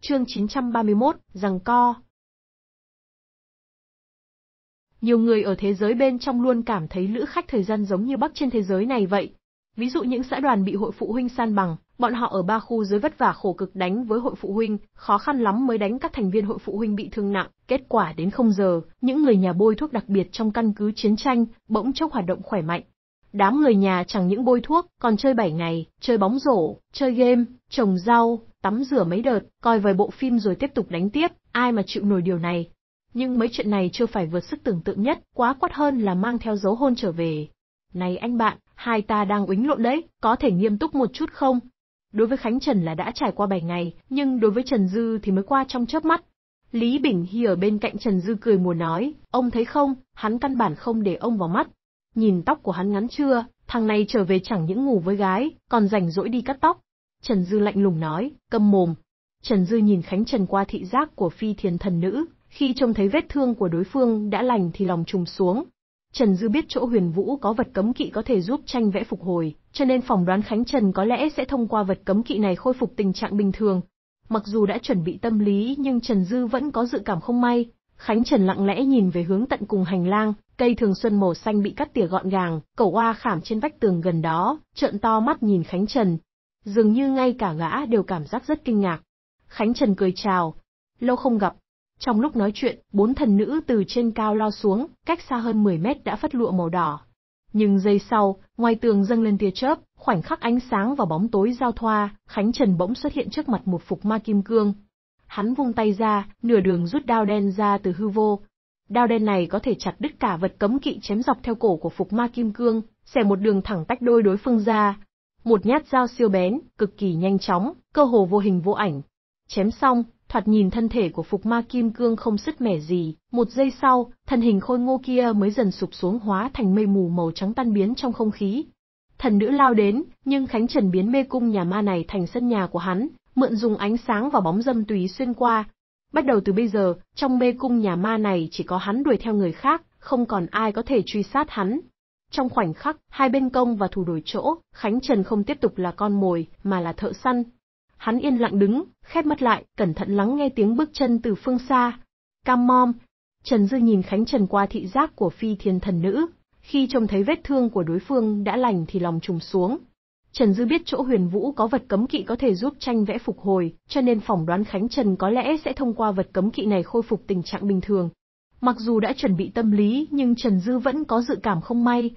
Chương 931, rằng co Nhiều người ở thế giới bên trong luôn cảm thấy lữ khách thời gian giống như Bắc trên thế giới này vậy. Ví dụ những xã đoàn bị hội phụ huynh san bằng, bọn họ ở ba khu dưới vất vả khổ cực đánh với hội phụ huynh, khó khăn lắm mới đánh các thành viên hội phụ huynh bị thương nặng. Kết quả đến không giờ, những người nhà bôi thuốc đặc biệt trong căn cứ chiến tranh bỗng chốc hoạt động khỏe mạnh, Đám người nhà chẳng những bôi thuốc, còn chơi 7 ngày, chơi bóng rổ, chơi game, trồng rau, tắm rửa mấy đợt, coi vài bộ phim rồi tiếp tục đánh tiếp, ai mà chịu nổi điều này. Nhưng mấy chuyện này chưa phải vượt sức tưởng tượng nhất, quá quát hơn là mang theo dấu hôn trở về. Này anh bạn, hai ta đang uính lộn đấy, có thể nghiêm túc một chút không? Đối với Khánh Trần là đã trải qua 7 ngày, nhưng đối với Trần Dư thì mới qua trong chớp mắt. Lý Bình Hy ở bên cạnh Trần Dư cười mùa nói, ông thấy không, hắn căn bản không để ông vào mắt, Nhìn tóc của hắn ngắn chưa, thằng này trở về chẳng những ngủ với gái, còn rảnh rỗi đi cắt tóc. Trần Dư lạnh lùng nói, câm mồm. Trần Dư nhìn Khánh Trần qua thị giác của phi thiền thần nữ, khi trông thấy vết thương của đối phương đã lành thì lòng trùng xuống. Trần Dư biết chỗ huyền vũ có vật cấm kỵ có thể giúp tranh vẽ phục hồi, cho nên phỏng đoán Khánh Trần có lẽ sẽ thông qua vật cấm kỵ này khôi phục tình trạng bình thường. Mặc dù đã chuẩn bị tâm lý nhưng Trần Dư vẫn có dự cảm không may. Khánh Trần lặng lẽ nhìn về hướng tận cùng hành lang, Cây thường xuân màu xanh bị cắt tỉa gọn gàng, cẩu oa khảm trên vách tường gần đó, trợn to mắt nhìn Khánh Trần. Dường như ngay cả gã đều cảm giác rất kinh ngạc. Khánh Trần cười chào. Lâu không gặp. Trong lúc nói chuyện, bốn thần nữ từ trên cao lao xuống, cách xa hơn 10 mét đã phát lụa màu đỏ. Nhưng giây sau, ngoài tường dâng lên tia chớp, khoảnh khắc ánh sáng và bóng tối giao thoa, Khánh Trần bỗng xuất hiện trước mặt một phục ma kim cương. Hắn vung tay ra, nửa đường rút đao đen ra từ hư vô, Đao đen này có thể chặt đứt cả vật cấm kỵ chém dọc theo cổ của phục ma kim cương, xẻ một đường thẳng tách đôi đối phương ra. Một nhát dao siêu bén, cực kỳ nhanh chóng, cơ hồ vô hình vô ảnh. Chém xong, thoạt nhìn thân thể của phục ma kim cương không sứt mẻ gì, một giây sau, thân hình khôi ngô kia mới dần sụp xuống hóa thành mây mù màu trắng tan biến trong không khí. Thần nữ lao đến, nhưng Khánh Trần biến mê cung nhà ma này thành sân nhà của hắn, mượn dùng ánh sáng và bóng dâm tùy xuyên qua, Bắt đầu từ bây giờ, trong mê cung nhà ma này chỉ có hắn đuổi theo người khác, không còn ai có thể truy sát hắn. Trong khoảnh khắc, hai bên công và thủ đổi chỗ, Khánh Trần không tiếp tục là con mồi, mà là thợ săn. Hắn yên lặng đứng, khép mắt lại, cẩn thận lắng nghe tiếng bước chân từ phương xa. Cam mom. Trần Dư nhìn Khánh Trần qua thị giác của phi thiên thần nữ. Khi trông thấy vết thương của đối phương đã lành thì lòng trùng xuống, Trần Dư biết chỗ huyền vũ có vật cấm kỵ có thể giúp tranh vẽ phục hồi, cho nên phỏng đoán Khánh Trần có lẽ sẽ thông qua vật cấm kỵ này khôi phục tình trạng bình thường. Mặc dù đã chuẩn bị tâm lý nhưng Trần Dư vẫn có dự cảm không may.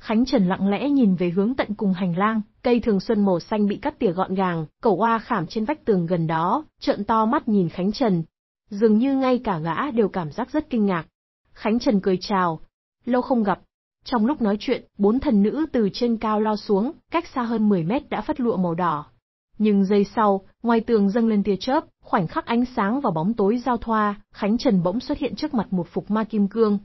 Khánh Trần lặng lẽ nhìn về hướng tận cùng hành lang, cây thường xuân màu xanh bị cắt tỉa gọn gàng, cẩu oa khảm trên vách tường gần đó, trợn to mắt nhìn Khánh Trần. Dường như ngay cả gã đều cảm giác rất kinh ngạc. Khánh Trần cười chào. Lâu không gặp, trong lúc nói chuyện, bốn thần nữ từ trên cao lao xuống, cách xa hơn 10 mét đã phát lụa màu đỏ. Nhưng giây sau, ngoài tường dâng lên tia chớp, khoảnh khắc ánh sáng và bóng tối giao thoa, Khánh Trần bỗng xuất hiện trước mặt một phục ma kim cương.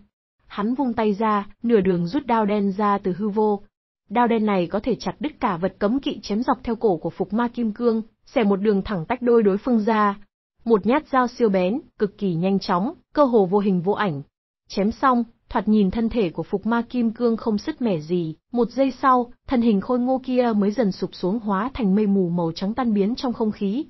Hắn vung tay ra, nửa đường rút đao đen ra từ hư vô. Đao đen này có thể chặt đứt cả vật cấm kỵ chém dọc theo cổ của phục ma kim cương, xẻ một đường thẳng tách đôi đối phương ra. Một nhát dao siêu bén, cực kỳ nhanh chóng, cơ hồ vô hình vô ảnh. Chém xong, thoạt nhìn thân thể của Phục Ma Kim Cương không sứt mẻ gì, một giây sau, thân hình khôi ngô kia mới dần sụp xuống hóa thành mây mù màu trắng tan biến trong không khí.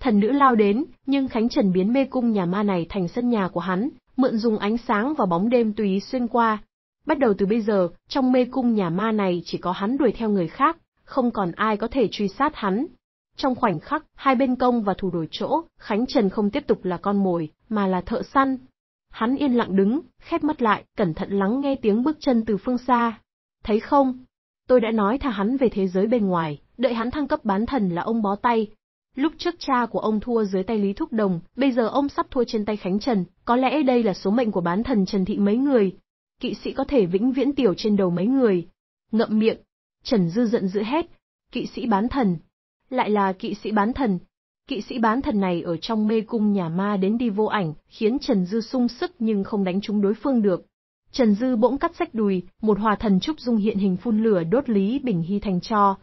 Thần nữ lao đến, nhưng Khánh Trần biến mê cung nhà ma này thành sân nhà của hắn, mượn dùng ánh sáng và bóng đêm tùy xuyên qua. Bắt đầu từ bây giờ, trong mê cung nhà ma này chỉ có hắn đuổi theo người khác, không còn ai có thể truy sát hắn. Trong khoảnh khắc, hai bên công và thủ đổi chỗ, Khánh Trần không tiếp tục là con mồi, mà là thợ săn, Hắn yên lặng đứng, khép mắt lại, cẩn thận lắng nghe tiếng bước chân từ phương xa. Thấy không? Tôi đã nói thả hắn về thế giới bên ngoài, đợi hắn thăng cấp bán thần là ông bó tay. Lúc trước cha của ông thua dưới tay Lý Thúc Đồng, bây giờ ông sắp thua trên tay Khánh Trần, có lẽ đây là số mệnh của bán thần Trần Thị mấy người. Kỵ sĩ có thể vĩnh viễn tiểu trên đầu mấy người. Ngậm miệng. Trần Dư giận dữ hét. Kỵ sĩ bán thần. Lại là kỵ sĩ bán thần, Kỵ sĩ bán thần này ở trong mê cung nhà ma đến đi vô ảnh, khiến Trần Dư sung sức nhưng không đánh trúng đối phương được. Trần Dư bỗng cắt sách đùi, một hòa thần trúc dung hiện hình phun lửa đốt Lý Bình Hy thành cho.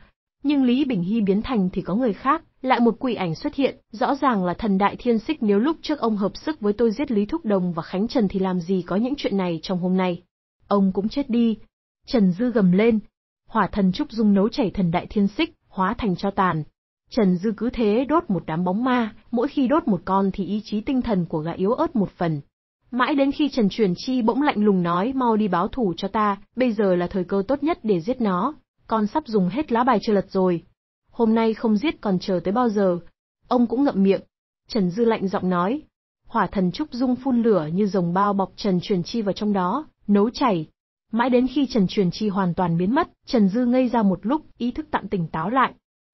Nhưng Lý Bình Hy biến thành thì có người khác, lại một quỷ ảnh xuất hiện, rõ ràng là thần đại thiên xích nếu lúc trước ông hợp sức với tôi giết Lý Thúc Đồng và Khánh Trần thì làm gì có những chuyện này trong hôm nay. Ông cũng chết đi. Trần Dư gầm lên. Hỏa thần trúc dung nấu chảy thần đại thiên xích, hóa thành cho tàn, Trần Dư cứ thế đốt một đám bóng ma, mỗi khi đốt một con thì ý chí tinh thần của gã yếu ớt một phần. Mãi đến khi Trần Truyền Chi bỗng lạnh lùng nói mau đi báo thủ cho ta, bây giờ là thời cơ tốt nhất để giết nó, con sắp dùng hết lá bài chưa lật rồi. Hôm nay không giết còn chờ tới bao giờ. Ông cũng ngậm miệng. Trần Dư lạnh giọng nói. Hỏa thần Trúc Dung phun lửa như rồng bao bọc Trần Truyền Chi vào trong đó, nấu chảy, Mãi đến khi Trần Truyền Chi hoàn toàn biến mất, Trần Dư ngây ra một lúc, ý thức tạm tỉnh táo lại.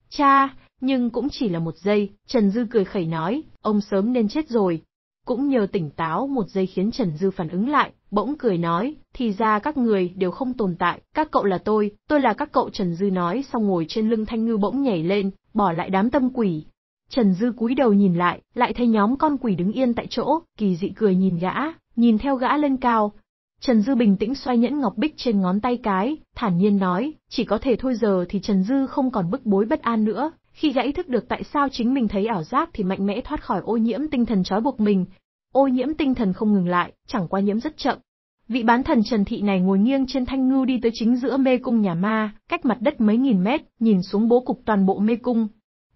Cha, nhưng cũng chỉ là một giây, Trần Dư cười khẩy nói, ông sớm nên chết rồi. Cũng nhờ tỉnh táo một giây khiến Trần Dư phản ứng lại, bỗng cười nói, thì ra các người đều không tồn tại, các cậu là tôi, tôi là các cậu Trần Dư nói xong ngồi trên lưng Thanh Ngư bỗng nhảy lên, bỏ lại đám tâm quỷ. Trần Dư cúi đầu nhìn lại, lại thấy nhóm con quỷ đứng yên tại chỗ, kỳ dị cười nhìn gã, nhìn theo gã lên cao. Trần Dư bình tĩnh xoay nhẫn ngọc bích trên ngón tay cái, thản nhiên nói, chỉ có thể thôi giờ thì Trần Dư không còn bức bối bất an nữa, khi gã ý thức được tại sao chính mình thấy ảo giác thì mạnh mẽ thoát khỏi ô nhiễm tinh thần trói buộc mình. Ô nhiễm tinh thần không ngừng lại, chẳng qua nhiễm rất chậm. Vị bán thần Trần Thị này ngồi nghiêng trên thanh ngưu đi tới chính giữa mê cung nhà ma, cách mặt đất mấy nghìn mét, nhìn xuống bố cục toàn bộ mê cung.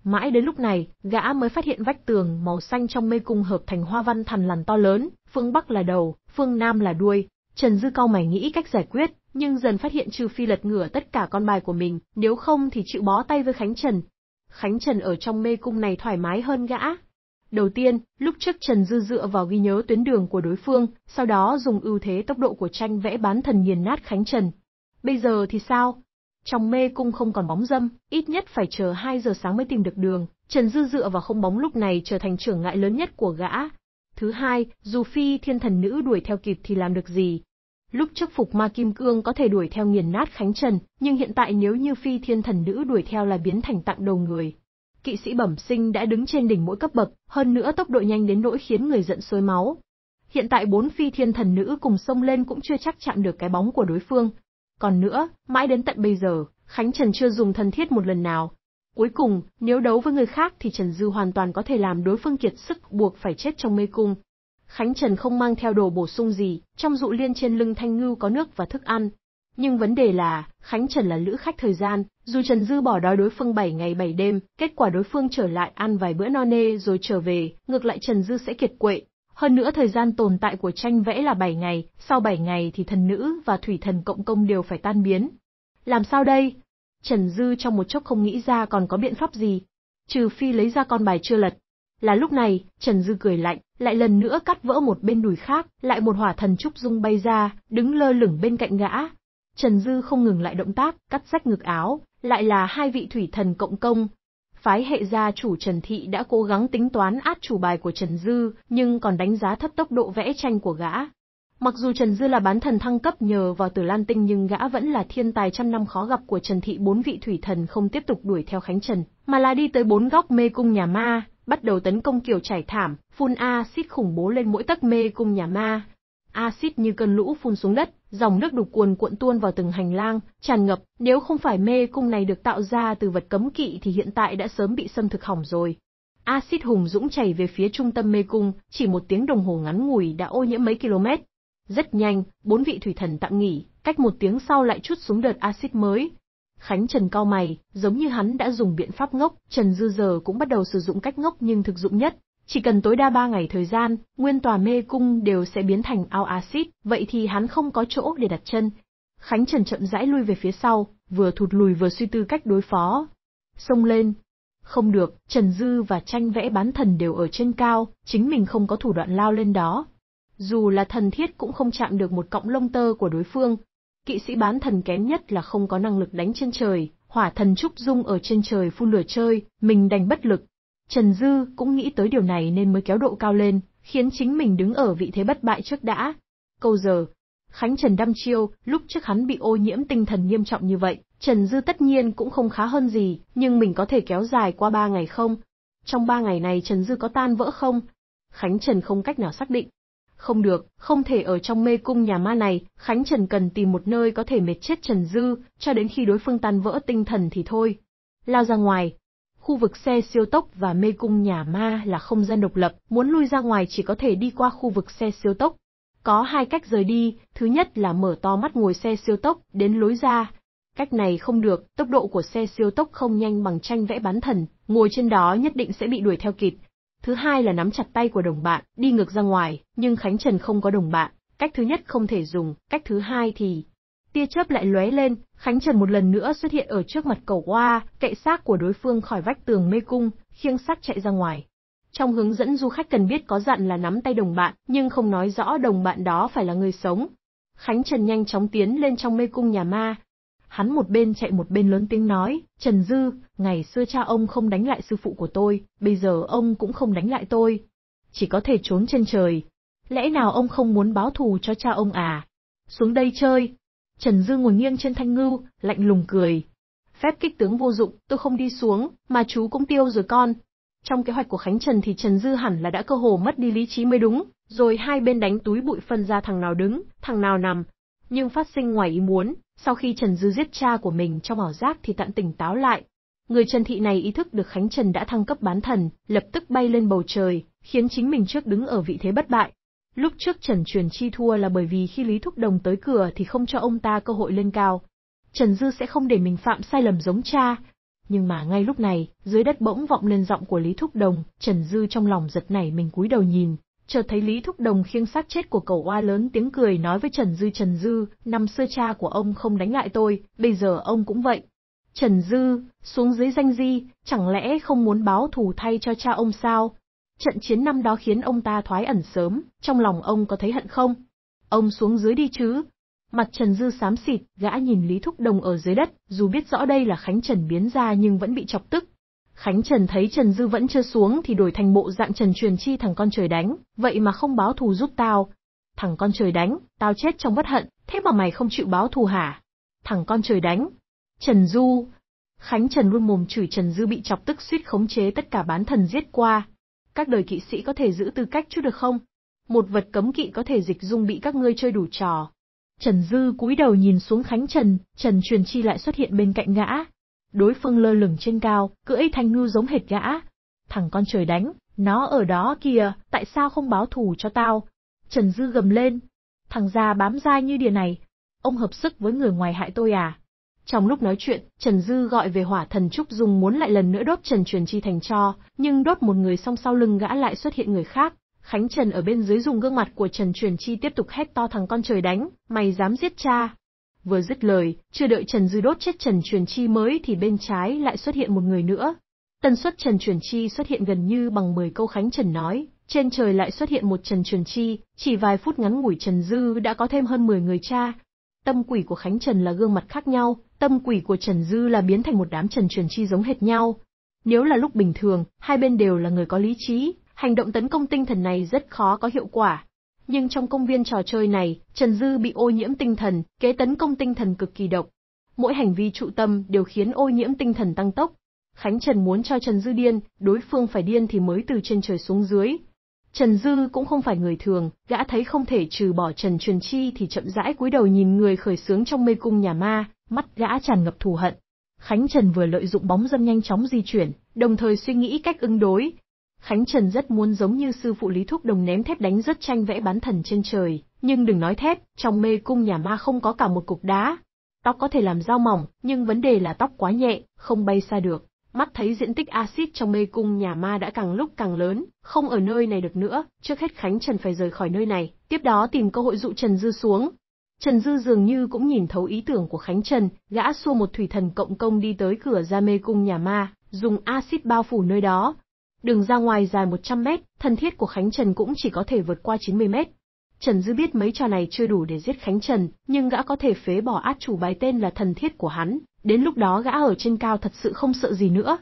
Mãi đến lúc này, gã mới phát hiện vách tường màu xanh trong mê cung hợp thành hoa văn thằn lằn to lớn, phương Bắc là đầu, phương Nam là đuôi. Trần Dư cao mày nghĩ cách giải quyết, nhưng dần phát hiện trừ phi lật ngửa tất cả con bài của mình, nếu không thì chịu bó tay với Khánh Trần, Khánh Trần ở trong mê cung này thoải mái hơn gã. Đầu tiên, lúc trước Trần Dư dựa vào ghi nhớ tuyến đường của đối phương, sau đó dùng ưu thế tốc độ của tranh vẽ bán thần nghiền nát Khánh Trần. Bây giờ thì sao? Trong mê cung không còn bóng dâm, ít nhất phải chờ 2 giờ sáng mới tìm được đường, Trần Dư dựa vào không bóng lúc này trở thành trở ngại lớn nhất của gã. Thứ hai, dù phi thiên thần nữ đuổi theo kịp thì làm được gì, Lúc trước phục ma kim cương có thể đuổi theo nghiền nát Khánh Trần, nhưng hiện tại nếu như phi thiên thần nữ đuổi theo là biến thành tặng đầu người. Kỵ sĩ bẩm sinh đã đứng trên đỉnh mỗi cấp bậc, hơn nữa tốc độ nhanh đến nỗi khiến người giận sôi máu. Hiện tại bốn phi thiên thần nữ cùng xông lên cũng chưa chắc chạm được cái bóng của đối phương. Còn nữa, mãi đến tận bây giờ, Khánh Trần chưa dùng thần thiết một lần nào. Cuối cùng, nếu đấu với người khác thì Trần Dư hoàn toàn có thể làm đối phương kiệt sức buộc phải chết trong mê cung, Khánh Trần không mang theo đồ bổ sung gì, trong dụ liên trên lưng Thanh Ngưu có nước và thức ăn. Nhưng vấn đề là, Khánh Trần là lữ khách thời gian, dù Trần Dư bỏ đói đối phương 7 ngày 7 đêm, kết quả đối phương trở lại ăn vài bữa no nê rồi trở về, ngược lại Trần Dư sẽ kiệt quệ. Hơn nữa thời gian tồn tại của tranh vẽ là 7 ngày, sau 7 ngày thì thần nữ và thủy thần cộng công đều phải tan biến. Làm sao đây? Trần Dư trong một chốc không nghĩ ra còn có biện pháp gì, trừ phi lấy ra con bài chưa lật. Là lúc này, Trần Dư cười lạnh, lại lần nữa cắt vỡ một bên đùi khác, lại một hỏa thần trúc dung bay ra, đứng lơ lửng bên cạnh gã. Trần Dư không ngừng lại động tác, cắt rách ngực áo, lại là hai vị thủy thần cộng công. Phái hệ gia chủ Trần Thị đã cố gắng tính toán át chủ bài của Trần Dư, nhưng còn đánh giá thấp tốc độ vẽ tranh của gã. Mặc dù Trần Dư là bán thần thăng cấp nhờ vào Tử Lan Tinh nhưng gã vẫn là thiên tài trăm năm khó gặp của Trần Thị bốn vị thủy thần không tiếp tục đuổi theo Khánh Trần, mà là đi tới bốn góc mê cung nhà ma, bắt đầu tấn công kiểu trải thảm, phun axit khủng bố lên mỗi tấc mê cung nhà ma. Axit như cơn lũ phun xuống đất, dòng nước đục cuồn cuộn tuôn vào từng hành lang, tràn ngập, nếu không phải mê cung này được tạo ra từ vật cấm kỵ thì hiện tại đã sớm bị xâm thực hỏng rồi. Axit hùng dũng chảy về phía trung tâm mê cung, chỉ một tiếng đồng hồ ngắn ngủi đã ô nhiễm mấy km. Rất nhanh, bốn vị thủy thần tạm nghỉ, cách một tiếng sau lại chút xuống đợt axit mới, Khánh Trần cao mày, giống như hắn đã dùng biện pháp ngốc, Trần Dư giờ cũng bắt đầu sử dụng cách ngốc nhưng thực dụng nhất. Chỉ cần tối đa 3 ngày thời gian, nguyên tòa mê cung đều sẽ biến thành ao axit, vậy thì hắn không có chỗ để đặt chân. Khánh Trần chậm rãi lui về phía sau, vừa thụt lùi vừa suy tư cách đối phó. Xông lên. Không được, Trần Dư và tranh vẽ bán thần đều ở trên cao, chính mình không có thủ đoạn lao lên đó. Dù là thần thiết cũng không chạm được một cọng lông tơ của đối phương, Kỵ sĩ bán thần kém nhất là không có năng lực đánh trên trời, hỏa thần Trúc Dung ở trên trời phun lửa chơi, mình đành bất lực. Trần Dư cũng nghĩ tới điều này nên mới kéo độ cao lên, khiến chính mình đứng ở vị thế bất bại trước đã. Câu giờ, Khánh Trần đăm chiêu, lúc trước hắn bị ô nhiễm tinh thần nghiêm trọng như vậy, Trần Dư tất nhiên cũng không khá hơn gì, nhưng mình có thể kéo dài qua ba ngày không? Trong ba ngày này Trần Dư có tan vỡ không? Khánh Trần không cách nào xác định, không được, không thể ở trong mê cung nhà ma này, Khánh Trần cần tìm một nơi có thể mệt chết Trần Dư, cho đến khi đối phương tan vỡ tinh thần thì thôi. Lao ra ngoài. Khu vực xe siêu tốc và mê cung nhà ma là không gian độc lập, muốn lui ra ngoài chỉ có thể đi qua khu vực xe siêu tốc. Có hai cách rời đi, thứ nhất là mở to mắt ngồi xe siêu tốc, đến lối ra. Cách này không được, tốc độ của xe siêu tốc không nhanh bằng tranh vẽ bán thần, ngồi trên đó nhất định sẽ bị đuổi theo kịp, thứ hai là nắm chặt tay của đồng bạn, đi ngược ra ngoài, nhưng Khánh Trần không có đồng bạn, cách thứ nhất không thể dùng, cách thứ hai thì tia chớp lại lóe lên, Khánh Trần một lần nữa xuất hiện ở trước mặt cầu hoa, cậy xác của đối phương khỏi vách tường mê cung, khiêng xác chạy ra ngoài. Trong hướng dẫn du khách cần biết có dặn là nắm tay đồng bạn, nhưng không nói rõ đồng bạn đó phải là người sống. Khánh Trần nhanh chóng tiến lên trong mê cung nhà ma, Hắn một bên chạy một bên lớn tiếng nói, Trần Dư, ngày xưa cha ông không đánh lại sư phụ của tôi, bây giờ ông cũng không đánh lại tôi. Chỉ có thể trốn trên trời. Lẽ nào ông không muốn báo thù cho cha ông à? Xuống đây chơi. Trần Dư ngồi nghiêng trên thanh ngưu, lạnh lùng cười. Phép kích tướng vô dụng, tôi không đi xuống, mà chú cũng tiêu rồi con. Trong kế hoạch của Khánh Trần thì Trần Dư hẳn là đã cơ hồ mất đi lý trí mới đúng, rồi hai bên đánh túi bụi phân ra thằng nào đứng, thằng nào nằm. Nhưng phát sinh ngoài ý muốn, sau khi Trần Dư giết cha của mình trong ảo giác thì tận tỉnh táo lại. Người Trần Thị này ý thức được Khánh Trần đã thăng cấp bán thần, lập tức bay lên bầu trời, khiến chính mình trước đứng ở vị thế bất bại. Lúc trước Trần Truyền Chi thua là bởi vì khi Lý Thúc Đồng tới cửa thì không cho ông ta cơ hội lên cao. Trần Dư sẽ không để mình phạm sai lầm giống cha. Nhưng mà ngay lúc này, dưới đất bỗng vọng lên giọng của Lý Thúc Đồng, Trần Dư trong lòng giật nảy mình cúi đầu nhìn, Chợt thấy Lý Thúc Đồng khiêng xác chết của cậu oa lớn tiếng cười nói với Trần Dư Trần Dư, năm xưa cha của ông không đánh lại tôi, bây giờ ông cũng vậy. Trần Dư, xuống dưới danh di, chẳng lẽ không muốn báo thù thay cho cha ông sao? Trận chiến năm đó khiến ông ta thoái ẩn sớm, trong lòng ông có thấy hận không? Ông xuống dưới đi chứ. Mặt Trần Dư xám xịt, gã nhìn Lý Thúc Đồng ở dưới đất, dù biết rõ đây là Khánh Trần biến ra nhưng vẫn bị chọc tức. Khánh Trần thấy Trần Dư vẫn chưa xuống thì đổi thành bộ dạng Trần Truyền Chi thằng con trời đánh, vậy mà không báo thù giúp tao. Thằng con trời đánh, tao chết trong bất hận, thế mà mày không chịu báo thù hả? Thằng con trời đánh. Trần Du. Khánh Trần luôn mồm chửi Trần Dư bị chọc tức suýt khống chế tất cả bán thần giết qua. Các đời kỵ sĩ có thể giữ tư cách chứ được không? Một vật cấm kỵ có thể dịch dung bị các ngươi chơi đủ trò. Trần Dư cúi đầu nhìn xuống Khánh Trần, Trần Truyền Chi lại xuất hiện bên cạnh ngã, đối phương lơ lửng trên cao, cưỡi thanh ngưu giống hệt gã. Thằng con trời đánh, nó ở đó kìa, tại sao không báo thù cho tao? Trần Dư gầm lên. Thằng già bám dai như đìa này, ông hợp sức với người ngoài hại tôi à? Trong lúc nói chuyện, Trần Dư gọi về hỏa thần Trúc Dung muốn lại lần nữa đốt Trần Truyền Chi thành cho, nhưng đốt một người xong sau lưng gã lại xuất hiện người khác. Khánh Trần ở bên dưới dùng gương mặt của Trần Truyền Chi tiếp tục hét to thằng con trời đánh, mày dám giết cha, Vừa dứt lời, chưa đợi Trần Dư đốt chết Trần Truyền Chi mới thì bên trái lại xuất hiện một người nữa. Tần suất Trần Truyền Chi xuất hiện gần như bằng 10 câu Khánh Trần nói, trên trời lại xuất hiện một Trần Truyền Chi, chỉ vài phút ngắn ngủi Trần Dư đã có thêm hơn 10 người cha. Tâm quỷ của Khánh Trần là gương mặt khác nhau, tâm quỷ của Trần Dư là biến thành một đám Trần Truyền Chi giống hệt nhau. Nếu là lúc bình thường, hai bên đều là người có lý trí, hành động tấn công tinh thần này rất khó có hiệu quả, nhưng trong công viên trò chơi này, Trần Dư bị ô nhiễm tinh thần, kế tấn công tinh thần cực kỳ độc. Mỗi hành vi trụ tâm đều khiến ô nhiễm tinh thần tăng tốc. Khánh Trần muốn cho Trần Dư điên, đối phương phải điên thì mới từ trên trời xuống dưới. Trần Dư cũng không phải người thường, gã thấy không thể trừ bỏ Trần Truyền Chi thì chậm rãi cúi đầu nhìn người khởi sướng trong mê cung nhà ma, mắt gã tràn ngập thù hận. Khánh Trần vừa lợi dụng bóng dâm nhanh chóng di chuyển, đồng thời suy nghĩ cách ứng đối, Khánh Trần rất muốn giống như sư phụ Lý Thúc Đồng ném thép đánh rất tranh vẽ bán thần trên trời, nhưng đừng nói thép, trong mê cung nhà ma không có cả một cục đá. Tóc có thể làm dao mỏng, nhưng vấn đề là tóc quá nhẹ, không bay xa được. Mắt thấy diện tích axit trong mê cung nhà ma đã càng lúc càng lớn, không ở nơi này được nữa, trước hết Khánh Trần phải rời khỏi nơi này, tiếp đó tìm cơ hội dụ Trần Dư xuống. Trần Dư dường như cũng nhìn thấu ý tưởng của Khánh Trần, gã xua một thủy thần cộng công đi tới cửa ra mê cung nhà ma, dùng axit bao phủ nơi đó, Đường ra ngoài dài 100 mét, thân thiết của Khánh Trần cũng chỉ có thể vượt qua 90 mét. Trần Dư biết mấy trò này chưa đủ để giết Khánh Trần, nhưng gã có thể phế bỏ át chủ bài tên là thần thiết của hắn, đến lúc đó gã ở trên cao thật sự không sợ gì nữa.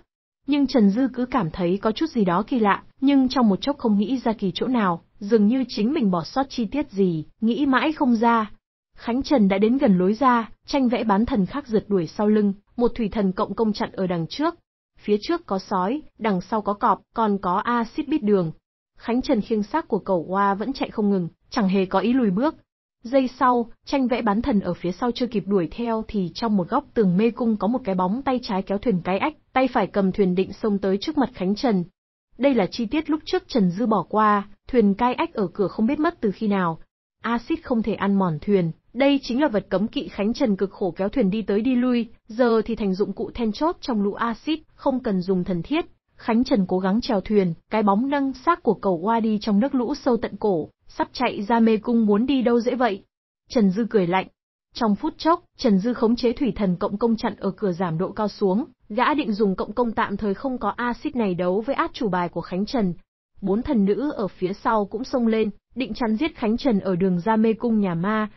Nhưng Trần Dư cứ cảm thấy có chút gì đó kỳ lạ, nhưng trong một chốc không nghĩ ra kỳ chỗ nào, dường như chính mình bỏ sót chi tiết gì, nghĩ mãi không ra. Khánh Trần đã đến gần lối ra, tranh vẽ bán thần khác rượt đuổi sau lưng, một thủy thần cộng công chặn ở đằng trước, phía trước có sói, đằng sau có cọp, còn có axit bít đường. Khánh Trần khiêng xác của cẩu hoa vẫn chạy không ngừng, chẳng hề có ý lùi bước. Giây sau, tranh vẽ bán thần ở phía sau chưa kịp đuổi theo thì trong một góc tường mê cung có một cái bóng tay trái kéo thuyền cái ách, tay phải cầm thuyền định xông tới trước mặt Khánh Trần. Đây là chi tiết lúc trước Trần Dư bỏ qua, thuyền cai ách ở cửa không biết mất từ khi nào. Axit không thể ăn mòn thuyền, đây chính là vật cấm kỵ Khánh Trần cực khổ kéo thuyền đi tới đi lui, giờ thì thành dụng cụ then chốt trong lũ axit, không cần dùng thần thiết. Khánh Trần cố gắng trèo thuyền, cái bóng nâng xác của cầu qua đi trong nước lũ sâu tận cổ, sắp chạy ra mê cung muốn đi đâu dễ vậy. Trần Dư cười lạnh. Trong phút chốc, Trần Dư khống chế thủy thần cộng công chặn ở cửa giảm độ cao xuống, gã định dùng cộng công tạm thời không có axit này đấu với át chủ bài của Khánh Trần. Bốn thần nữ ở phía sau cũng xông lên, định chắn giết Khánh Trần ở đường ra mê cung nhà ma,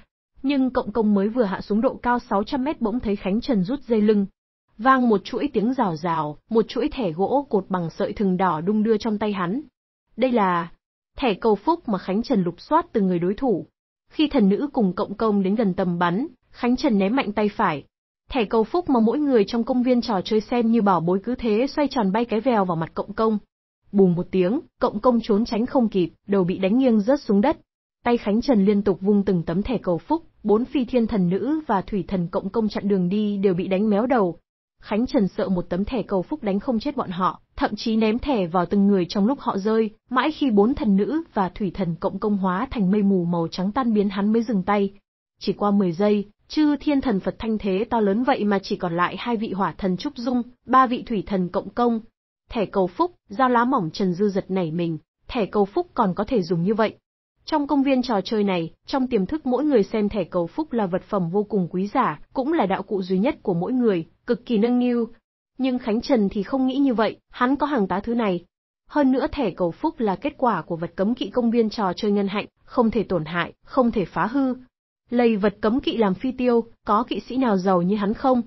nhưng cộng công mới vừa hạ xuống độ cao 600 mét bỗng thấy Khánh Trần rút dây lưng. Vang một chuỗi tiếng rào rào, một chuỗi thẻ gỗ cột bằng sợi thừng đỏ đung đưa trong tay hắn. Đây là thẻ cầu phúc mà Khánh Trần lục soát từ người đối thủ. Khi thần nữ cùng cộng công đến gần tầm bắn, Khánh Trần ném mạnh tay phải. Thẻ cầu phúc mà mỗi người trong công viên trò chơi xem như bảo bối cứ thế xoay tròn bay cái vèo vào mặt cộng công. bùm một tiếng, cộng công trốn tránh không kịp, đầu bị đánh nghiêng rớt xuống đất. Tay Khánh Trần liên tục vung từng tấm thẻ cầu phúc, bốn phi thiên thần nữ và thủy thần cộng công chặn đường đi đều bị đánh méo đầu. Khánh Trần sợ một tấm thẻ cầu phúc đánh không chết bọn họ, thậm chí ném thẻ vào từng người trong lúc họ rơi, mãi khi bốn thần nữ và thủy thần cộng công hóa thành mây mù màu trắng tan biến hắn mới dừng tay. Chỉ qua 10 giây, chư thiên thần Phật thanh thế to lớn vậy mà chỉ còn lại hai vị hỏa thần Trúc Dung, ba vị thủy thần cộng công. Thẻ cầu phúc, dao lá mỏng Trần Dư giật nảy mình, thẻ cầu phúc còn có thể dùng như vậy, trong công viên trò chơi này, trong tiềm thức mỗi người xem thẻ cầu phúc là vật phẩm vô cùng quý giả, cũng là đạo cụ duy nhất của mỗi người, cực kỳ nâng niu. Nhưng Khánh Trần thì không nghĩ như vậy, hắn có hàng tá thứ này. Hơn nữa thẻ cầu phúc là kết quả của vật cấm kỵ công viên trò chơi ngân hạnh, không thể tổn hại, không thể phá hư. Lầy vật cấm kỵ làm phi tiêu, có kỵ sĩ nào giàu như hắn không?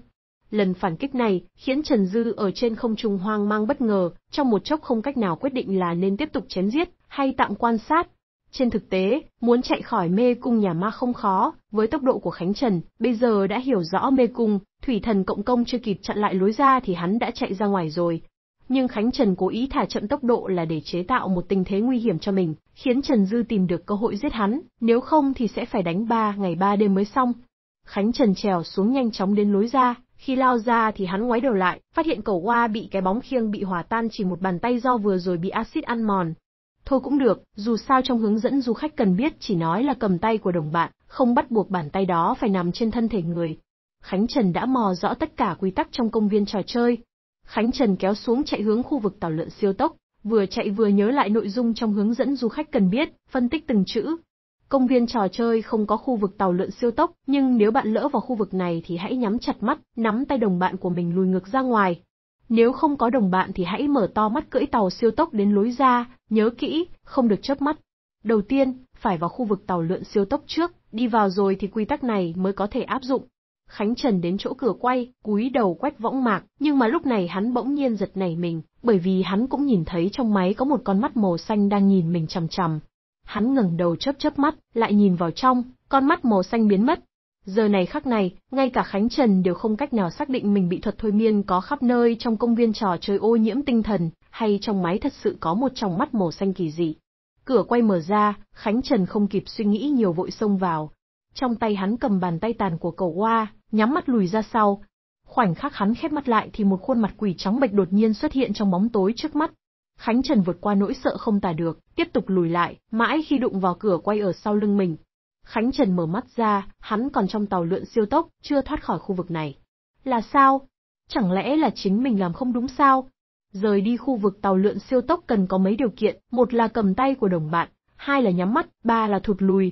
Lần phản kích này khiến Trần Dư ở trên không trung hoang mang bất ngờ, trong một chốc không cách nào quyết định là nên tiếp tục chém giết hay tạm quan sát, trên thực tế, muốn chạy khỏi mê cung nhà ma không khó, với tốc độ của Khánh Trần, bây giờ đã hiểu rõ mê cung, thủy thần cộng công chưa kịp chặn lại lối ra thì hắn đã chạy ra ngoài rồi. Nhưng Khánh Trần cố ý thả chậm tốc độ là để chế tạo một tình thế nguy hiểm cho mình, khiến Trần Dư tìm được cơ hội giết hắn, nếu không thì sẽ phải đánh ba ngày ba đêm mới xong. Khánh Trần trèo xuống nhanh chóng đến lối ra, khi lao ra thì hắn ngoái đầu lại, phát hiện cầu hoa bị cái bóng khiêng bị hòa tan chỉ một bàn tay do vừa rồi bị axit ăn mòn, Thôi cũng được, dù sao trong hướng dẫn du khách cần biết chỉ nói là cầm tay của đồng bạn, không bắt buộc bàn tay đó phải nằm trên thân thể người. Khánh Trần đã mò rõ tất cả quy tắc trong công viên trò chơi. Khánh Trần kéo xuống chạy hướng khu vực tàu lượn siêu tốc, vừa chạy vừa nhớ lại nội dung trong hướng dẫn du khách cần biết, phân tích từng chữ. Công viên trò chơi không có khu vực tàu lượn siêu tốc, nhưng nếu bạn lỡ vào khu vực này thì hãy nhắm chặt mắt, nắm tay đồng bạn của mình lùi ngược ra ngoài, nếu không có đồng bạn thì hãy mở to mắt cưỡi tàu siêu tốc đến lối ra, nhớ kỹ, không được chớp mắt. Đầu tiên, phải vào khu vực tàu lượn siêu tốc trước, đi vào rồi thì quy tắc này mới có thể áp dụng. Khánh Trần đến chỗ cửa quay, cúi đầu quét võng mạc, nhưng mà lúc này hắn bỗng nhiên giật nảy mình, bởi vì hắn cũng nhìn thấy trong máy có một con mắt màu xanh đang nhìn mình chằm chằm. Hắn ngẩng đầu chớp chớp mắt, lại nhìn vào trong, con mắt màu xanh biến mất, Giờ này khắc này, ngay cả Khánh Trần đều không cách nào xác định mình bị thuật thôi miên có khắp nơi trong công viên trò chơi ô nhiễm tinh thần, hay trong máy thật sự có một tròng mắt màu xanh kỳ dị. Cửa quay mở ra, Khánh Trần không kịp suy nghĩ nhiều vội xông vào. Trong tay hắn cầm bàn tay tàn của cầu hoa, nhắm mắt lùi ra sau. Khoảnh khắc hắn khép mắt lại thì một khuôn mặt quỷ trắng bệch đột nhiên xuất hiện trong bóng tối trước mắt. Khánh Trần vượt qua nỗi sợ không tả được, tiếp tục lùi lại, mãi khi đụng vào cửa quay ở sau lưng mình, Khánh Trần mở mắt ra, hắn còn trong tàu lượn siêu tốc, chưa thoát khỏi khu vực này. Là sao? Chẳng lẽ là chính mình làm không đúng sao? Rời đi khu vực tàu lượn siêu tốc cần có mấy điều kiện, một là cầm tay của đồng bạn, hai là nhắm mắt, ba là thụt lùi.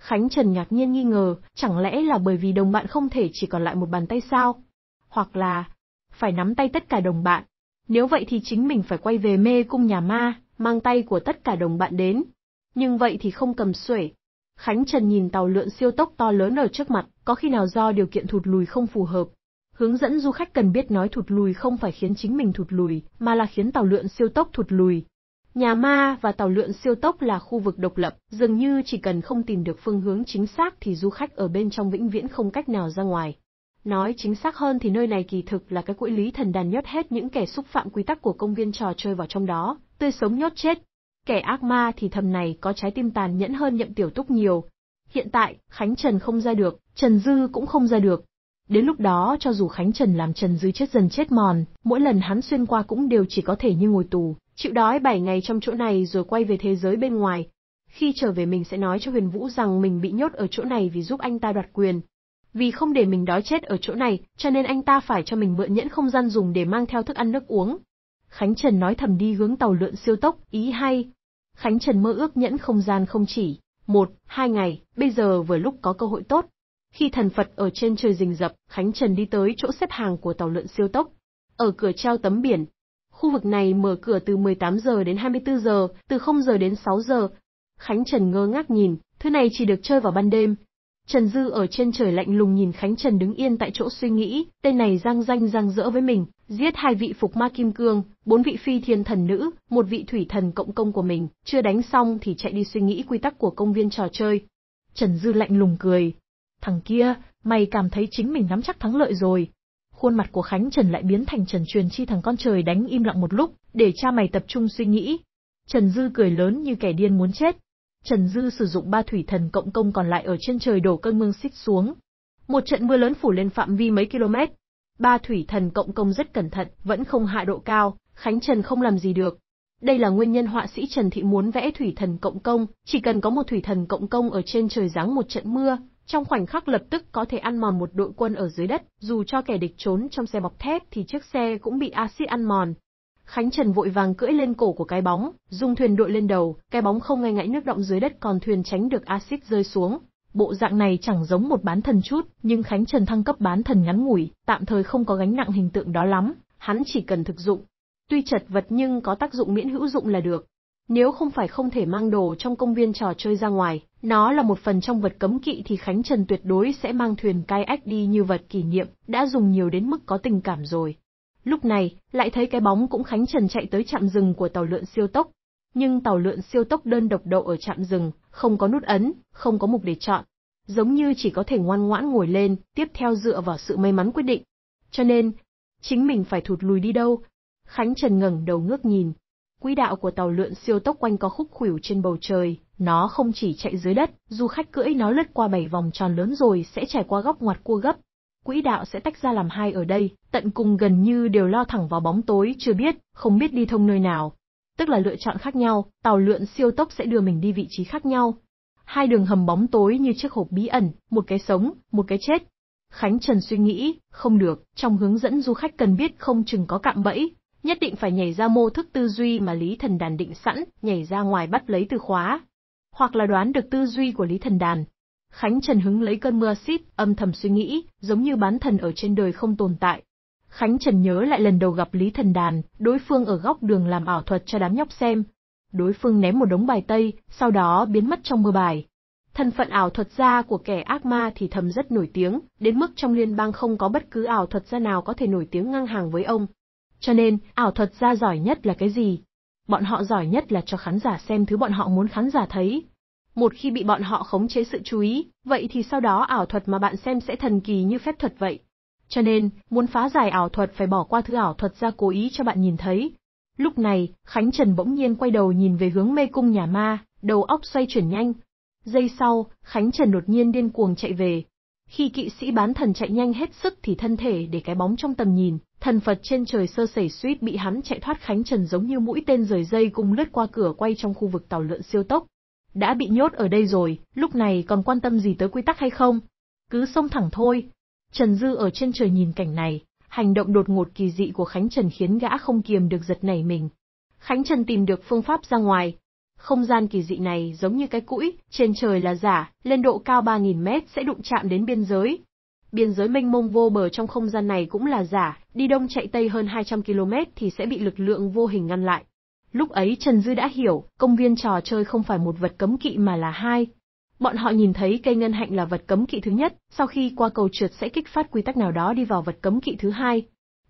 Khánh Trần ngạc nhiên nghi ngờ, chẳng lẽ là bởi vì đồng bạn không thể chỉ còn lại một bàn tay sao? Hoặc là, phải nắm tay tất cả đồng bạn. Nếu vậy thì chính mình phải quay về mê cung nhà ma, mang tay của tất cả đồng bạn đến. Nhưng vậy thì không cầm xuể, Khánh Trần nhìn tàu lượn siêu tốc to lớn ở trước mặt, có khi nào do điều kiện thụt lùi không phù hợp. Hướng dẫn du khách cần biết nói thụt lùi không phải khiến chính mình thụt lùi, mà là khiến tàu lượn siêu tốc thụt lùi. Nhà ma và tàu lượn siêu tốc là khu vực độc lập, dường như chỉ cần không tìm được phương hướng chính xác thì du khách ở bên trong vĩnh viễn không cách nào ra ngoài. Nói chính xác hơn thì nơi này kỳ thực là cái quỹ lý thần đàn nhốt hết những kẻ xúc phạm quy tắc của công viên trò chơi vào trong đó, tươi sống nhốt chết. Kẻ ác ma thì thầm này có trái tim tàn nhẫn hơn nhậm tiểu túc nhiều. Hiện tại, Khánh Trần không ra được, Trần Dư cũng không ra được. Đến lúc đó cho dù Khánh Trần làm Trần Dư chết dần chết mòn, mỗi lần hắn xuyên qua cũng đều chỉ có thể như ngồi tù, chịu đói 7 ngày trong chỗ này rồi quay về thế giới bên ngoài. Khi trở về mình sẽ nói cho Huyền Vũ rằng mình bị nhốt ở chỗ này vì giúp anh ta đoạt quyền. Vì không để mình đói chết ở chỗ này, cho nên anh ta phải cho mình mượn nhẫn không gian dùng để mang theo thức ăn nước uống. Khánh Trần nói thầm đi hướng tàu lượn siêu tốc, ý hay, Khánh Trần mơ ước nhẫn không gian không chỉ, một, hai ngày, bây giờ vừa lúc có cơ hội tốt. Khi thần Phật ở trên trời rình rập, Khánh Trần đi tới chỗ xếp hàng của tàu lượn siêu tốc. Ở cửa treo tấm biển. Khu vực này mở cửa từ 18 giờ đến 24 giờ, từ 0 giờ đến 6 giờ. Khánh Trần ngơ ngác nhìn, thứ này chỉ được chơi vào ban đêm. Trần Dư ở trên trời lạnh lùng nhìn Khánh Trần đứng yên tại chỗ suy nghĩ, tên này giang danh giang dỡ với mình, giết hai vị phục ma kim cương, bốn vị phi thiên thần nữ, một vị thủy thần cộng công của mình, chưa đánh xong thì chạy đi suy nghĩ quy tắc của công viên trò chơi. Trần Dư lạnh lùng cười. Thằng kia, mày cảm thấy chính mình nắm chắc thắng lợi rồi. Khuôn mặt của Khánh Trần lại biến thành Trần Truyền Chi thằng con trời đánh im lặng một lúc, để cha mày tập trung suy nghĩ. Trần Dư cười lớn như kẻ điên muốn chết. Trần Dư sử dụng ba thủy thần cộng công còn lại ở trên trời đổ cơn mương xích xuống. Một trận mưa lớn phủ lên phạm vi mấy km, ba thủy thần cộng công rất cẩn thận, vẫn không hạ độ cao, Khánh Trần không làm gì được. Đây là nguyên nhân họa sĩ Trần Thị muốn vẽ thủy thần cộng công, chỉ cần có một thủy thần cộng công ở trên trời giáng một trận mưa, trong khoảnh khắc lập tức có thể ăn mòn một đội quân ở dưới đất, dù cho kẻ địch trốn trong xe bọc thép thì chiếc xe cũng bị axit ăn mòn. Khánh Trần vội vàng cưỡi lên cổ của cái bóng, dung thuyền đội lên đầu, cái bóng không ngay ngãi nước động dưới đất còn thuyền tránh được axit rơi xuống, bộ dạng này chẳng giống một bán thần chút, nhưng Khánh Trần thăng cấp bán thần ngắn ngủi, tạm thời không có gánh nặng hình tượng đó lắm, hắn chỉ cần thực dụng. Tuy chật vật nhưng có tác dụng miễn hữu dụng là được. Nếu không phải không thể mang đồ trong công viên trò chơi ra ngoài, nó là một phần trong vật cấm kỵ thì Khánh Trần tuyệt đối sẽ mang thuyền cai ách đi như vật kỷ niệm, đã dùng nhiều đến mức có tình cảm rồi. Lúc này, lại thấy cái bóng cũng Khánh Trần chạy tới chạm rừng của tàu lượn siêu tốc. Nhưng tàu lượn siêu tốc đơn độc đậu ở chạm rừng, không có nút ấn, không có mục để chọn. Giống như chỉ có thể ngoan ngoãn ngồi lên, tiếp theo dựa vào sự may mắn quyết định. Cho nên, chính mình phải thụt lùi đi đâu? Khánh Trần ngẩng đầu ngước nhìn. Quỹ đạo của tàu lượn siêu tốc quanh có khúc khuỷu trên bầu trời, nó không chỉ chạy dưới đất, du khách cưỡi nó lướt qua bảy vòng tròn lớn rồi sẽ trải qua góc ngoặt cua gấp. Quỹ đạo sẽ tách ra làm hai ở đây, tận cùng gần như đều lo thẳng vào bóng tối, chưa biết, không biết đi thông nơi nào tức là lựa chọn khác nhau, tàu lượn siêu tốc sẽ đưa mình đi vị trí khác nhau. Hai đường hầm bóng tối như chiếc hộp bí ẩn, một cái sống, một cái chết. Khánh Trần suy nghĩ, không được, trong hướng dẫn du khách cần biết không chừng có cạm bẫy, nhất định phải nhảy ra mô thức tư duy mà Lý Thần Đàn định sẵn, nhảy ra ngoài bắt lấy từ khóa. Hoặc là đoán được tư duy của Lý Thần Đàn. Khánh Trần hứng lấy cơn mưa xít, âm thầm suy nghĩ, giống như bán thần ở trên đời không tồn tại, Khánh Trần nhớ lại lần đầu gặp Lý Thần Đàn, đối phương ở góc đường làm ảo thuật cho đám nhóc xem. Đối phương ném một đống bài tây, sau đó biến mất trong mưa bài. Thân phận ảo thuật gia của kẻ ác ma thì thầm rất nổi tiếng, đến mức trong liên bang không có bất cứ ảo thuật gia nào có thể nổi tiếng ngang hàng với ông. Cho nên, ảo thuật gia giỏi nhất là cái gì? Bọn họ giỏi nhất là cho khán giả xem thứ bọn họ muốn khán giả thấy. Một khi bị bọn họ khống chế sự chú ý, vậy thì sau đó ảo thuật mà bạn xem sẽ thần kỳ như phép thuật vậy. Cho nên, muốn phá giải ảo thuật phải bỏ qua thứ ảo thuật ra cố ý cho bạn nhìn thấy. Lúc này, Khánh Trần bỗng nhiên quay đầu nhìn về hướng mê cung nhà ma, đầu óc xoay chuyển nhanh. Giây sau, Khánh Trần đột nhiên điên cuồng chạy về. Khi kỵ sĩ bán thần chạy nhanh hết sức thì thân thể để cái bóng trong tầm nhìn, thần Phật trên trời sơ sẩy suýt bị hắn chạy thoát Khánh Trần giống như mũi tên rời dây cùng lướt qua cửa quay trong khu vực tàu lượn siêu tốc. Đã bị nhốt ở đây rồi, lúc này còn quan tâm gì tới quy tắc hay không? Cứ xông thẳng thôi, Trần Dư ở trên trời nhìn cảnh này, hành động đột ngột kỳ dị của Khánh Trần khiến gã không kiềm được giật nảy mình. Khánh Trần tìm được phương pháp ra ngoài. Không gian kỳ dị này giống như cái cũi, trên trời là giả, lên độ cao 3.000 mét sẽ đụng chạm đến biên giới. Biên giới mênh mông vô bờ trong không gian này cũng là giả, đi đông chạy tây hơn 200 km thì sẽ bị lực lượng vô hình ngăn lại. Lúc ấy Trần Dư đã hiểu, công viên trò chơi không phải một vật cấm kỵ mà là hai, Bọn họ nhìn thấy cây ngân hạnh là vật cấm kỵ thứ nhất, sau khi qua cầu trượt sẽ kích phát quy tắc nào đó đi vào vật cấm kỵ thứ hai.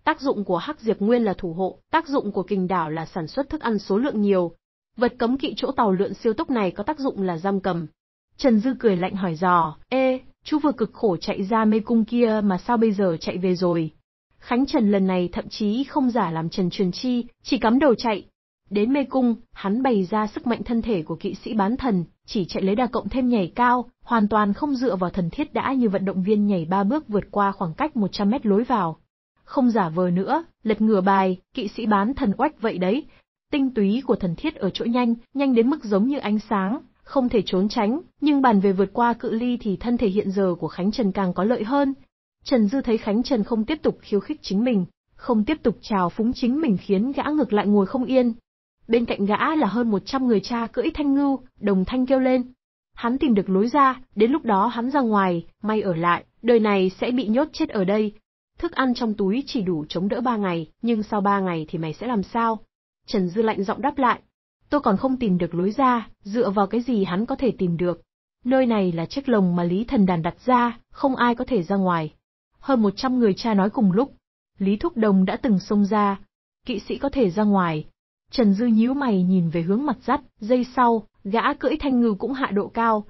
Tác dụng của hắc diệp nguyên là thủ hộ, tác dụng của kình đảo là sản xuất thức ăn số lượng nhiều. Vật cấm kỵ chỗ tàu lượn siêu tốc này có tác dụng là giam cầm. Trần Dư cười lạnh hỏi dò, "Ê, chú vừa cực khổ chạy ra mê cung kia mà sao bây giờ chạy về rồi?" Khánh Trần lần này thậm chí không giả làm Trần Truyền Chi, chỉ cắm đầu chạy, Đến mê cung, hắn bày ra sức mạnh thân thể của kỵ sĩ bán thần, chỉ chạy lấy đà cộng thêm nhảy cao, hoàn toàn không dựa vào thần thiết đã như vận động viên nhảy ba bước vượt qua khoảng cách 100 mét lối vào. Không giả vờ nữa, lật ngửa bài, kỵ sĩ bán thần oách vậy đấy. Tinh túy của thần thiết ở chỗ nhanh, nhanh đến mức giống như ánh sáng, không thể trốn tránh, nhưng bàn về vượt qua cự ly thì thân thể hiện giờ của Khánh Trần càng có lợi hơn. Trần Dư thấy Khánh Trần không tiếp tục khiêu khích chính mình, không tiếp tục trào phúng chính mình khiến gã ngược lại ngồi không yên, Bên cạnh gã là hơn 100 người cha cưỡi thanh ngưu, đồng thanh kêu lên. Hắn tìm được lối ra, đến lúc đó hắn ra ngoài, may ở lại, đời này sẽ bị nhốt chết ở đây. Thức ăn trong túi chỉ đủ chống đỡ ba ngày, nhưng sau ba ngày thì mày sẽ làm sao? Trần Dư lạnh giọng đáp lại. Tôi còn không tìm được lối ra, dựa vào cái gì hắn có thể tìm được. Nơi này là chiếc lồng mà Lý Thần Đàn đặt ra, không ai có thể ra ngoài. Hơn một trăm người cha nói cùng lúc. Lý Thúc Đồng đã từng xông ra. Kỵ sĩ có thể ra ngoài, Trần Dư nhíu mày nhìn về hướng mặt dắt, giây sau, gã cưỡi thanh ngư cũng hạ độ cao.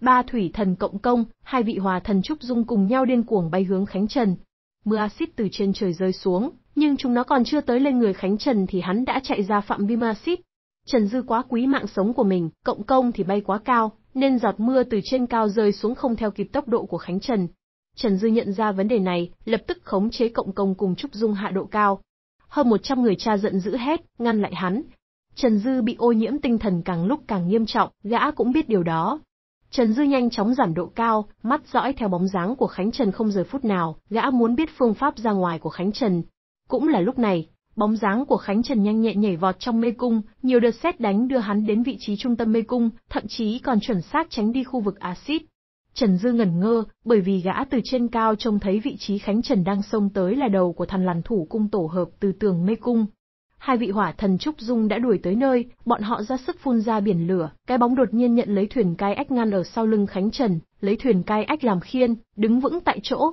Ba thủy thần cộng công, hai vị hòa thần trúc dung cùng nhau điên cuồng bay hướng Khánh Trần. Mưa axit từ trên trời rơi xuống, nhưng chúng nó còn chưa tới lên người Khánh Trần thì hắn đã chạy ra phạm vi axit. Trần Dư quá quý mạng sống của mình, cộng công thì bay quá cao, nên giọt mưa từ trên cao rơi xuống không theo kịp tốc độ của Khánh Trần. Trần Dư nhận ra vấn đề này, lập tức khống chế cộng công cùng Trúc Dung hạ độ cao, hơn 100 người cha giận dữ hét, ngăn lại hắn. Trần Dư bị ô nhiễm tinh thần càng lúc càng nghiêm trọng, gã cũng biết điều đó. Trần Dư nhanh chóng giảm độ cao, mắt dõi theo bóng dáng của Khánh Trần không rời phút nào, gã muốn biết phương pháp ra ngoài của Khánh Trần. Cũng là lúc này, bóng dáng của Khánh Trần nhanh nhẹn nhảy vọt trong mê cung, nhiều đợt xét đánh đưa hắn đến vị trí trung tâm mê cung, thậm chí còn chuẩn xác tránh đi khu vực axit. Trần Dư ngẩn ngơ, bởi vì gã từ trên cao trông thấy vị trí Khánh Trần đang xông tới là đầu của thằn lằn thủ cung tổ hợp từ tường mê cung. Hai vị hỏa thần Trúc Dung đã đuổi tới nơi, bọn họ ra sức phun ra biển lửa, cái bóng đột nhiên nhận lấy thuyền cai ách ngăn ở sau lưng Khánh Trần, lấy thuyền cai ách làm khiên, đứng vững tại chỗ.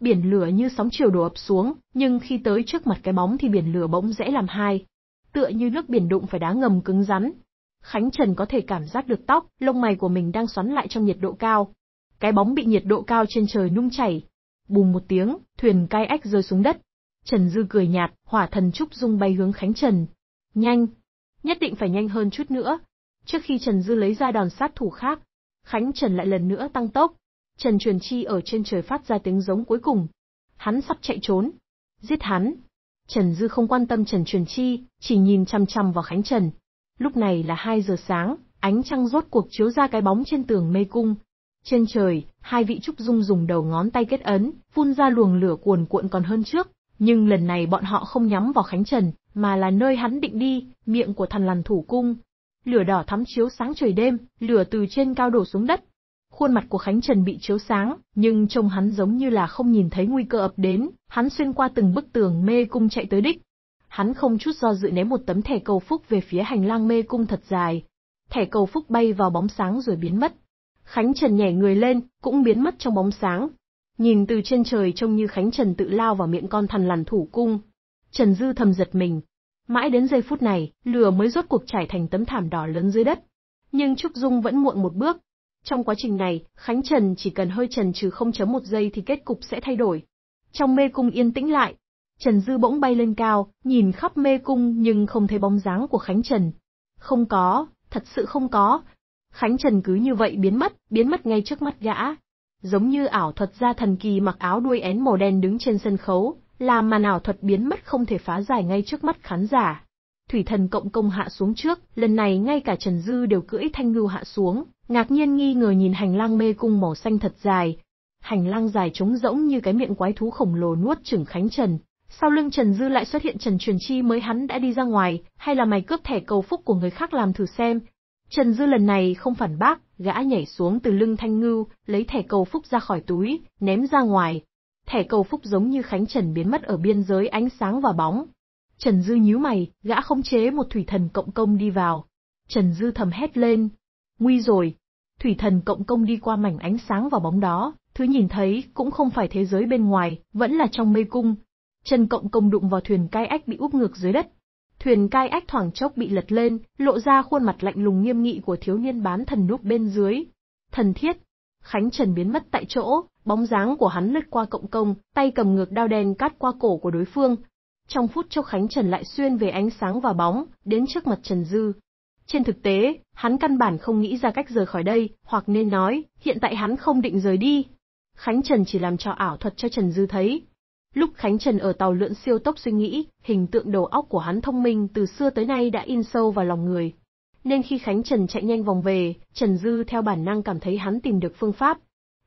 Biển lửa như sóng chiều đổ ập xuống, nhưng khi tới trước mặt cái bóng thì biển lửa bỗng dễ làm hai. Tựa như nước biển đụng phải đá ngầm cứng rắn, Khánh Trần có thể cảm giác được tóc, lông mày của mình đang xoắn lại trong nhiệt độ cao, cái bóng bị nhiệt độ cao trên trời nung chảy. Bùm một tiếng, thuyền cai ách rơi xuống đất. Trần Dư cười nhạt, hỏa thần trúc dung bay hướng Khánh Trần. Nhanh! Nhất định phải nhanh hơn chút nữa. Trước khi Trần Dư lấy ra đòn sát thủ khác, Khánh Trần lại lần nữa tăng tốc. Trần Truyền Chi ở trên trời phát ra tiếng giống cuối cùng. Hắn sắp chạy trốn. Giết hắn! Trần Dư không quan tâm Trần Truyền Chi, chỉ nhìn chăm chăm vào Khánh Trần. Lúc này là 2 giờ sáng, ánh trăng rốt cuộc chiếu ra cái bóng trên tường mê cung, trên trời, hai vị trúc dung dùng đầu ngón tay kết ấn, phun ra luồng lửa cuồn cuộn còn hơn trước, nhưng lần này bọn họ không nhắm vào Khánh Trần, mà là nơi hắn định đi, miệng của thần lằn thủ cung. Lửa đỏ thắm chiếu sáng trời đêm, lửa từ trên cao đổ xuống đất. Khuôn mặt của Khánh Trần bị chiếu sáng, nhưng trông hắn giống như là không nhìn thấy nguy cơ ập đến, hắn xuyên qua từng bức tường mê cung chạy tới đích. Hắn không chút do dự ném một tấm thẻ cầu phúc về phía hành lang mê cung thật dài. Thẻ cầu phúc bay vào bóng sáng rồi biến mất. Khánh Trần nhảy người lên, cũng biến mất trong bóng sáng. Nhìn từ trên trời trông như Khánh Trần tự lao vào miệng con thần lằn thủ cung. Trần Dư thầm giật mình. Mãi đến giây phút này, lửa mới rốt cuộc trải thành tấm thảm đỏ lớn dưới đất. Nhưng Trúc Dung vẫn muộn một bước. Trong quá trình này, Khánh Trần chỉ cần hơi trần trừ không chấm một giây thì kết cục sẽ thay đổi. Trong mê cung yên tĩnh lại, Trần Dư bỗng bay lên cao, nhìn khắp mê cung nhưng không thấy bóng dáng của Khánh Trần. Không có, thật sự không có, Khánh Trần cứ như vậy biến mất, biến mất ngay trước mắt gã. Giống như ảo thuật gia thần kỳ mặc áo đuôi én màu đen đứng trên sân khấu, làm màn ảo thuật biến mất không thể phá giải ngay trước mắt khán giả. Thủy thần cộng công hạ xuống trước, lần này ngay cả Trần Dư đều cưỡi thanh ngưu hạ xuống, ngạc nhiên nghi ngờ nhìn hành lang mê cung màu xanh thật dài. Hành lang dài trống rỗng như cái miệng quái thú khổng lồ nuốt chửng Khánh Trần. Sau lưng Trần Dư lại xuất hiện Trần Truyền Chi mới hắn đã đi ra ngoài, hay là mày cướp thẻ cầu phúc của người khác làm thử xem, Trần Dư lần này không phản bác, gã nhảy xuống từ lưng thanh ngưu, lấy thẻ cầu phúc ra khỏi túi, ném ra ngoài. Thẻ cầu phúc giống như Khánh Trần biến mất ở biên giới ánh sáng và bóng. Trần Dư nhíu mày, gã không chế một thủy thần cộng công đi vào. Trần Dư thầm hét lên. Nguy rồi. Thủy thần cộng công đi qua mảnh ánh sáng và bóng đó, thứ nhìn thấy cũng không phải thế giới bên ngoài, vẫn là trong mê cung. Trần cộng công đụng vào thuyền cai ách bị úp ngược dưới đất, thuyền cai ách thoảng chốc bị lật lên, lộ ra khuôn mặt lạnh lùng nghiêm nghị của thiếu niên bán thần núp bên dưới. Thần thiết, Khánh Trần biến mất tại chỗ, bóng dáng của hắn lướt qua cộng công, tay cầm ngược đao đen cắt qua cổ của đối phương. Trong phút chốc Khánh Trần lại xuyên về ánh sáng và bóng, đến trước mặt Trần Dư. Trên thực tế, hắn căn bản không nghĩ ra cách rời khỏi đây, hoặc nên nói, hiện tại hắn không định rời đi. Khánh Trần chỉ làm cho ảo thuật cho Trần Dư thấy, Lúc Khánh Trần ở tàu lượn siêu tốc suy nghĩ, hình tượng đầu óc của hắn thông minh từ xưa tới nay đã in sâu vào lòng người. Nên khi Khánh Trần chạy nhanh vòng về, Trần Dư theo bản năng cảm thấy hắn tìm được phương pháp.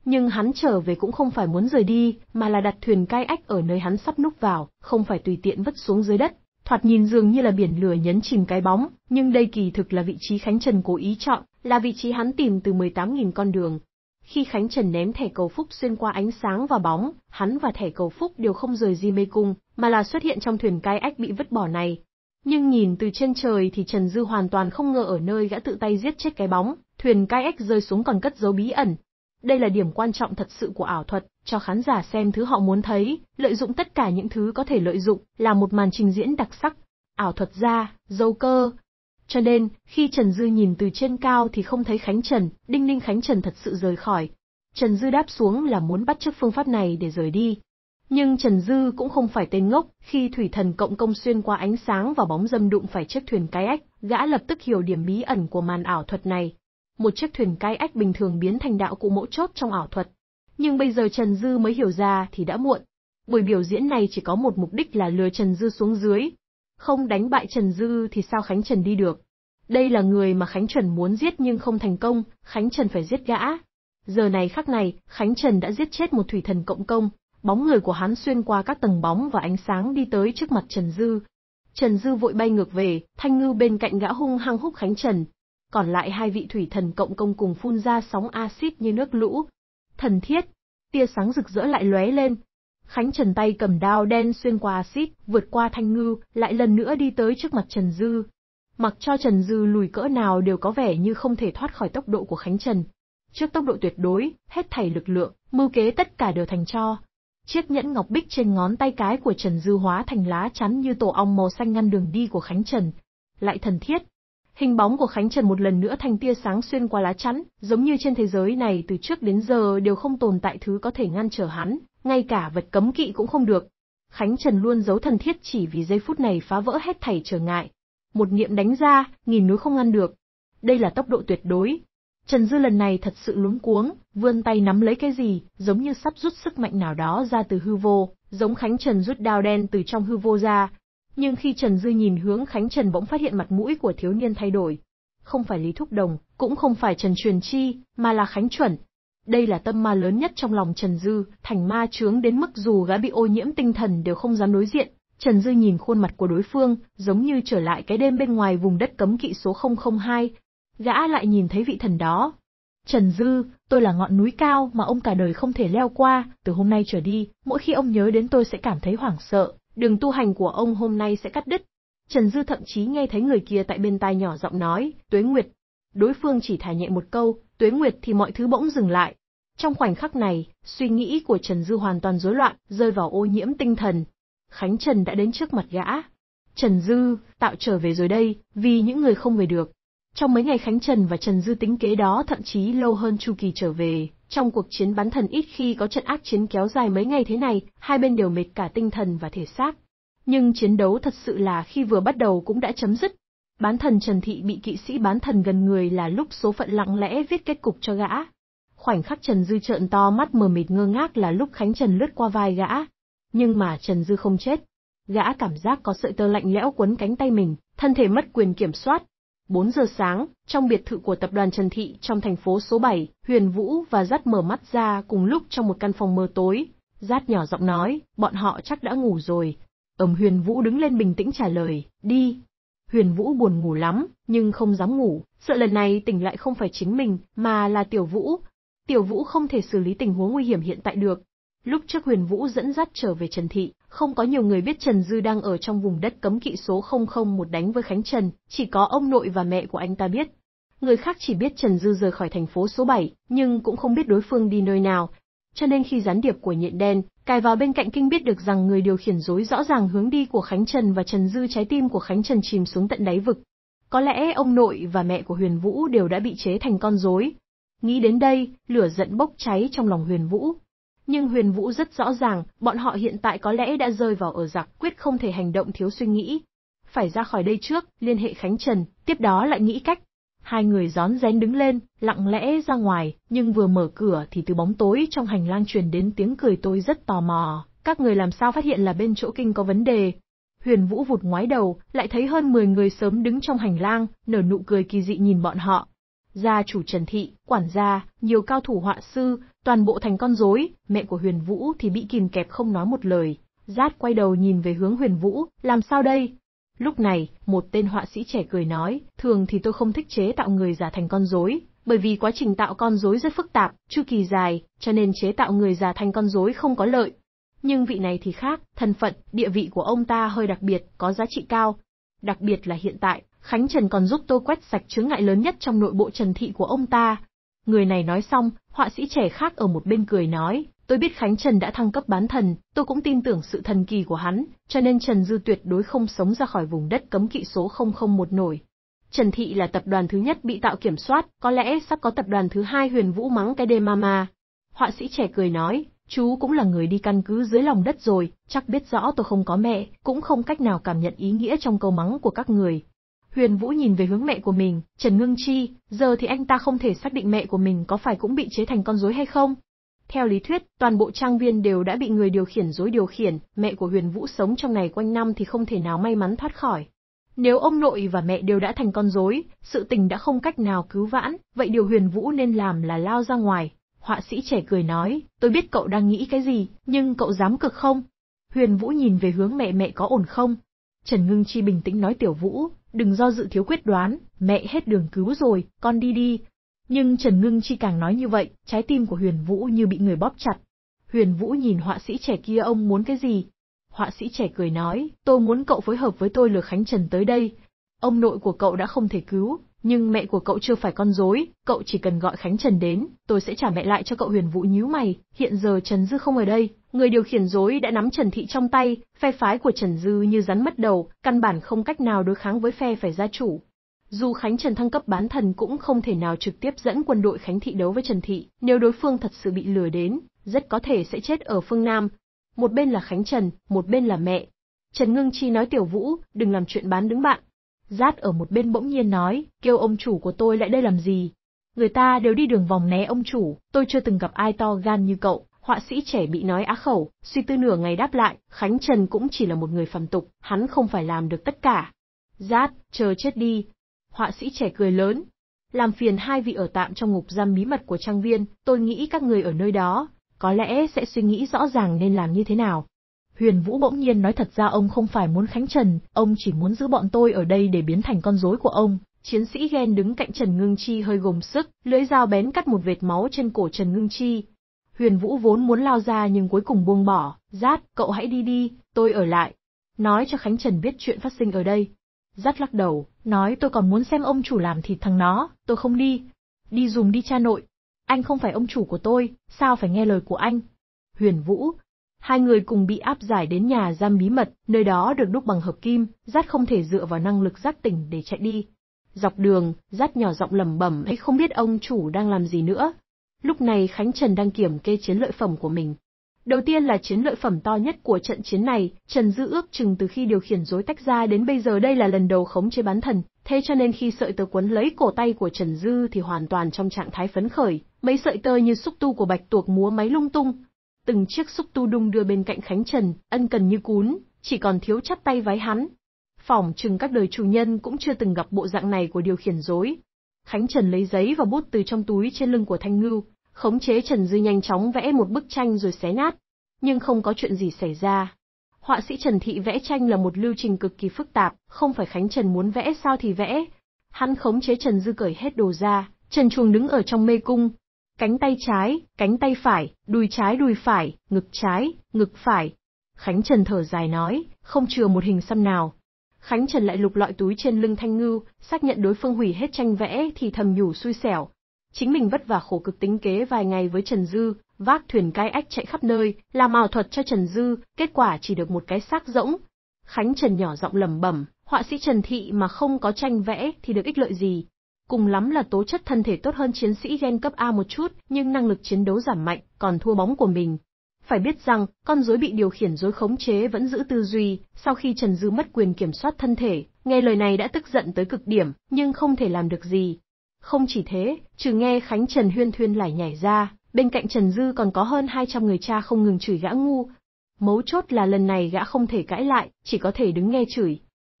Nhưng hắn trở về cũng không phải muốn rời đi, mà là đặt thuyền cai ách ở nơi hắn sắp núp vào, không phải tùy tiện vứt xuống dưới đất. Thoạt nhìn dường như là biển lửa nhấn chìm cái bóng, nhưng đây kỳ thực là vị trí Khánh Trần cố ý chọn, là vị trí hắn tìm từ 18.000 con đường, khi Khánh Trần ném thẻ cầu phúc xuyên qua ánh sáng và bóng, hắn và thẻ cầu phúc đều không rời di mê cung, mà là xuất hiện trong thuyền cai ách bị vứt bỏ này. Nhưng nhìn từ trên trời thì Trần Dư hoàn toàn không ngờ ở nơi gã tự tay giết chết cái bóng, thuyền cai ách rơi xuống còn cất dấu bí ẩn. Đây là điểm quan trọng thật sự của ảo thuật, cho khán giả xem thứ họ muốn thấy, lợi dụng tất cả những thứ có thể lợi dụng, là một màn trình diễn đặc sắc. Ảo thuật gia, dâu cơ, cho nên, khi Trần Dư nhìn từ trên cao thì không thấy Khánh Trần, Đinh Ninh Khánh Trần thật sự rời khỏi. Trần Dư đáp xuống là muốn bắt chước phương pháp này để rời đi. Nhưng Trần Dư cũng không phải tên ngốc, khi thủy thần cộng công xuyên qua ánh sáng và bóng dâm đụng phải chiếc thuyền cái ếch, gã lập tức hiểu điểm bí ẩn của màn ảo thuật này. Một chiếc thuyền cái ếch bình thường biến thành đạo cụ mẫu chốt trong ảo thuật. Nhưng bây giờ Trần Dư mới hiểu ra thì đã muộn. Buổi biểu diễn này chỉ có một mục đích là lừa Trần Dư xuống dưới, không đánh bại Trần Dư thì sao Khánh Trần đi được? Đây là người mà Khánh Trần muốn giết nhưng không thành công, Khánh Trần phải giết gã. Giờ này khắc này, Khánh Trần đã giết chết một thủy thần cộng công, bóng người của hắn xuyên qua các tầng bóng và ánh sáng đi tới trước mặt Trần Dư. Trần Dư vội bay ngược về, Thanh Ngư bên cạnh gã hung hăng húc Khánh Trần. Còn lại hai vị thủy thần cộng công cùng phun ra sóng axit như nước lũ. Thần thiết, tia sáng rực rỡ lại lóe lên, Khánh Trần tay cầm đao đen xuyên qua xít, vượt qua Thanh Ngư, lại lần nữa đi tới trước mặt Trần Dư. Mặc cho Trần Dư lùi cỡ nào đều có vẻ như không thể thoát khỏi tốc độ của Khánh Trần. Trước tốc độ tuyệt đối, hết thảy lực lượng, mưu kế tất cả đều thành cho. Chiếc nhẫn ngọc bích trên ngón tay cái của Trần Dư hóa thành lá chắn như tổ ong màu xanh ngăn đường đi của Khánh Trần. Lại thần thiết. Hình bóng của Khánh Trần một lần nữa thành tia sáng xuyên qua lá chắn, giống như trên thế giới này từ trước đến giờ đều không tồn tại thứ có thể ngăn trở hắn, ngay cả vật cấm kỵ cũng không được. Khánh Trần luôn giấu thần thiết chỉ vì giây phút này phá vỡ hết thảy trở ngại. Một niệm đánh ra, nghìn núi không ngăn được. Đây là tốc độ tuyệt đối. Trần Dư lần này thật sự luống cuống, vươn tay nắm lấy cái gì, giống như sắp rút sức mạnh nào đó ra từ hư vô, giống Khánh Trần rút đao đen từ trong hư vô ra. Nhưng khi Trần Dư nhìn hướng Khánh Trần bỗng phát hiện mặt mũi của thiếu niên thay đổi. Không phải Lý Thúc Đồng, cũng không phải Trần Truyền Chi, mà là Khánh Chuẩn, đây là tâm ma lớn nhất trong lòng Trần Dư, thành ma chướng đến mức dù gã bị ô nhiễm tinh thần đều không dám đối diện. Trần Dư nhìn khuôn mặt của đối phương, giống như trở lại cái đêm bên ngoài vùng đất cấm kỵ số 002. Gã lại nhìn thấy vị thần đó. Trần Dư, tôi là ngọn núi cao mà ông cả đời không thể leo qua, từ hôm nay trở đi, mỗi khi ông nhớ đến tôi sẽ cảm thấy hoảng sợ, đường tu hành của ông hôm nay sẽ cắt đứt. Trần Dư thậm chí nghe thấy người kia tại bên tai nhỏ giọng nói, Tuế Nguyệt. Đối phương chỉ thả nhẹ một câu, Tuế Nguyệt thì mọi thứ bỗng dừng lại, trong khoảnh khắc này, suy nghĩ của Trần Dư hoàn toàn rối loạn, rơi vào ô nhiễm tinh thần. Khánh Trần đã đến trước mặt gã. Trần Dư, tạo trở về rồi đây, vì những người không về được. Trong mấy ngày Khánh Trần và Trần Dư tính kế đó thậm chí lâu hơn chu kỳ trở về, trong cuộc chiến bán thần ít khi có trận ác chiến kéo dài mấy ngày thế này, hai bên đều mệt cả tinh thần và thể xác. Nhưng chiến đấu thật sự là khi vừa bắt đầu cũng đã chấm dứt. Bán thần Trần Thị bị kỵ sĩ bán thần gần người là lúc số phận lặng lẽ viết kết cục cho gã, Khoảnh khắc Trần Dư trợn to mắt mờ mịt ngơ ngác là lúc Khánh Trần lướt qua vai gã. Nhưng mà Trần Dư không chết. Gã cảm giác có sợi tơ lạnh lẽo quấn cánh tay mình, thân thể mất quyền kiểm soát. 4 giờ sáng, trong biệt thự của tập đoàn Trần Thị trong thành phố số 7, Huyền Vũ và Dát mở mắt ra cùng lúc trong một căn phòng mơ tối. Dát nhỏ giọng nói, bọn họ chắc đã ngủ rồi. Ẩm Huyền Vũ đứng lên bình tĩnh trả lời, đi, Huyền Vũ buồn ngủ lắm, nhưng không dám ngủ, sợ lần này tỉnh lại không phải chính mình, mà là Tiểu Vũ, Tiểu Vũ không thể xử lý tình huống nguy hiểm hiện tại được. Lúc trước Huyền Vũ dẫn dắt trở về Trần Thị, không có nhiều người biết Trần Dư đang ở trong vùng đất cấm kỵ số 001 đánh với Khánh Trần, chỉ có ông nội và mẹ của anh ta biết. Người khác chỉ biết Trần Dư rời khỏi thành phố số 7, nhưng cũng không biết đối phương đi nơi nào. Cho nên khi gián điệp của nhện đen, cài vào bên cạnh kinh biết được rằng người điều khiển rối rõ ràng hướng đi của Khánh Trần và Trần Dư trái tim của Khánh Trần chìm xuống tận đáy vực. Có lẽ ông nội và mẹ của Huyền Vũ đều đã bị chế thành con rối, Nghĩ đến đây, lửa giận bốc cháy trong lòng Huyền Vũ. Nhưng Huyền Vũ rất rõ ràng, bọn họ hiện tại có lẽ đã rơi vào ở giặc quyết không thể hành động thiếu suy nghĩ. Phải ra khỏi đây trước, liên hệ Khánh Trần, tiếp đó lại nghĩ cách. Hai người gión rén đứng lên, lặng lẽ ra ngoài, nhưng vừa mở cửa thì từ bóng tối trong hành lang truyền đến tiếng cười tôi rất tò mò. Các người làm sao phát hiện là bên chỗ kinh có vấn đề? Huyền Vũ vụt ngoái đầu, lại thấy hơn 10 người sớm đứng trong hành lang, nở nụ cười kỳ dị nhìn bọn họ gia chủ Trần Thị, quản gia, nhiều cao thủ họa sư, toàn bộ thành con rối, mẹ của Huyền Vũ thì bị kìm kẹp không nói một lời. Giát quay đầu nhìn về hướng Huyền Vũ, làm sao đây? Lúc này, một tên họa sĩ trẻ cười nói, thường thì tôi không thích chế tạo người giả thành con rối, bởi vì quá trình tạo con rối rất phức tạp, chu kỳ dài, cho nên chế tạo người giả thành con rối không có lợi. Nhưng vị này thì khác, thân phận, địa vị của ông ta hơi đặc biệt, có giá trị cao. Đặc biệt là hiện tại, Khánh Trần còn giúp tôi quét sạch chướng ngại lớn nhất trong nội bộ Trần Thị của ông ta. Người này nói xong, họa sĩ trẻ khác ở một bên cười nói, tôi biết Khánh Trần đã thăng cấp bán thần, tôi cũng tin tưởng sự thần kỳ của hắn, cho nên Trần Dư tuyệt đối không sống ra khỏi vùng đất cấm kỵ số 001 nổi. Trần Thị là tập đoàn thứ nhất bị tạo kiểm soát, có lẽ sắp có tập đoàn thứ hai huyền vũ mắng cái đê mama. Họa sĩ trẻ cười nói, chú cũng là người đi căn cứ dưới lòng đất rồi, chắc biết rõ tôi không có mẹ, cũng không cách nào cảm nhận ý nghĩa trong câu mắng của các người, Huyền Vũ nhìn về hướng mẹ của mình, Trần Ngưng Chi, giờ thì anh ta không thể xác định mẹ của mình có phải cũng bị chế thành con rối hay không. Theo lý thuyết, toàn bộ trang viên đều đã bị người điều khiển rối điều khiển, mẹ của Huyền Vũ sống trong này quanh năm thì không thể nào may mắn thoát khỏi. Nếu ông nội và mẹ đều đã thành con rối, sự tình đã không cách nào cứu vãn, vậy điều Huyền Vũ nên làm là lao ra ngoài. Họa sĩ trẻ cười nói, tôi biết cậu đang nghĩ cái gì, nhưng cậu dám cực không? Huyền Vũ nhìn về hướng mẹ mẹ có ổn không? Trần Ngưng Chi bình tĩnh nói Tiểu Vũ, đừng do dự thiếu quyết đoán, mẹ hết đường cứu rồi, con đi đi. Nhưng Trần Ngưng Chi càng nói như vậy, trái tim của Huyền Vũ như bị người bóp chặt. Huyền Vũ nhìn họa sĩ trẻ kia ông muốn cái gì? Họa sĩ trẻ cười nói, tôi muốn cậu phối hợp với tôi lừa Khánh Trần tới đây. Ông nội của cậu đã không thể cứu, nhưng mẹ của cậu chưa phải con rối, cậu chỉ cần gọi Khánh Trần đến, tôi sẽ trả mẹ lại cho cậu Huyền Vũ nhíu mày, hiện giờ Trần Dư không ở đây, người điều khiển rối đã nắm Trần Thị trong tay, phe phái của Trần Dư như rắn mất đầu, căn bản không cách nào đối kháng với phe phải gia chủ. Dù Khánh Trần thăng cấp bán thần cũng không thể nào trực tiếp dẫn quân đội Khánh Thị đấu với Trần Thị, nếu đối phương thật sự bị lừa đến, rất có thể sẽ chết ở phương Nam. Một bên là Khánh Trần, một bên là mẹ. Trần Ngưng Chi nói Tiểu Vũ, đừng làm chuyện bán đứng bạn, Giát ở một bên bỗng nhiên nói, kêu ông chủ của tôi lại đây làm gì? Người ta đều đi đường vòng né ông chủ, tôi chưa từng gặp ai to gan như cậu. Họa sĩ trẻ bị nói á khẩu, suy tư nửa ngày đáp lại, Khánh Trần cũng chỉ là một người phàm tục, hắn không phải làm được tất cả. Giát, chờ chết đi. Họa sĩ trẻ cười lớn. Làm phiền hai vị ở tạm trong ngục giam bí mật của trang viên, tôi nghĩ các người ở nơi đó, có lẽ sẽ suy nghĩ rõ ràng nên làm như thế nào. Huyền Vũ bỗng nhiên nói thật ra ông không phải muốn khánh trần, ông chỉ muốn giữ bọn tôi ở đây để biến thành con rối của ông. Chiến sĩ ghen đứng cạnh Trần Ngưng Chi hơi gồng sức, lưỡi dao bén cắt một vệt máu trên cổ Trần Ngưng Chi. Huyền Vũ vốn muốn lao ra nhưng cuối cùng buông bỏ, rát, cậu hãy đi đi, tôi ở lại. Nói cho Khánh Trần biết chuyện phát sinh ở đây. Rát lắc đầu, nói tôi còn muốn xem ông chủ làm thịt thằng nó, tôi không đi. Đi dùng đi cha nội. Anh không phải ông chủ của tôi, sao phải nghe lời của anh? Huyền Vũ, Hai người cùng bị áp giải đến nhà giam bí mật, nơi đó được đúc bằng hợp kim, rát không thể dựa vào năng lực giác tỉnh để chạy đi. Dọc đường, rát nhỏ giọng lẩm bẩm ấy không biết ông chủ đang làm gì nữa. Lúc này Khánh Trần đang kiểm kê chiến lợi phẩm của mình. Đầu tiên là chiến lợi phẩm to nhất của trận chiến này, Trần Dư ước chừng từ khi điều khiển rối tách ra đến bây giờ đây là lần đầu khống chế bán thần, thế cho nên khi sợi tơ quấn lấy cổ tay của Trần Dư thì hoàn toàn trong trạng thái phấn khởi, mấy sợi tơ như xúc tu của bạch tuộc múa máy lung tung, từng chiếc xúc tu đung đưa bên cạnh Khánh Trần, ân cần như cún, chỉ còn thiếu chắp tay vái hắn. Phỏng chừng các đời chủ nhân cũng chưa từng gặp bộ dạng này của điều khiển rối. Khánh Trần lấy giấy và bút từ trong túi trên lưng của Thanh Ngưu, khống chế Trần Dư nhanh chóng vẽ một bức tranh rồi xé nát. Nhưng không có chuyện gì xảy ra. Họa sĩ Trần Thị vẽ tranh là một lưu trình cực kỳ phức tạp, không phải Khánh Trần muốn vẽ sao thì vẽ. Hắn khống chế Trần Dư cởi hết đồ ra, Trần Chuồng đứng ở trong mê cung, cánh tay trái, cánh tay phải, đùi trái đùi phải, ngực trái, ngực phải. Khánh Trần thở dài nói, không chừa một hình xăm nào. Khánh Trần lại lục lọi túi trên lưng Thanh Ngưu, xác nhận đối phương hủy hết tranh vẽ thì thầm nhủ xui xẻo. Chính mình vất vả khổ cực tính kế vài ngày với Trần Dư, vác thuyền cai ách chạy khắp nơi, làm ảo thuật cho Trần Dư, kết quả chỉ được một cái xác rỗng. Khánh Trần nhỏ giọng lẩm bẩm, họa sĩ Trần Thị mà không có tranh vẽ thì được ích lợi gì, Cùng lắm là tố chất thân thể tốt hơn chiến sĩ gen cấp A một chút, nhưng năng lực chiến đấu giảm mạnh, còn thua bóng của mình. Phải biết rằng, con rối bị điều khiển rối khống chế vẫn giữ tư duy, sau khi Trần Dư mất quyền kiểm soát thân thể, nghe lời này đã tức giận tới cực điểm, nhưng không thể làm được gì. Không chỉ thế, trừ nghe Khánh Trần Huyên Thuyên lải nhảy ra, bên cạnh Trần Dư còn có hơn 200 người cha không ngừng chửi gã ngu. Mấu chốt là lần này gã không thể cãi lại, chỉ có thể đứng nghe chửi.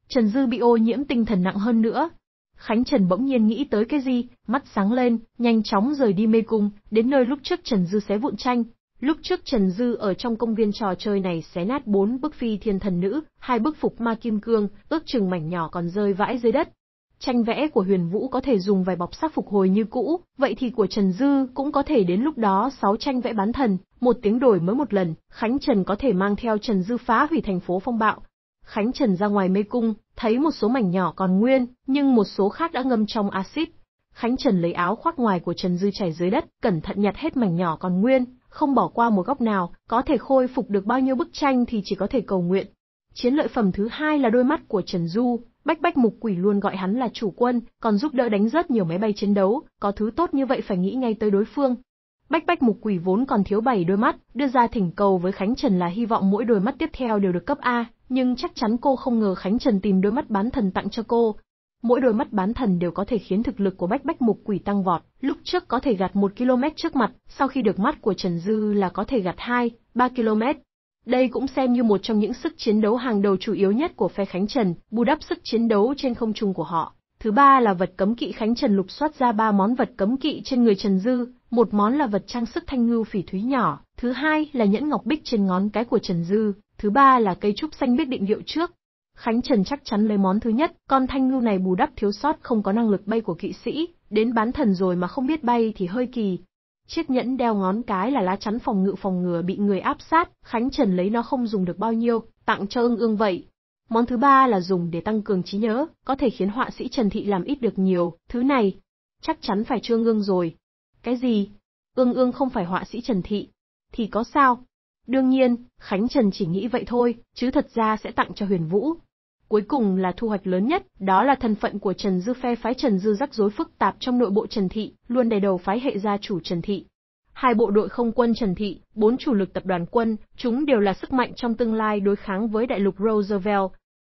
Trần Dư bị ô nhiễm tinh thần nặng hơn nữa, Khánh Trần bỗng nhiên nghĩ tới cái gì, mắt sáng lên, nhanh chóng rời đi mê cung, đến nơi lúc trước Trần Dư xé vụn tranh. Lúc trước Trần Dư ở trong công viên trò chơi này xé nát bốn bức phi thiên thần nữ, hai bức phục ma kim cương, ước chừng mảnh nhỏ còn rơi vãi dưới đất. Tranh vẽ của Huyền Vũ có thể dùng vài bọc sắc phục hồi như cũ, vậy thì của Trần Dư cũng có thể đến lúc đó sáu tranh vẽ bán thần, một tiếng đổi mới một lần, Khánh Trần có thể mang theo Trần Dư phá hủy thành phố phong bạo, Khánh Trần ra ngoài mê cung, thấy một số mảnh nhỏ còn nguyên, nhưng một số khác đã ngâm trong axit. Khánh Trần lấy áo khoác ngoài của Trần Dư chảy dưới đất, cẩn thận nhặt hết mảnh nhỏ còn nguyên, không bỏ qua một góc nào, có thể khôi phục được bao nhiêu bức tranh thì chỉ có thể cầu nguyện. Chiến lợi phẩm thứ hai là đôi mắt của Trần Du, Bách Bách Mục Quỷ luôn gọi hắn là chủ quân, còn giúp đỡ đánh rớt nhiều máy bay chiến đấu, có thứ tốt như vậy phải nghĩ ngay tới đối phương. Bách Bách Mục Quỷ vốn còn thiếu bảy đôi mắt, đưa ra thỉnh cầu với Khánh Trần là hy vọng mỗi đôi mắt tiếp theo đều được cấp A, nhưng chắc chắn cô không ngờ Khánh Trần tìm đôi mắt bán thần tặng cho cô. Mỗi đôi mắt bán thần đều có thể khiến thực lực của Bách Bách Mục Quỷ tăng vọt, lúc trước có thể gạt 1 km trước mặt, sau khi được mắt của Trần Dư là có thể gạt 2, 3 km. Đây cũng xem như một trong những sức chiến đấu hàng đầu chủ yếu nhất của phe Khánh Trần, bù đắp sức chiến đấu trên không trung của họ. Thứ ba là vật cấm kỵ Khánh Trần lục soát ra ba món vật cấm kỵ trên người Trần Dư, một món là vật trang sức thanh ngưu phỉ thúy nhỏ, thứ hai là nhẫn ngọc bích trên ngón cái của Trần Dư, Thứ ba là cây trúc xanh biết định điệu trước. Khánh Trần chắc chắn lấy món thứ nhất, con thanh ngưu này bù đắp thiếu sót không có năng lực bay của kỵ sĩ, đến bán thần rồi mà không biết bay thì hơi kỳ. Chiếc nhẫn đeo ngón cái là lá chắn phòng ngự phòng ngừa bị người áp sát, Khánh Trần lấy nó không dùng được bao nhiêu, tặng cho ưng ương vậy. Món thứ ba là dùng để tăng cường trí nhớ, có thể khiến họa sĩ Trần Thị làm ít được nhiều, thứ này, chắc chắn phải trương ương rồi. Cái gì? Ương ương không phải họa sĩ Trần Thị. Thì có sao? Đương nhiên, Khánh Trần chỉ nghĩ vậy thôi, chứ thật ra sẽ tặng cho Huyền Vũ. Cuối cùng là thu hoạch lớn nhất, đó là thân phận của Trần Dư phe phái Trần Dư rắc rối phức tạp trong nội bộ Trần Thị, luôn đầy đầu phái hệ gia chủ Trần Thị. Hai bộ đội không quân Trần Thị, bốn chủ lực tập đoàn quân, chúng đều là sức mạnh trong tương lai đối kháng với đại lục Roosevelt.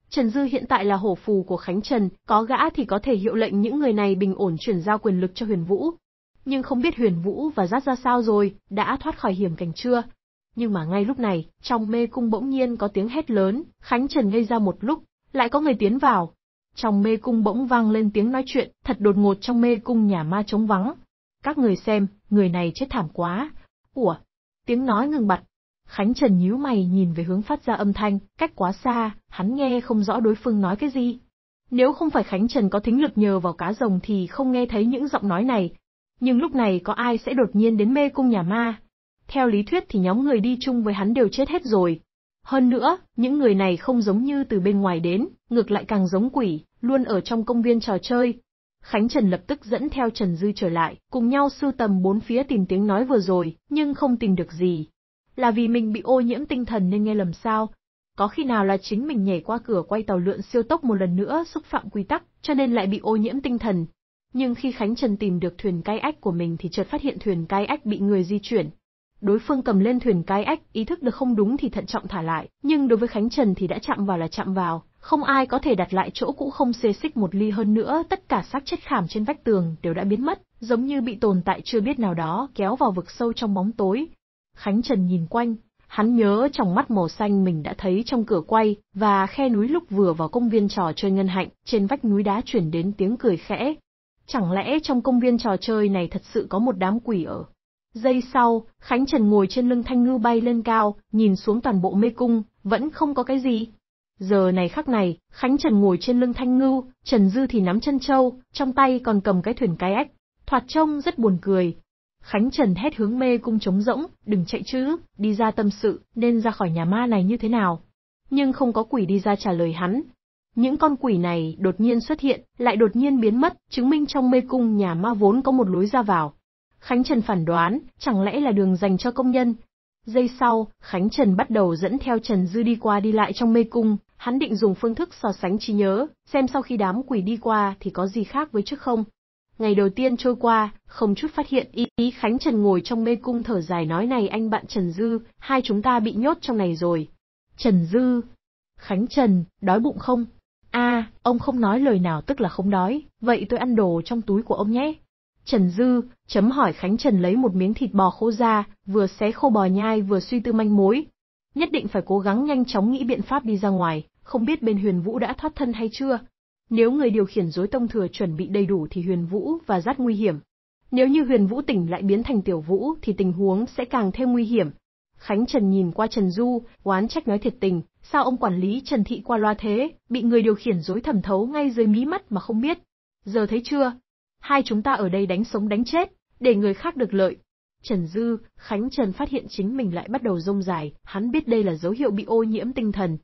Trần Dư hiện tại là hổ phù của Khánh Trần, có gã thì có thể hiệu lệnh những người này bình ổn chuyển giao quyền lực cho Huyền Vũ. Nhưng không biết Huyền Vũ và Giác ra sao rồi, đã thoát khỏi hiểm cảnh chưa, nhưng mà ngay lúc này, trong mê cung bỗng nhiên có tiếng hét lớn, Khánh Trần ngây ra một lúc, lại có người tiến vào. Trong mê cung bỗng vang lên tiếng nói chuyện, thật đột ngột trong mê cung nhà ma trống vắng. Các người xem, người này chết thảm quá. Ủa? Tiếng nói ngừng bặt. Khánh Trần nhíu mày nhìn về hướng phát ra âm thanh, cách quá xa, hắn nghe không rõ đối phương nói cái gì. Nếu không phải Khánh Trần có thính lực nhờ vào cá rồng thì không nghe thấy những giọng nói này. Nhưng lúc này có ai sẽ đột nhiên đến mê cung nhà ma, theo lý thuyết thì nhóm người đi chung với hắn đều chết hết rồi. Hơn nữa, những người này không giống như từ bên ngoài đến, ngược lại càng giống quỷ, luôn ở trong công viên trò chơi. Khánh Trần lập tức dẫn theo Trần Dư trở lại, cùng nhau sưu tầm bốn phía tìm tiếng nói vừa rồi, nhưng không tìm được gì. Là vì mình bị ô nhiễm tinh thần nên nghe lầm sao? Có khi nào là chính mình nhảy qua cửa quay tàu lượn siêu tốc một lần nữa xúc phạm quy tắc, cho nên lại bị ô nhiễm tinh thần, nhưng khi Khánh Trần tìm được thuyền cai ách của mình thì chợt phát hiện thuyền cai ách bị người di chuyển, đối phương cầm lên thuyền cái ách, ý thức được không đúng thì thận trọng thả lại, nhưng đối với Khánh Trần thì đã chạm vào là chạm vào, không ai có thể đặt lại chỗ cũ không xê xích một ly hơn nữa, tất cả xác chết khảm trên vách tường đều đã biến mất, giống như bị tồn tại chưa biết nào đó kéo vào vực sâu trong bóng tối. Khánh Trần nhìn quanh, hắn nhớ trong mắt màu xanh mình đã thấy trong cửa quay, và khe núi lúc vừa vào công viên trò chơi ngân hạnh, trên vách núi đá chuyển đến tiếng cười khẽ. Chẳng lẽ trong công viên trò chơi này thật sự có một đám quỷ ở? Giây sau, Khánh Trần ngồi trên lưng thanh ngư bay lên cao, nhìn xuống toàn bộ mê cung, vẫn không có cái gì. Giờ này khắc này, Khánh Trần ngồi trên lưng thanh ngưu, Trần Dư thì nắm chân châu, trong tay còn cầm cái thuyền cái ếch, thoạt trông rất buồn cười. Khánh Trần hét hướng mê cung trống rỗng, đừng chạy chứ, đi ra tâm sự, nên ra khỏi nhà ma này như thế nào. Nhưng không có quỷ đi ra trả lời hắn. Những con quỷ này đột nhiên xuất hiện, lại đột nhiên biến mất, chứng minh trong mê cung nhà ma vốn có một lối ra vào. Khánh Trần phản đoán, chẳng lẽ là đường dành cho công nhân. Giây sau, Khánh Trần bắt đầu dẫn theo Trần Dư đi qua đi lại trong mê cung, hắn định dùng phương thức so sánh trí nhớ, xem sau khi đám quỷ đi qua thì có gì khác với trước không. Ngày đầu tiên trôi qua, không chút phát hiện ý, ý Khánh Trần ngồi trong mê cung thở dài nói này anh bạn Trần Dư, hai chúng ta bị nhốt trong này rồi. Trần Dư. Khánh Trần, đói bụng không? a ông không nói lời nào tức là không đói, vậy tôi ăn đồ trong túi của ông nhé. Trần Dư, chấm hỏi Khánh Trần lấy một miếng thịt bò khô ra, vừa xé khô bò nhai vừa suy tư manh mối. Nhất định phải cố gắng nhanh chóng nghĩ biện pháp đi ra ngoài, không biết bên Huyền Vũ đã thoát thân hay chưa. Nếu người điều khiển dối tông thừa chuẩn bị đầy đủ thì Huyền Vũ và rất nguy hiểm. Nếu như Huyền Vũ tỉnh lại biến thành Tiểu Vũ thì tình huống sẽ càng thêm nguy hiểm. Khánh Trần nhìn qua Trần Du, oán trách nói thiệt tình, sao ông quản lý Trần Thị qua loa thế, bị người điều khiển dối thẩm thấu ngay dưới mí mắt mà không biết. Giờ thấy chưa, hai chúng ta ở đây đánh sống đánh chết, để người khác được lợi. Trần Dư, Khánh Trần phát hiện chính mình lại bắt đầu rung dài, hắn biết đây là dấu hiệu bị ô nhiễm tinh thần.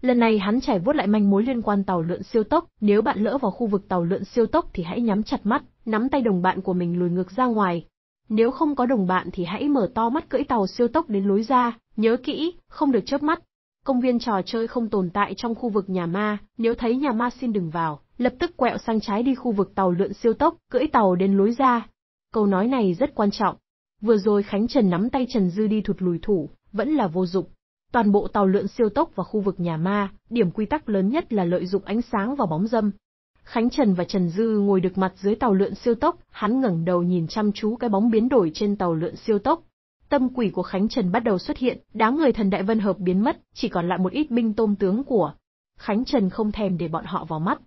Lần này hắn trải vuốt lại manh mối liên quan tàu lượn siêu tốc, nếu bạn lỡ vào khu vực tàu lượn siêu tốc thì hãy nhắm chặt mắt, nắm tay đồng bạn của mình lùi ngược ra ngoài. Nếu không có đồng bạn thì hãy mở to mắt cưỡi tàu siêu tốc đến lối ra, nhớ kỹ, không được chớp mắt. Công viên trò chơi không tồn tại trong khu vực nhà ma, nếu thấy nhà ma xin đừng vào lập tức quẹo sang trái đi khu vực tàu lượn siêu tốc, cưỡi tàu đến lối ra. Câu nói này rất quan trọng. Vừa rồi Khánh Trần nắm tay Trần Dư đi thụt lùi thủ, vẫn là vô dụng. Toàn bộ tàu lượn siêu tốc và khu vực nhà ma, điểm quy tắc lớn nhất là lợi dụng ánh sáng và bóng dâm. Khánh Trần và Trần Dư ngồi được mặt dưới tàu lượn siêu tốc, hắn ngẩng đầu nhìn chăm chú cái bóng biến đổi trên tàu lượn siêu tốc. Tâm quỷ của Khánh Trần bắt đầu xuất hiện, đám người thần đại vân hợp biến mất, chỉ còn lại một ít binh tôm tướng của. Khánh Trần không thèm để bọn họ vào mắt,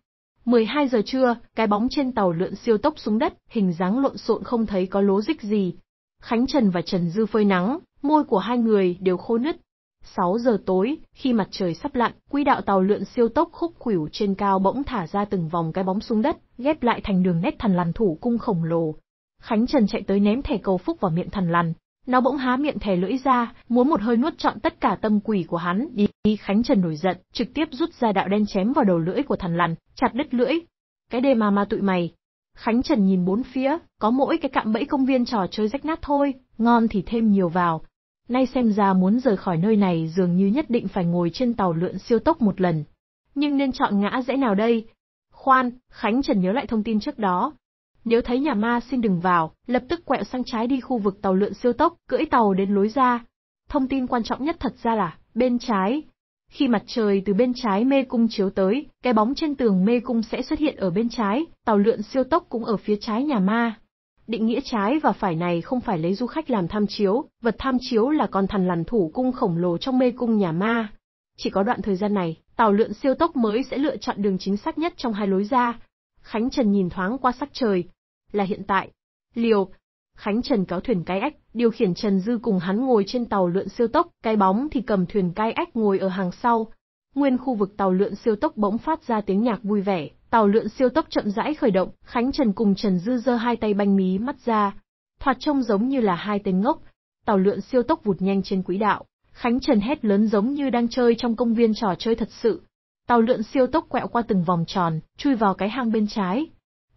12 giờ trưa, cái bóng trên tàu lượn siêu tốc xuống đất, hình dáng lộn xộn không thấy có lố dích gì. Khánh Trần và Trần Dư phơi nắng, môi của hai người đều khô nứt. 6 giờ tối, khi mặt trời sắp lặn, quỹ đạo tàu lượn siêu tốc khúc khuỷu trên cao bỗng thả ra từng vòng cái bóng xuống đất, ghép lại thành đường nét thần lằn thủ cung khổng lồ. Khánh Trần chạy tới ném thẻ cầu phúc vào miệng thần lằn, nó bỗng há miệng thè lưỡi ra, muốn một hơi nuốt trọn tất cả tâm quỷ của hắn. đi. Khánh Trần nổi giận, trực tiếp rút ra đạo đen chém vào đầu lưỡi của thằn lằn, chặt đứt lưỡi. Cái đề mà mà tụi mày. Khánh Trần nhìn bốn phía, có mỗi cái cạm bẫy công viên trò chơi rách nát thôi, ngon thì thêm nhiều vào. Nay xem ra muốn rời khỏi nơi này dường như nhất định phải ngồi trên tàu lượn siêu tốc một lần. Nhưng nên chọn ngã rẽ nào đây? Khoan, Khánh Trần nhớ lại thông tin trước đó, nếu thấy nhà ma xin đừng vào, lập tức quẹo sang trái đi khu vực tàu lượn siêu tốc, cưỡi tàu đến lối ra. Thông tin quan trọng nhất thật ra là, bên trái. Khi mặt trời từ bên trái mê cung chiếu tới, cái bóng trên tường mê cung sẽ xuất hiện ở bên trái, tàu lượn siêu tốc cũng ở phía trái nhà ma. Định nghĩa trái và phải này không phải lấy du khách làm tham chiếu, vật tham chiếu là con thần lằn thủ cung khổng lồ trong mê cung nhà ma. Chỉ có đoạn thời gian này, tàu lượn siêu tốc mới sẽ lựa chọn đường chính xác nhất trong hai lối ra, Khánh Trần nhìn thoáng qua sắc trời, là hiện tại. Liều. Khánh Trần kéo thuyền cái ếch, điều khiển Trần Dư cùng hắn ngồi trên tàu lượn siêu tốc, cái bóng thì cầm thuyền cái ếch ngồi ở hàng sau. Nguyên khu vực tàu lượn siêu tốc bỗng phát ra tiếng nhạc vui vẻ, tàu lượn siêu tốc chậm rãi khởi động, Khánh Trần cùng Trần Dư giơ hai tay banh mí mắt ra, thoạt trông giống như là hai tên ngốc. Tàu lượn siêu tốc vụt nhanh trên quỹ đạo, Khánh Trần hét lớn giống như đang chơi trong công viên trò chơi thật sự. Tàu lượn siêu tốc quẹo qua từng vòng tròn, chui vào cái hang bên trái.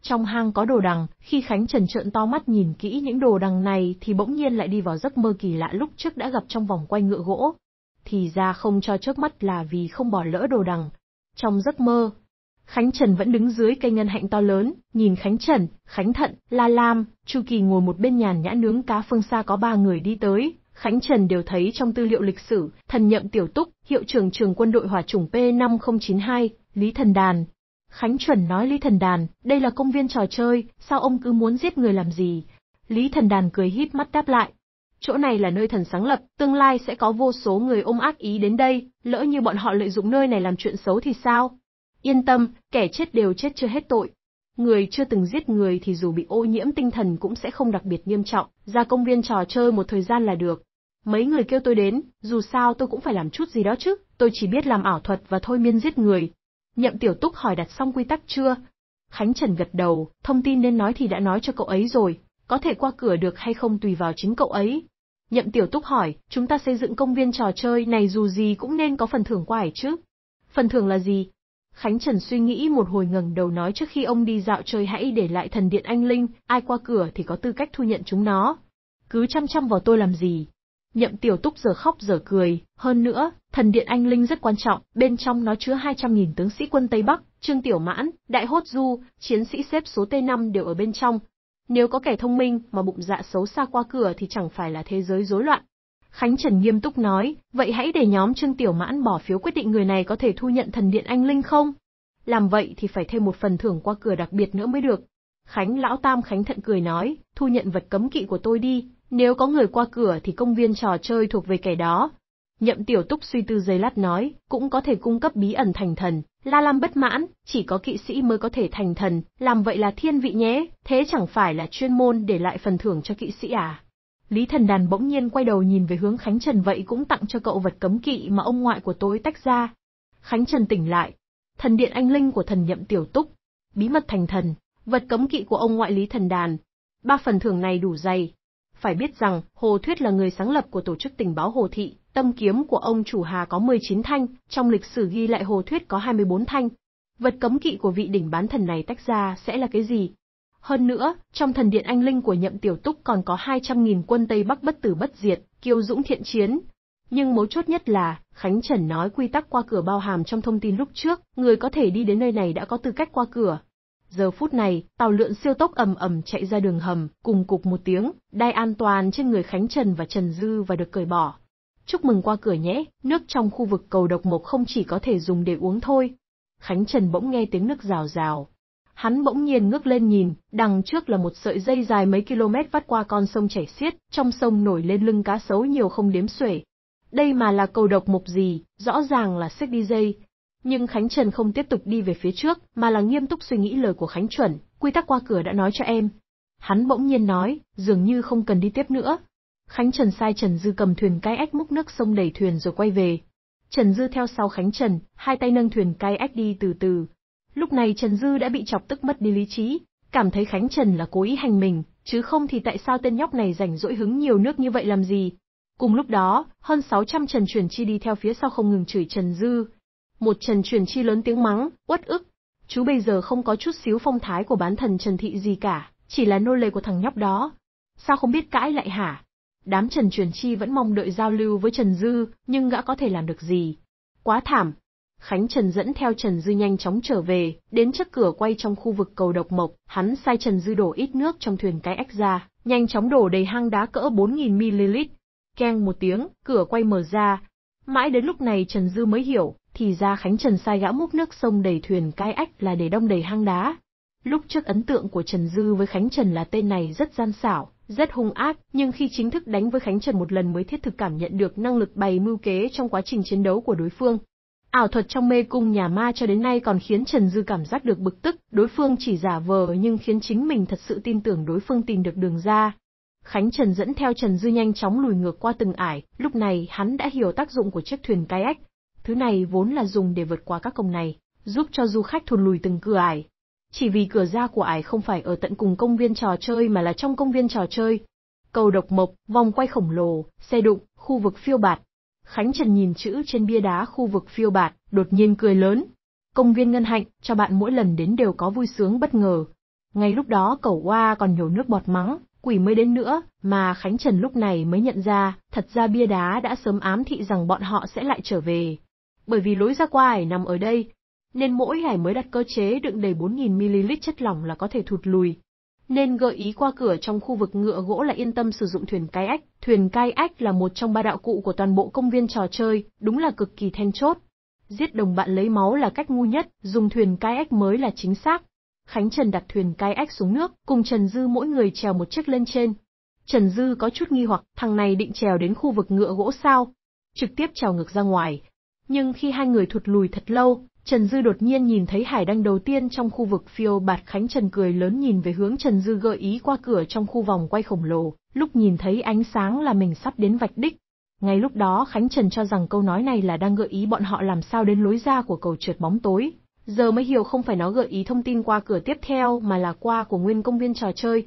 Trong hang có đồ đằng, khi Khánh Trần trợn to mắt nhìn kỹ những đồ đằng này thì bỗng nhiên lại đi vào giấc mơ kỳ lạ lúc trước đã gặp trong vòng quay ngựa gỗ. Thì ra không cho trước mắt là vì không bỏ lỡ đồ đằng. Trong giấc mơ, Khánh Trần vẫn đứng dưới cây ngân hạnh to lớn, nhìn Khánh Trần, Khánh Thận, La Lam, Chu Kỳ ngồi một bên nhàn nhã nướng cá phương xa có ba người đi tới, Khánh Trần đều thấy trong tư liệu lịch sử, thần nhậm tiểu túc, hiệu trưởng trường quân đội hỏa chủng P5092, Lý Thần Đàn. Khánh Chuẩn nói Lý Thần Đàn, đây là công viên trò chơi, sao ông cứ muốn giết người làm gì? Lý Thần Đàn cười híp mắt đáp lại. Chỗ này là nơi thần sáng lập, tương lai sẽ có vô số người ôm ác ý đến đây, lỡ như bọn họ lợi dụng nơi này làm chuyện xấu thì sao? Yên tâm, kẻ chết đều chết chưa hết tội, Người chưa từng giết người thì dù bị ô nhiễm tinh thần cũng sẽ không đặc biệt nghiêm trọng, ra công viên trò chơi một thời gian là được. Mấy người kêu tôi đến, dù sao tôi cũng phải làm chút gì đó chứ, tôi chỉ biết làm ảo thuật và thôi miên giết người. Nhậm tiểu túc hỏi đặt xong quy tắc chưa? Khánh Trần gật đầu, thông tin nên nói thì đã nói cho cậu ấy rồi, có thể qua cửa được hay không tùy vào chính cậu ấy. Nhậm tiểu túc hỏi, chúng ta xây dựng công viên trò chơi này dù gì cũng nên có phần thưởng quải chứ. Phần thưởng là gì? Khánh Trần suy nghĩ một hồi ngẩng đầu nói trước khi ông đi dạo chơi hãy để lại thần điện anh linh, ai qua cửa thì có tư cách thu nhận chúng nó. Cứ chăm chăm vào tôi làm gì? Nhậm tiểu túc giờ khóc giờ cười, hơn nữa, thần điện anh linh rất quan trọng, bên trong nó chứa 200.000 tướng sĩ quân Tây Bắc, Trương Tiểu Mãn, Đại Hốt Du, chiến sĩ xếp số T5 đều ở bên trong. Nếu có kẻ thông minh mà bụng dạ xấu xa qua cửa thì chẳng phải là thế giới rối loạn, Khánh Trần nghiêm túc nói, vậy hãy để nhóm Trương Tiểu Mãn bỏ phiếu quyết định người này có thể thu nhận thần điện anh Linh không? Làm vậy thì phải thêm một phần thưởng qua cửa đặc biệt nữa mới được. Khánh Lão Tam Khánh Thận cười nói, thu nhận vật cấm kỵ của tôi đi, nếu có người qua cửa thì công viên trò chơi thuộc về kẻ đó. Nhậm Tiểu Túc suy tư giây lát nói, cũng có thể cung cấp bí ẩn thành thần, La Lam bất mãn, chỉ có kỵ sĩ mới có thể thành thần, làm vậy là thiên vị nhé, thế chẳng phải là chuyên môn để lại phần thưởng cho kỵ sĩ à? Lý Thần Đàn bỗng nhiên quay đầu nhìn về hướng Khánh Trần vậy cũng tặng cho cậu vật cấm kỵ mà ông ngoại của tôi tách ra. Khánh Trần tỉnh lại. Thần điện anh linh của thần nhậm tiểu túc. Bí mật thành thần, vật cấm kỵ của ông ngoại Lý Thần Đàn. Ba phần thưởng này đủ dày. Phải biết rằng, Hồ Thuyết là người sáng lập của tổ chức tình báo Hồ Thị, tâm kiếm của ông chủ Hà có 19 thanh, trong lịch sử ghi lại Hồ Thuyết có 24 thanh. Vật cấm kỵ của vị đỉnh bán thần này tách ra sẽ là cái gì, hơn nữa, trong thần điện anh linh của Nhậm Tiểu Túc còn có 200.000 quân Tây Bắc bất tử bất diệt, kiêu dũng thiện chiến. Nhưng mấu chốt nhất là, Khánh Trần nói quy tắc qua cửa bao hàm trong thông tin lúc trước, người có thể đi đến nơi này đã có tư cách qua cửa. Giờ phút này, tàu lượn siêu tốc ầm ầm chạy ra đường hầm, cùng cục một tiếng, đai an toàn trên người Khánh Trần và Trần Dư và được cởi bỏ. Chúc mừng qua cửa nhé, nước trong khu vực cầu độc mộc không chỉ có thể dùng để uống thôi. Khánh Trần bỗng nghe tiếng nước rào rào, hắn bỗng nhiên ngước lên nhìn, đằng trước là một sợi dây dài mấy km vắt qua con sông chảy xiết, trong sông nổi lên lưng cá sấu nhiều không đếm xuể. Đây mà là cầu độc mục gì, rõ ràng là xích đi dây. Nhưng Khánh Trần không tiếp tục đi về phía trước, mà là nghiêm túc suy nghĩ lời của Khánh Chuẩn, quy tắc qua cửa đã nói cho em. Hắn bỗng nhiên nói, dường như không cần đi tiếp nữa. Khánh Trần sai Trần Dư cầm thuyền cai ách múc nước sông đẩy thuyền rồi quay về. Trần Dư theo sau Khánh Trần, hai tay nâng thuyền cai ách đi từ từ, Lúc này Trần Dư đã bị chọc tức mất đi lý trí, cảm thấy Khánh Trần là cố ý hành mình, chứ không thì tại sao tên nhóc này rảnh rỗi hứng nhiều nước như vậy làm gì. Cùng lúc đó, hơn 600 Trần Truyền Chi đi theo phía sau không ngừng chửi Trần Dư. Một Trần Truyền Chi lớn tiếng mắng, uất ức. Chú bây giờ không có chút xíu phong thái của bán thần Trần Thị gì cả, chỉ là nô lệ của thằng nhóc đó. Sao không biết cãi lại hả? Đám Trần Truyền Chi vẫn mong đợi giao lưu với Trần Dư, nhưng gã có thể làm được gì? Quá thảm, Khánh Trần dẫn theo Trần Dư nhanh chóng trở về, đến trước cửa quay trong khu vực cầu độc mộc, hắn sai Trần Dư đổ ít nước trong thuyền cái ếch ra, nhanh chóng đổ đầy hang đá cỡ 4.000ml. Keng một tiếng, cửa quay mở ra. Mãi đến lúc này Trần Dư mới hiểu, thì ra Khánh Trần sai gã múc nước sông đầy thuyền cái ếch là để đông đầy hang đá. Lúc trước ấn tượng của Trần Dư với Khánh Trần là tên này rất gian xảo, rất hung ác, nhưng khi chính thức đánh với Khánh Trần một lần mới thiết thực cảm nhận được năng lực bày mưu kế trong quá trình chiến đấu của đối phương. Ảo thuật trong mê cung nhà ma cho đến nay còn khiến Trần Dư cảm giác được bực tức, đối phương chỉ giả vờ nhưng khiến chính mình thật sự tin tưởng đối phương tìm được đường ra. Khánh Trần dẫn theo Trần Dư nhanh chóng lùi ngược qua từng ải, lúc này hắn đã hiểu tác dụng của chiếc thuyền kayak. Thứ này vốn là dùng để vượt qua các công này, giúp cho du khách thụt lùi từng cửa ải. Chỉ vì cửa ra của ải không phải ở tận cùng công viên trò chơi mà là trong công viên trò chơi. Cầu độc mộc, vòng quay khổng lồ, xe đụng, khu vực phiêu bạt, Khánh Trần nhìn chữ trên bia đá khu vực phiêu bạt, đột nhiên cười lớn. Công viên Ngân Hạnh, cho bạn mỗi lần đến đều có vui sướng bất ngờ. Ngay lúc đó cẩu hoa còn nhổ nước bọt mắng, quỷ mới đến nữa, mà Khánh Trần lúc này mới nhận ra, thật ra bia đá đã sớm ám thị rằng bọn họ sẽ lại trở về. Bởi vì lối ra qua nằm ở đây, nên mỗi hải mới đặt cơ chế đựng đầy 4.000ml chất lỏng là có thể thụt lùi, nên gợi ý qua cửa trong khu vực ngựa gỗ là yên tâm sử dụng thuyền cai ách. Thuyền cai ách là một trong ba đạo cụ của toàn bộ công viên trò chơi, đúng là cực kỳ then chốt. Giết đồng bạn lấy máu là cách ngu nhất, dùng thuyền cai ách mới là chính xác. Khánh Trần đặt thuyền cai ách xuống nước, cùng Trần Dư mỗi người trèo một chiếc lên trên. Trần Dư có chút nghi hoặc, thằng này định trèo đến khu vực ngựa gỗ sao? Trực tiếp trèo ngược ra ngoài. Nhưng khi hai người thụt lùi thật lâu, Trần Dư đột nhiên nhìn thấy hải đăng đầu tiên trong khu vực phiêu bạt Khánh Trần cười lớn nhìn về hướng Trần Dư gợi ý qua cửa trong khu vòng quay khổng lồ, lúc nhìn thấy ánh sáng là mình sắp đến vạch đích. Ngay lúc đó Khánh Trần cho rằng câu nói này là đang gợi ý bọn họ làm sao đến lối ra của cầu trượt bóng tối. Giờ mới hiểu không phải nó gợi ý thông tin qua cửa tiếp theo mà là qua của nguyên công viên trò chơi.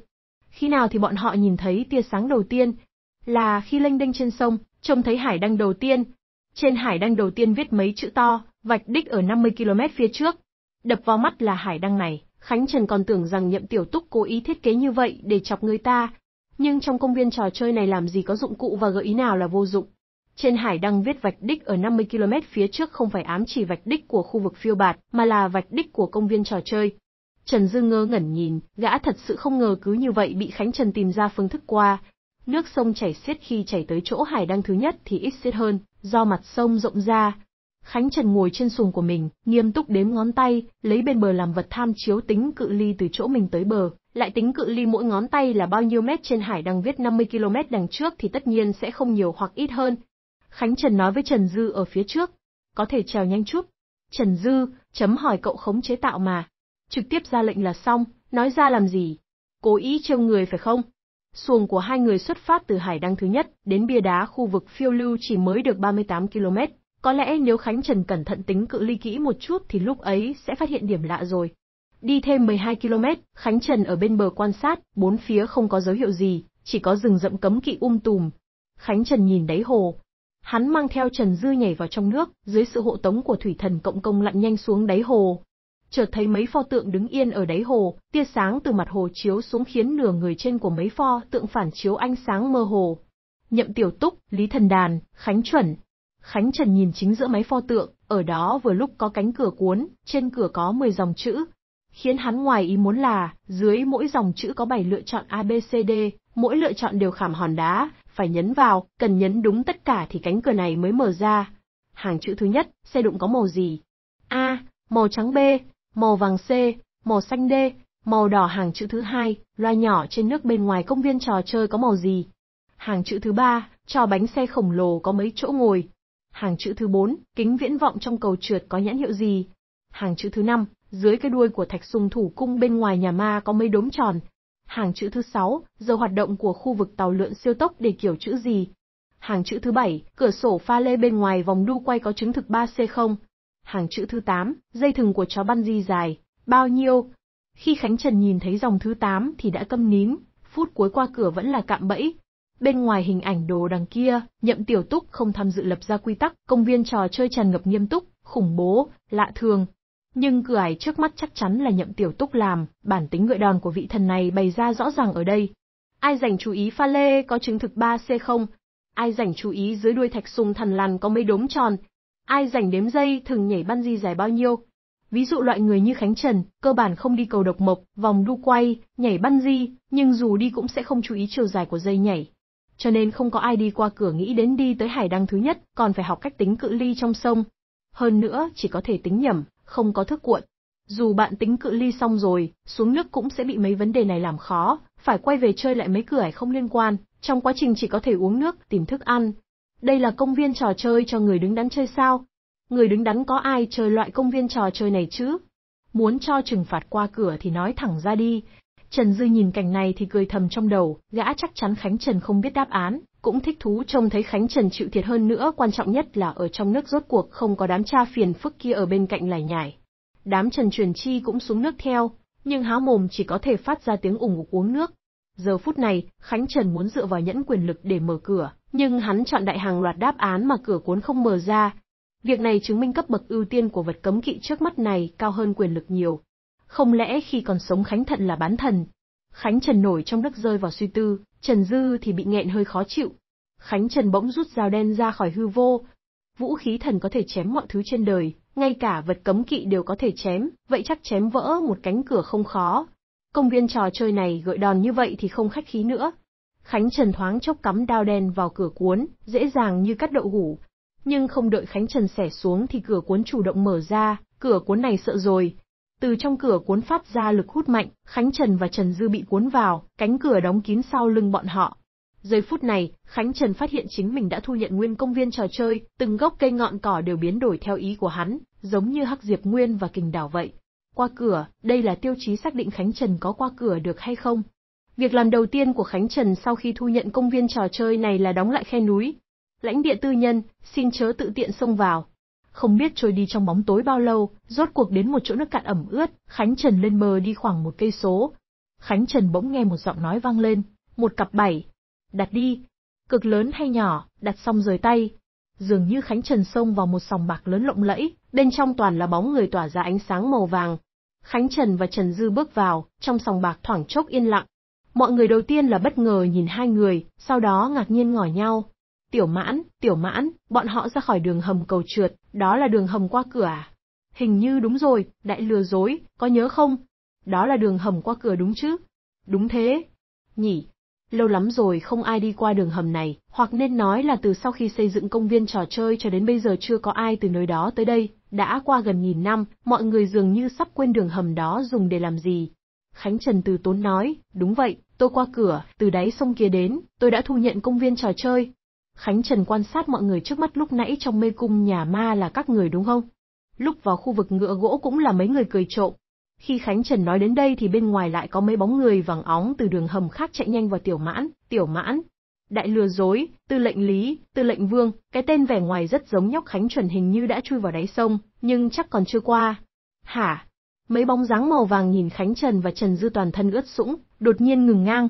Khi nào thì bọn họ nhìn thấy tia sáng đầu tiên? Là khi lênh đênh trên sông, trông thấy hải đăng đầu tiên. Trên hải đăng đầu tiên viết mấy chữ to, vạch đích ở 50 km phía trước. Đập vào mắt là hải đăng này, Khánh Trần còn tưởng rằng nhậm tiểu túc cố ý thiết kế như vậy để chọc người ta. Nhưng trong công viên trò chơi này làm gì có dụng cụ và gợi ý nào là vô dụng. Trên hải đăng viết vạch đích ở 50 km phía trước không phải ám chỉ vạch đích của khu vực phiêu bạt, mà là vạch đích của công viên trò chơi. Trần dư ngơ ngẩn nhìn, gã thật sự không ngờ cứ như vậy bị Khánh Trần tìm ra phương thức qua. Nước sông chảy xiết khi chảy tới chỗ hải đăng thứ nhất thì ít xiết hơn, do mặt sông rộng ra, Khánh Trần ngồi trên xuồng của mình, nghiêm túc đếm ngón tay, lấy bên bờ làm vật tham chiếu tính cự ly từ chỗ mình tới bờ, lại tính cự ly mỗi ngón tay là bao nhiêu mét trên hải Đăng viết 50 km đằng trước thì tất nhiên sẽ không nhiều hoặc ít hơn. Khánh Trần nói với Trần Dư ở phía trước, có thể trèo nhanh chút. Trần Dư, chấm hỏi cậu khống chế tạo mà. Trực tiếp ra lệnh là xong, nói ra làm gì? Cố ý trêu người phải không? Xuồng của hai người xuất phát từ hải đăng thứ nhất đến bia đá khu vực phiêu lưu chỉ mới được 38 km, có lẽ nếu Khánh Trần cẩn thận tính cự ly kỹ một chút thì lúc ấy sẽ phát hiện điểm lạ rồi. Đi thêm 12 km, Khánh Trần ở bên bờ quan sát, bốn phía không có dấu hiệu gì, chỉ có rừng rậm cấm kỵ um tùm. Khánh Trần nhìn đáy hồ. Hắn mang theo Trần Dư nhảy vào trong nước, dưới sự hộ tống của thủy thần cộng công lặn nhanh xuống đáy hồ. Chợt thấy mấy pho tượng đứng yên ở đáy hồ, tia sáng từ mặt hồ chiếu xuống khiến nửa người trên của mấy pho tượng phản chiếu ánh sáng mơ hồ. Nhậm Tiểu Túc, Lý Thần Đàn, Khánh Chuẩn, Khánh Trần nhìn chính giữa máy pho tượng, ở đó vừa lúc có cánh cửa cuốn, trên cửa có 10 dòng chữ. Khiến hắn ngoài ý muốn là, dưới mỗi dòng chữ có 7 lựa chọn ABCD, mỗi lựa chọn đều khảm hòn đá, phải nhấn vào, cần nhấn đúng tất cả thì cánh cửa này mới mở ra. Hàng chữ thứ nhất, xe đụng có màu gì? A, màu trắng B, màu vàng C, màu xanh D, màu đỏ hàng chữ thứ hai, loa nhỏ trên nước bên ngoài công viên trò chơi có màu gì? Hàng chữ thứ ba, cho bánh xe khổng lồ có mấy chỗ ngồi, Hàng chữ thứ 4, kính viễn vọng trong cầu trượt có nhãn hiệu gì? Hàng chữ thứ 5, dưới cái đuôi của thạch sùng thủ cung bên ngoài nhà ma có mấy đốm tròn. Hàng chữ thứ 6, giờ hoạt động của khu vực tàu lượn siêu tốc để kiểu chữ gì? Hàng chữ thứ 7, cửa sổ pha lê bên ngoài vòng đu quay có chứng thực 3C không? Hàng chữ thứ 8, dây thừng của chó băn di dài, bao nhiêu? Khi Khánh Trần nhìn thấy dòng thứ 8 thì đã câm nín, phút cuối qua cửa vẫn là cạm bẫy, Bên ngoài hình ảnh đồ đằng kia, Nhậm Tiểu Túc không tham dự lập ra quy tắc, công viên trò chơi tràn ngập nghiêm túc, khủng bố, lạ thường. Nhưng cửa ải trước mắt chắc chắn là Nhậm Tiểu Túc làm, bản tính ngựa đòn của vị thần này bày ra rõ ràng ở đây. Ai dành chú ý pha lê có chứng thực 3C không? Ai dành chú ý dưới đuôi thạch sùng thần lằn có mấy đốm tròn? Ai dành đếm dây thường nhảy ban di dài bao nhiêu? Ví dụ loại người như Khánh Trần, cơ bản không đi cầu độc mộc, vòng đu quay, nhảy băn di, nhưng dù đi cũng sẽ không chú ý chiều dài của dây nhảy, cho nên không có ai đi qua cửa nghĩ đến đi tới hải đăng thứ nhất, còn phải học cách tính cự ly trong sông. Hơn nữa, chỉ có thể tính nhầm, không có thước cuộn. Dù bạn tính cự ly xong rồi, xuống nước cũng sẽ bị mấy vấn đề này làm khó, phải quay về chơi lại mấy cửa ải không liên quan, trong quá trình chỉ có thể uống nước, tìm thức ăn. Đây là công viên trò chơi cho người đứng đắn chơi sao? Người đứng đắn có ai chơi loại công viên trò chơi này chứ? Muốn cho trừng phạt qua cửa thì nói thẳng ra đi, Trần Dư nhìn cảnh này thì cười thầm trong đầu, gã chắc chắn Khánh Trần không biết đáp án, cũng thích thú trông thấy Khánh Trần chịu thiệt hơn nữa, quan trọng nhất là ở trong nước rốt cuộc không có đám cha phiền phức kia ở bên cạnh lải nhải. Đám Trần Truyền Chi cũng xuống nước theo, nhưng há mồm chỉ có thể phát ra tiếng ủng ục uống nước. Giờ phút này, Khánh Trần muốn dựa vào nhẫn quyền lực để mở cửa, nhưng hắn chọn đại hàng loạt đáp án mà cửa cuốn không mở ra. Việc này chứng minh cấp bậc ưu tiên của vật cấm kỵ trước mắt này cao hơn quyền lực nhiều, không lẽ khi còn sống Khánh Thận là bán thần? Khánh Trần nổi trong đất rơi vào suy tư, Trần Dư thì bị nghẹn hơi khó chịu. Khánh Trần bỗng rút dao đen ra khỏi hư vô. Vũ khí thần có thể chém mọi thứ trên đời, ngay cả vật cấm kỵ đều có thể chém, vậy chắc chém vỡ một cánh cửa không khó. Công viên trò chơi này gợi đòn như vậy thì không khách khí nữa. Khánh Trần thoáng chốc cắm đao đen vào cửa cuốn, dễ dàng như cắt đậu hủ. Nhưng không đợi Khánh Trần xẻ xuống thì cửa cuốn chủ động mở ra, cửa cuốn này sợ rồi, từ trong cửa cuốn phát ra lực hút mạnh, Khánh Trần và Trần Dư bị cuốn vào, cánh cửa đóng kín sau lưng bọn họ. Giây phút này, Khánh Trần phát hiện chính mình đã thu nhận nguyên công viên trò chơi, từng gốc cây ngọn cỏ đều biến đổi theo ý của hắn, giống như Hắc Diệp Nguyên và Kình Đảo vậy. Qua cửa, đây là tiêu chí xác định Khánh Trần có qua cửa được hay không. Việc làm đầu tiên của Khánh Trần sau khi thu nhận công viên trò chơi này là đóng lại khe núi. Lãnh địa tư nhân, xin chớ tự tiện xông vào không biết trôi đi trong bóng tối bao lâu, rốt cuộc đến một chỗ nước cạn ẩm ướt, Khánh Trần lên bờ đi khoảng một cây số. Khánh Trần bỗng nghe một giọng nói vang lên, một cặp bảy. Đặt đi. Cực lớn hay nhỏ, đặt xong rời tay. Dường như Khánh Trần xông vào một sòng bạc lớn lộng lẫy, bên trong toàn là bóng người tỏa ra ánh sáng màu vàng. Khánh Trần và Trần Dư bước vào, trong sòng bạc thoảng chốc yên lặng. Mọi người đầu tiên là bất ngờ nhìn hai người, sau đó ngạc nhiên ngỏ nhau. Tiểu mãn, tiểu mãn, bọn họ ra khỏi đường hầm cầu trượt, đó là đường hầm qua cửa à? Hình như đúng rồi, đại lừa dối, có nhớ không? Đó là đường hầm qua cửa đúng chứ? Đúng thế. Nhỉ, lâu lắm rồi không ai đi qua đường hầm này, hoặc nên nói là từ sau khi xây dựng công viên trò chơi cho đến bây giờ chưa có ai từ nơi đó tới đây, đã qua gần nghìn năm, mọi người dường như sắp quên đường hầm đó dùng để làm gì. Khánh Trần Từ Tốn nói, đúng vậy, tôi qua cửa, từ đáy sông kia đến, tôi đã thu nhận công viên trò chơi, Khánh Trần quan sát mọi người trước mắt lúc nãy trong mê cung nhà ma là các người đúng không? Lúc vào khu vực ngựa gỗ cũng là mấy người cười trộm. Khi Khánh Trần nói đến đây thì bên ngoài lại có mấy bóng người vàng óng từ đường hầm khác chạy nhanh vào tiểu mãn, tiểu mãn. Đại lừa dối, tư lệnh lý, tư lệnh vương, cái tên vẻ ngoài rất giống nhóc Khánh Trần hình như đã chui vào đáy sông, nhưng chắc còn chưa qua. Hả? Mấy bóng dáng màu vàng nhìn Khánh Trần và Trần Dư toàn thân ướt sũng, đột nhiên ngừng ngang.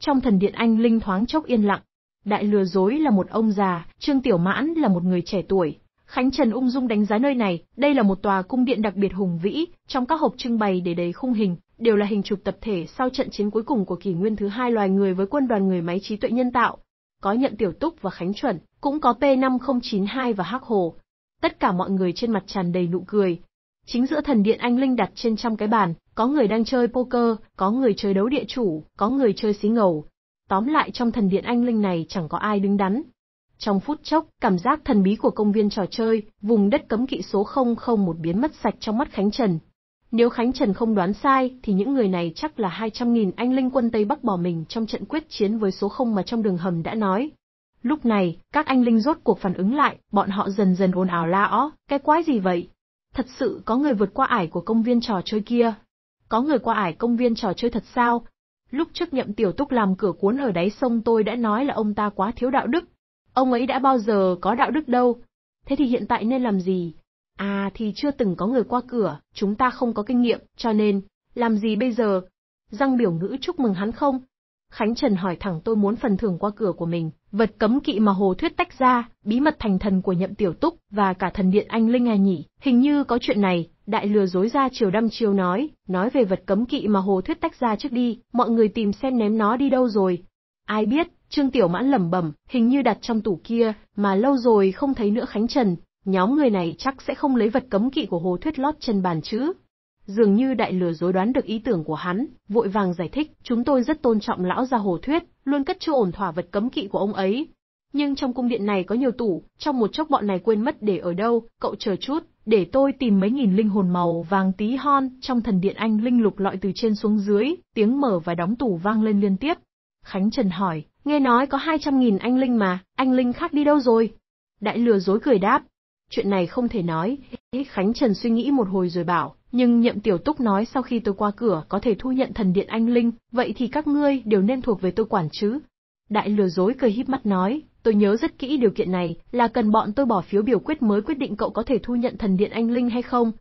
Trong thần điện anh linh thoáng chốc yên lặng, Đại lừa dối là một ông già, Trương Tiểu Mãn là một người trẻ tuổi. Khánh Trần ung dung đánh giá nơi này, đây là một tòa cung điện đặc biệt hùng vĩ, trong các hộp trưng bày để đầy khung hình, đều là hình chụp tập thể sau trận chiến cuối cùng của kỷ nguyên thứ hai loài người với quân đoàn người máy trí tuệ nhân tạo. Có nhận Tiểu Túc và Khánh Chuẩn, cũng có P5092 và Hắc Hồ. Tất cả mọi người trên mặt tràn đầy nụ cười. Chính giữa thần điện anh Linh đặt trên trăm cái bàn, có người đang chơi poker, có người chơi đấu địa chủ, có người chơi xí ngầu, Tóm lại trong thần điện anh linh này chẳng có ai đứng đắn. Trong phút chốc, cảm giác thần bí của công viên trò chơi, vùng đất cấm kỵ số 001 biến mất sạch trong mắt Khánh Trần. Nếu Khánh Trần không đoán sai, thì những người này chắc là 200.000 anh linh quân Tây Bắc bỏ mình trong trận quyết chiến với số 0 mà trong đường hầm đã nói. Lúc này, các anh linh rốt cuộc phản ứng lại, bọn họ dần dần ồn ào la ó, cái quái gì vậy? Thật sự có người vượt qua ải của công viên trò chơi kia. Có người qua ải công viên trò chơi thật sao, Lúc trước nhậm tiểu túc làm cửa cuốn ở đáy sông tôi đã nói là ông ta quá thiếu đạo đức. Ông ấy đã bao giờ có đạo đức đâu. Thế thì hiện tại nên làm gì? À thì chưa từng có người qua cửa, chúng ta không có kinh nghiệm, cho nên, làm gì bây giờ? Răng biểu ngữ chúc mừng hắn không? Khánh Trần hỏi thẳng tôi muốn phần thưởng qua cửa của mình. Vật cấm kỵ mà Hồ Thuyết tách ra, bí mật thành thần của Nhậm Tiểu Túc và cả thần điện anh Linh à nhỉ, hình như có chuyện này, đại lừa dối ra chiều đăm chiều nói, nói về vật cấm kỵ mà Hồ Thuyết tách ra trước đi, mọi người tìm xem ném nó đi đâu rồi. Ai biết, Trương Tiểu Mãn lẩm bẩm, hình như đặt trong tủ kia, mà lâu rồi không thấy nữa Khánh Trần, nhóm người này chắc sẽ không lấy vật cấm kỵ của Hồ Thuyết lót chân bàn chứ dường như đại lừa dối đoán được ý tưởng của hắn, vội vàng giải thích, chúng tôi rất tôn trọng lão gia hồ thuyết, luôn cất chứa ổn thỏa vật cấm kỵ của ông ấy. Nhưng trong cung điện này có nhiều tủ, trong một chốc bọn này quên mất để ở đâu, cậu chờ chút, để tôi tìm mấy nghìn linh hồn màu vàng tí hon, trong thần điện anh linh lục lọi từ trên xuống dưới, tiếng mở và đóng tủ vang lên liên tiếp. Khánh Trần hỏi, nghe nói có 200.000 anh linh mà, anh linh khác đi đâu rồi? Đại lừa dối cười đáp, chuyện này không thể nói, Khánh Trần suy nghĩ một hồi rồi bảo, nhưng nhậm tiểu túc nói sau khi tôi qua cửa có thể thu nhận thần điện anh linh, vậy thì các ngươi đều nên thuộc về tôi quản chứ. Đại lừa dối cười híp mắt nói, tôi nhớ rất kỹ điều kiện này, là cần bọn tôi bỏ phiếu biểu quyết mới quyết định cậu có thể thu nhận thần điện anh linh hay không.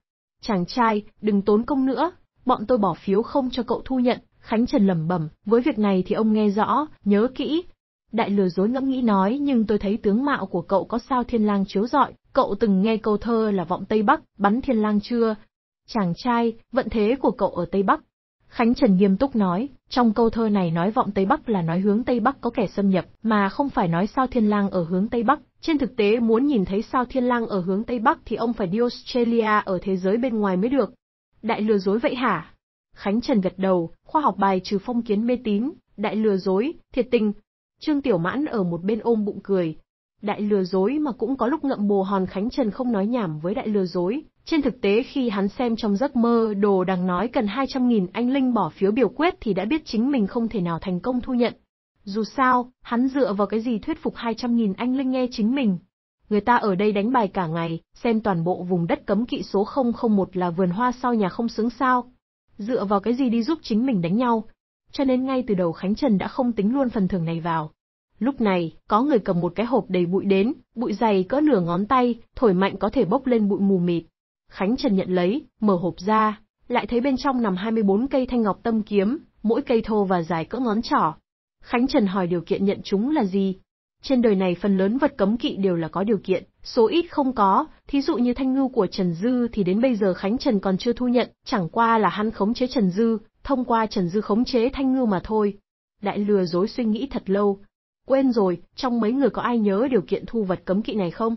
Chàng trai, đừng tốn công nữa, bọn tôi bỏ phiếu không cho cậu thu nhận, Khánh Trần lẩm bẩm, với việc này thì ông nghe rõ, nhớ kỹ. Đại lừa dối ngẫm nghĩ nói nhưng tôi thấy tướng mạo của cậu có sao thiên lang chiếu rọi, cậu từng nghe câu thơ là vọng Tây Bắc, bắn thiên lang chưa, Chàng trai, vận thế của cậu ở Tây Bắc. Khánh Trần nghiêm túc nói, trong câu thơ này nói vọng Tây Bắc là nói hướng Tây Bắc có kẻ xâm nhập, mà không phải nói sao thiên lang ở hướng Tây Bắc. Trên thực tế muốn nhìn thấy sao thiên lang ở hướng Tây Bắc thì ông phải đi Australia ở thế giới bên ngoài mới được. Đại lừa dối vậy hả? Khánh Trần gật đầu, khoa học bài trừ phong kiến mê tín, đại lừa dối, thiệt tình. Trương Tiểu Mãn ở một bên ôm bụng cười, Đại lừa dối mà cũng có lúc ngậm bồ hòn Khánh Trần không nói nhảm với đại lừa dối. Trên thực tế khi hắn xem trong giấc mơ đồ đang nói cần 200.000 anh Linh bỏ phiếu biểu quyết thì đã biết chính mình không thể nào thành công thu nhận. Dù sao, hắn dựa vào cái gì thuyết phục 200.000 anh Linh nghe chính mình. Người ta ở đây đánh bài cả ngày, xem toàn bộ vùng đất cấm kỵ số 001 là vườn hoa sau nhà không xứng sao. Dựa vào cái gì đi giúp chính mình đánh nhau. Cho nên ngay từ đầu Khánh Trần đã không tính luôn phần thưởng này vào. Lúc này, có người cầm một cái hộp đầy bụi đến, bụi dày cỡ nửa ngón tay, thổi mạnh có thể bốc lên bụi mù mịt. Khánh Trần nhận lấy, mở hộp ra, lại thấy bên trong nằm 24 cây thanh ngọc tâm kiếm, mỗi cây thô và dài cỡ ngón trỏ. Khánh Trần hỏi điều kiện nhận chúng là gì? Trên đời này phần lớn vật cấm kỵ đều là có điều kiện, số ít không có, thí dụ như thanh ngưu của Trần Dư thì đến bây giờ Khánh Trần còn chưa thu nhận, chẳng qua là hắn khống chế Trần Dư, thông qua Trần Dư khống chế thanh ngưu mà thôi. Đại lừa dối suy nghĩ thật lâu, Quên rồi, trong mấy người có ai nhớ điều kiện thu vật cấm kỵ này không?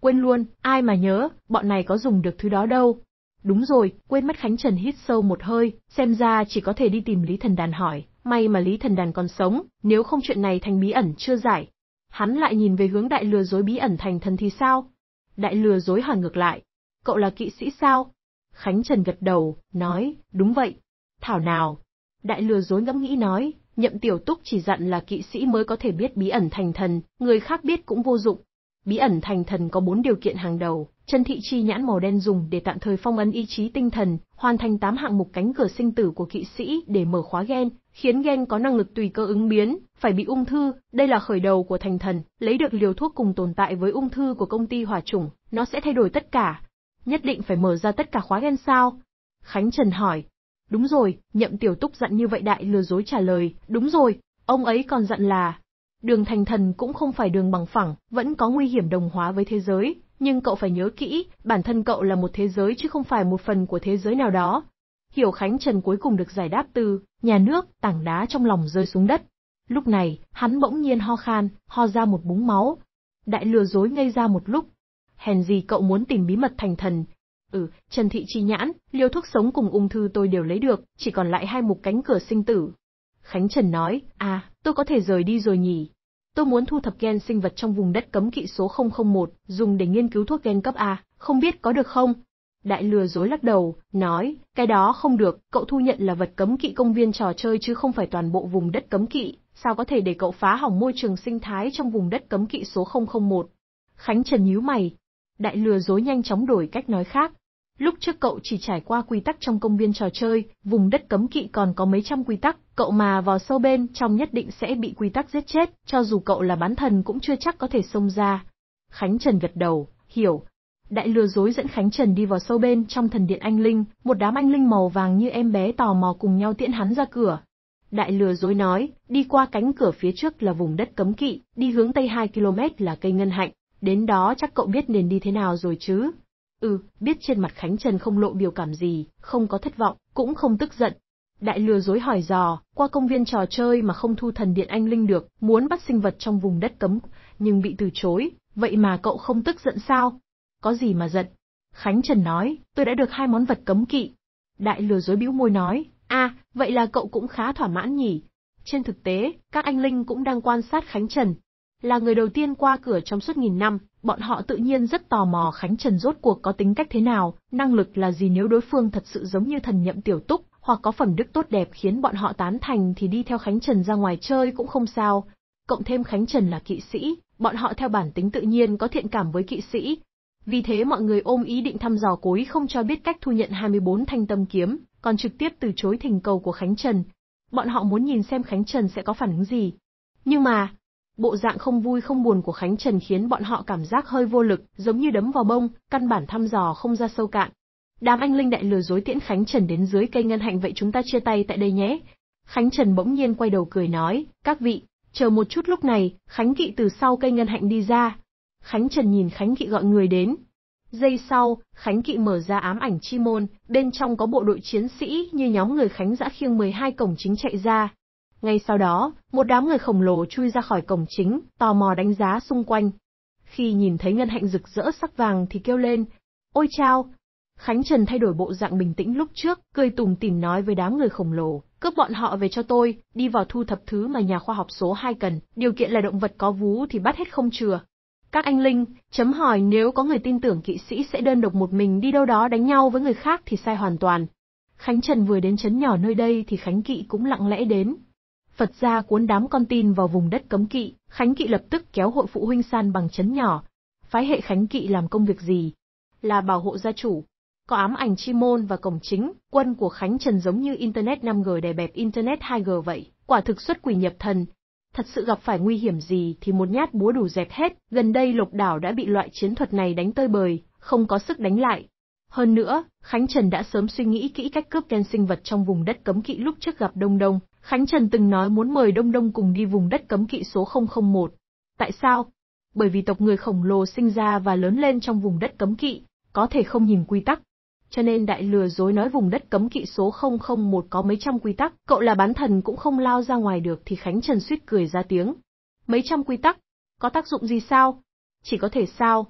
Quên luôn, ai mà nhớ, bọn này có dùng được thứ đó đâu. Đúng rồi, quên mất Khánh Trần hít sâu một hơi, xem ra chỉ có thể đi tìm Lý Thần Đàn hỏi, may mà Lý Thần Đàn còn sống, nếu không chuyện này thành bí ẩn chưa giải. Hắn lại nhìn về hướng đại lừa dối bí ẩn thành thần thì sao? Đại lừa dối hỏi ngược lại, cậu là kỵ sĩ sao? Khánh Trần gật đầu, nói, đúng vậy. Thảo nào? Đại lừa dối ngẫm nghĩ nói, Nhậm Tiểu Túc chỉ dặn là kỵ sĩ mới có thể biết bí ẩn thành thần, người khác biết cũng vô dụng. Bí ẩn thành thần có bốn điều kiện hàng đầu, chân thị chi nhãn màu đen dùng để tạm thời phong ấn ý chí tinh thần, hoàn thành tám hạng mục cánh cửa sinh tử của kỵ sĩ để mở khóa gen, khiến gen có năng lực tùy cơ ứng biến, phải bị ung thư, đây là khởi đầu của thành thần, lấy được liều thuốc cùng tồn tại với ung thư của công ty hỏa chủng, nó sẽ thay đổi tất cả. Nhất định phải mở ra tất cả khóa gen sao? Khánh Trần hỏi, Đúng rồi, nhậm tiểu túc dặn như vậy đại lừa dối trả lời, đúng rồi, ông ấy còn dặn là, đường thành thần cũng không phải đường bằng phẳng, vẫn có nguy hiểm đồng hóa với thế giới, nhưng cậu phải nhớ kỹ, bản thân cậu là một thế giới chứ không phải một phần của thế giới nào đó. Hiểu Khánh Trần cuối cùng được giải đáp từ, nhà nước, tảng đá trong lòng rơi xuống đất. Lúc này, hắn bỗng nhiên ho khan, ho ra một búng máu. Đại lừa dối ngây ra một lúc. Hèn gì cậu muốn tìm bí mật thành thần, Ừ, Trần Thị Chi Nhãn, liều thuốc sống cùng ung thư tôi đều lấy được, chỉ còn lại hai mục cánh cửa sinh tử. Khánh Trần nói, à, tôi có thể rời đi rồi nhỉ. Tôi muốn thu thập gen sinh vật trong vùng đất cấm kỵ số 001, dùng để nghiên cứu thuốc gen cấp A, không biết có được không? Đại lừa dối lắc đầu, nói, cái đó không được, cậu thu nhận là vật cấm kỵ công viên trò chơi chứ không phải toàn bộ vùng đất cấm kỵ, sao có thể để cậu phá hỏng môi trường sinh thái trong vùng đất cấm kỵ số 001? Khánh Trần nhíu mày. Đại lừa dối nhanh chóng đổi cách nói khác, Lúc trước cậu chỉ trải qua quy tắc trong công viên trò chơi, vùng đất cấm kỵ còn có mấy trăm quy tắc, cậu mà vào sâu bên trong nhất định sẽ bị quy tắc giết chết, cho dù cậu là bán thần cũng chưa chắc có thể xông ra. Khánh Trần gật đầu, hiểu. Đại lừa dối dẫn Khánh Trần đi vào sâu bên trong thần điện anh linh, một đám anh linh màu vàng như em bé tò mò cùng nhau tiễn hắn ra cửa. Đại lừa dối nói, đi qua cánh cửa phía trước là vùng đất cấm kỵ, đi hướng tây 2 km là cây ngân hạnh, đến đó chắc cậu biết nên đi thế nào rồi chứ, Ừ, biết trên mặt Khánh Trần không lộ biểu cảm gì, không có thất vọng, cũng không tức giận. Đại lừa dối hỏi dò, qua công viên trò chơi mà không thu thần điện anh linh được, muốn bắt sinh vật trong vùng đất cấm, nhưng bị từ chối, vậy mà cậu không tức giận sao? Có gì mà giận? Khánh Trần nói, tôi đã được hai món vật cấm kỵ. Đại lừa dối bĩu môi nói, a, à, vậy là cậu cũng khá thỏa mãn nhỉ. Trên thực tế, các anh linh cũng đang quan sát Khánh Trần, là người đầu tiên qua cửa trong suốt nghìn năm, bọn họ tự nhiên rất tò mò Khánh Trần rốt cuộc có tính cách thế nào, năng lực là gì nếu đối phương thật sự giống như thần nhậm tiểu túc, hoặc có phẩm đức tốt đẹp khiến bọn họ tán thành thì đi theo Khánh Trần ra ngoài chơi cũng không sao. Cộng thêm Khánh Trần là kỵ sĩ, bọn họ theo bản tính tự nhiên có thiện cảm với kỵ sĩ. Vì thế mọi người ôm ý định thăm dò cối không cho biết cách thu nhận 24 thanh tâm kiếm, còn trực tiếp từ chối thỉnh cầu của Khánh Trần. Bọn họ muốn nhìn xem Khánh Trần sẽ có phản ứng gì. Nhưng mà, Bộ dạng không vui không buồn của Khánh Trần khiến bọn họ cảm giác hơi vô lực, giống như đấm vào bông, căn bản thăm dò không ra sâu cạn. Đám anh linh đại lừa dối tiễn Khánh Trần đến dưới cây ngân hạnh vậy chúng ta chia tay tại đây nhé. Khánh Trần bỗng nhiên quay đầu cười nói, các vị, chờ một chút lúc này, Khánh Kỵ từ sau cây ngân hạnh đi ra. Khánh Trần nhìn Khánh Kỵ gọi người đến. Giây sau, Khánh Kỵ mở ra ám ảnh chi môn, bên trong có bộ đội chiến sĩ như nhóm người Khánh giã khiêng 12 cổng chính chạy ra, ngay sau đó, một đám người khổng lồ chui ra khỏi cổng chính, tò mò đánh giá xung quanh. Khi nhìn thấy ngân hạnh rực rỡ sắc vàng thì kêu lên, ôi chao! Khánh Trần thay đổi bộ dạng bình tĩnh lúc trước, cười tủm tỉm nói với đám người khổng lồ, cướp bọn họ về cho tôi, đi vào thu thập thứ mà nhà khoa học số 2 cần, điều kiện là động vật có vú thì bắt hết không chừa. Các anh Linh, chấm hỏi nếu có người tin tưởng kỵ sĩ sẽ đơn độc một mình đi đâu đó đánh nhau với người khác thì sai hoàn toàn. Khánh Trần vừa đến chấn nhỏ nơi đây thì Khánh Kỵ cũng lặng lẽ đến, Phật gia cuốn đám con tin vào vùng đất cấm kỵ, Khánh Kỵ lập tức kéo hội phụ huynh san bằng chấn nhỏ. Phái hệ Khánh Kỵ làm công việc gì? Là bảo hộ gia chủ. Có ám ảnh chi môn và cổng chính, quân của Khánh Trần giống như Internet 5G đè bẹp Internet 2G vậy, quả thực xuất quỷ nhập thần. Thật sự gặp phải nguy hiểm gì thì một nhát búa đủ dẹp hết, gần đây lục đảo đã bị loại chiến thuật này đánh tơi bời, không có sức đánh lại. Hơn nữa, Khánh Trần đã sớm suy nghĩ kỹ cách cướp gen sinh vật trong vùng đất cấm kỵ lúc trước gặp Đông Đông, Khánh Trần từng nói muốn mời Đông Đông cùng đi vùng đất cấm kỵ số 001. Tại sao? Bởi vì tộc người khổng lồ sinh ra và lớn lên trong vùng đất cấm kỵ, có thể không nhìn quy tắc. Cho nên đại lừa dối nói vùng đất cấm kỵ số 001 có mấy trăm quy tắc, cậu là bán thần cũng không lao ra ngoài được thì Khánh Trần suýt cười ra tiếng. Mấy trăm quy tắc? Có tác dụng gì sao? Chỉ có thể sao,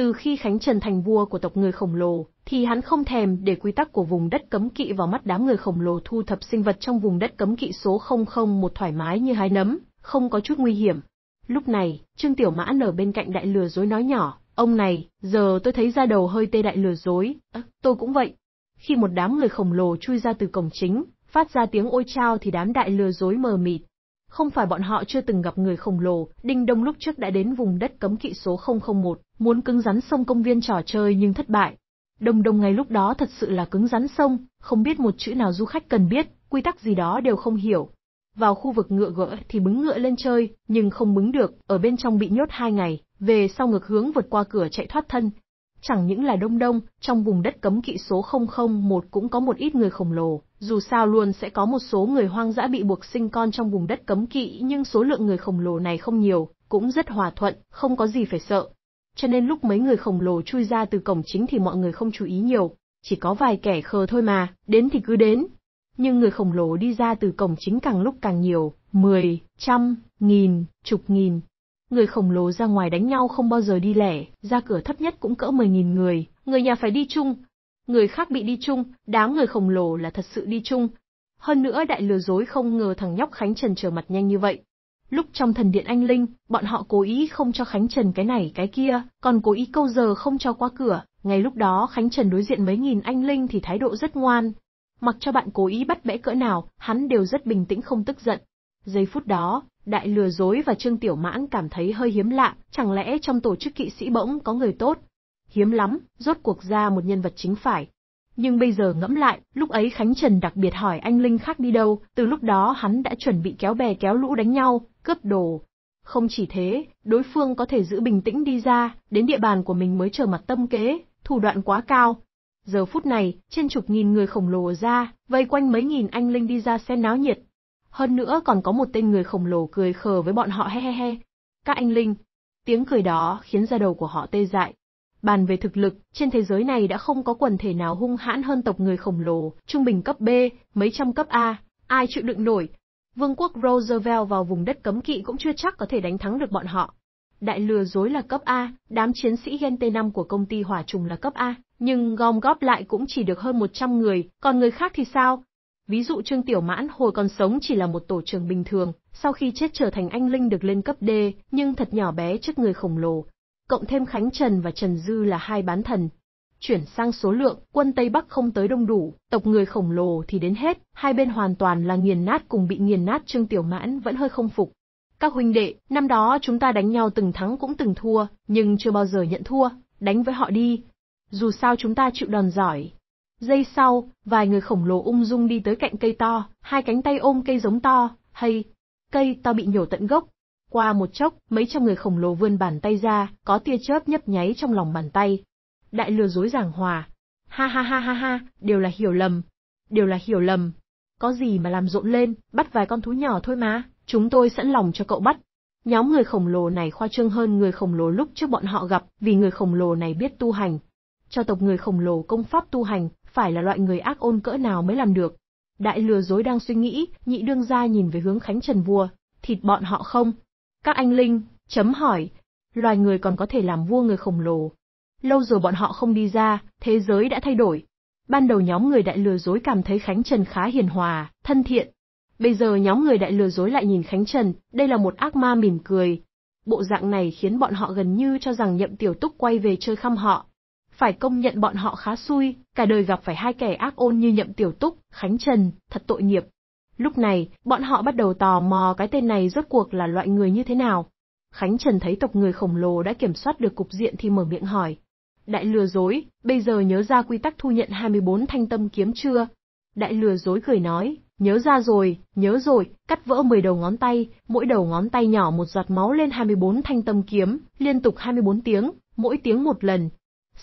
từ khi Khánh Trần thành vua của tộc người khổng lồ, thì hắn không thèm để quy tắc của vùng đất cấm kỵ vào mắt đám người khổng lồ thu thập sinh vật trong vùng đất cấm kỵ số một thoải mái như hái nấm, không có chút nguy hiểm. Lúc này, Trương Tiểu Mã nở bên cạnh đại lừa dối nói nhỏ, ông này, giờ tôi thấy ra đầu hơi tê đại lừa dối, à, tôi cũng vậy. Khi một đám người khổng lồ chui ra từ cổng chính, phát ra tiếng ôi trao thì đám đại lừa dối mờ mịt, không phải bọn họ chưa từng gặp người khổng lồ, Đinh Đông lúc trước đã đến vùng đất cấm kỵ số 001, muốn cứng rắn sông công viên trò chơi nhưng thất bại. Đông Đông ngay lúc đó thật sự là cứng rắn sông, không biết một chữ nào du khách cần biết, quy tắc gì đó đều không hiểu. Vào khu vực ngựa gỡ thì bứng ngựa lên chơi, nhưng không bứng được, ở bên trong bị nhốt hai ngày, về sau ngược hướng vượt qua cửa chạy thoát thân, Chẳng những là Đông Đông, trong vùng đất cấm kỵ số 001 cũng có một ít người khổng lồ, dù sao luôn sẽ có một số người hoang dã bị buộc sinh con trong vùng đất cấm kỵ nhưng số lượng người khổng lồ này không nhiều, cũng rất hòa thuận, không có gì phải sợ. Cho nên lúc mấy người khổng lồ chui ra từ cổng chính thì mọi người không chú ý nhiều, chỉ có vài kẻ khờ thôi mà, đến thì cứ đến. Nhưng người khổng lồ đi ra từ cổng chính càng lúc càng nhiều, mười, trăm, nghìn, chục nghìn, Người khổng lồ ra ngoài đánh nhau không bao giờ đi lẻ, ra cửa thấp nhất cũng cỡ 10.000 người, người nhà phải đi chung. Người khác bị đi chung, đám người khổng lồ là thật sự đi chung. Hơn nữa đại lừa dối không ngờ thằng nhóc Khánh Trần trở mặt nhanh như vậy. Lúc trong thần điện anh Linh, bọn họ cố ý không cho Khánh Trần cái này cái kia, còn cố ý câu giờ không cho qua cửa, ngay lúc đó Khánh Trần đối diện mấy nghìn anh Linh thì thái độ rất ngoan. Mặc cho bạn cố ý bắt bẽ cỡ nào, hắn đều rất bình tĩnh không tức giận. Giây phút đó, Đại lừa dối và Trương Tiểu Mãn cảm thấy hơi hiếm lạ, chẳng lẽ trong tổ chức kỵ sĩ bỗng có người tốt? Hiếm lắm, rốt cuộc ra một nhân vật chính phải. Nhưng bây giờ ngẫm lại, lúc ấy Khánh Trần đặc biệt hỏi anh Linh khác đi đâu, từ lúc đó hắn đã chuẩn bị kéo bè kéo lũ đánh nhau, cướp đồ. Không chỉ thế, đối phương có thể giữ bình tĩnh đi ra, đến địa bàn của mình mới trở mặt tâm kế, thủ đoạn quá cao, Giờ phút này, trên chục nghìn người khổng lồ ra, vây quanh mấy nghìn anh linh đi ra xem náo nhiệt, hơn nữa còn có một tên người khổng lồ cười khờ với bọn họ he he he. Các anh linh, tiếng cười đó khiến da đầu của họ tê dại. Bàn về thực lực, trên thế giới này đã không có quần thể nào hung hãn hơn tộc người khổng lồ, trung bình cấp B, mấy trăm cấp A, ai chịu đựng nổi. Vương quốc Roosevelt vào vùng đất cấm kỵ cũng chưa chắc có thể đánh thắng được bọn họ. Đại lừa dối là cấp A, đám chiến sĩ Gen T5 của công ty hỏa trùng là cấp A, nhưng gom góp lại cũng chỉ được hơn 100 người, còn người khác thì sao? Ví dụ Trương Tiểu Mãn hồi còn sống chỉ là một tổ trưởng bình thường, sau khi chết trở thành anh linh được lên cấp D, nhưng thật nhỏ bé trước người khổng lồ. Cộng thêm Khánh Trần và Trần Dư là hai bán thần. Chuyển sang số lượng, quân Tây Bắc không tới đông đủ, tộc người khổng lồ thì đến hết, hai bên hoàn toàn là nghiền nát cùng bị nghiền nát Trương Tiểu Mãn vẫn hơi không phục. Các huynh đệ, năm đó chúng ta đánh nhau từng thắng cũng từng thua, nhưng chưa bao giờ nhận thua, đánh với họ đi. Dù sao chúng ta chịu đòn giỏi, Giây sau, vài người khổng lồ ung dung đi tới cạnh cây to, hai cánh tay ôm cây giống to, hay, cây to bị nhổ tận gốc. Qua một chốc, mấy trăm người khổng lồ vươn bàn tay ra, có tia chớp nhấp nháy trong lòng bàn tay. Đại lừa dối giảng hòa. Ha ha ha ha ha, đều là hiểu lầm. Đều là hiểu lầm. Có gì mà làm rộn lên, bắt vài con thú nhỏ thôi mà, chúng tôi sẵn lòng cho cậu bắt. Nhóm người khổng lồ này khoa trương hơn người khổng lồ lúc trước bọn họ gặp, vì người khổng lồ này biết tu hành. Cho tộc người khổng lồ công pháp tu hành, phải là loại người ác ôn cỡ nào mới làm được. Đại lừa dối đang suy nghĩ, nhị đương gia nhìn về hướng Khánh Trần vua, thịt bọn họ không? Các anh Linh, chấm hỏi, loài người còn có thể làm vua người khổng lồ. Lâu rồi bọn họ không đi ra, thế giới đã thay đổi. Ban đầu nhóm người đại lừa dối cảm thấy Khánh Trần khá hiền hòa, thân thiện. Bây giờ nhóm người đại lừa dối lại nhìn Khánh Trần, đây là một ác ma mỉm cười. Bộ dạng này khiến bọn họ gần như cho rằng nhậm tiểu túc quay về chơi khăm họ, phải công nhận bọn họ khá xui, cả đời gặp phải hai kẻ ác ôn như Nhậm Tiểu Túc, Khánh Trần, thật tội nghiệp. Lúc này, bọn họ bắt đầu tò mò cái tên này rốt cuộc là loại người như thế nào. Khánh Trần thấy tộc người khổng lồ đã kiểm soát được cục diện thì mở miệng hỏi. Đại lừa dối, bây giờ nhớ ra quy tắc thu nhận 24 thanh tâm kiếm chưa? Đại lừa dối cười nói, nhớ ra rồi, nhớ rồi, cắt vỡ 10 đầu ngón tay, mỗi đầu ngón tay nhỏ một giọt máu lên 24 thanh tâm kiếm, liên tục 24 tiếng, mỗi tiếng một lần,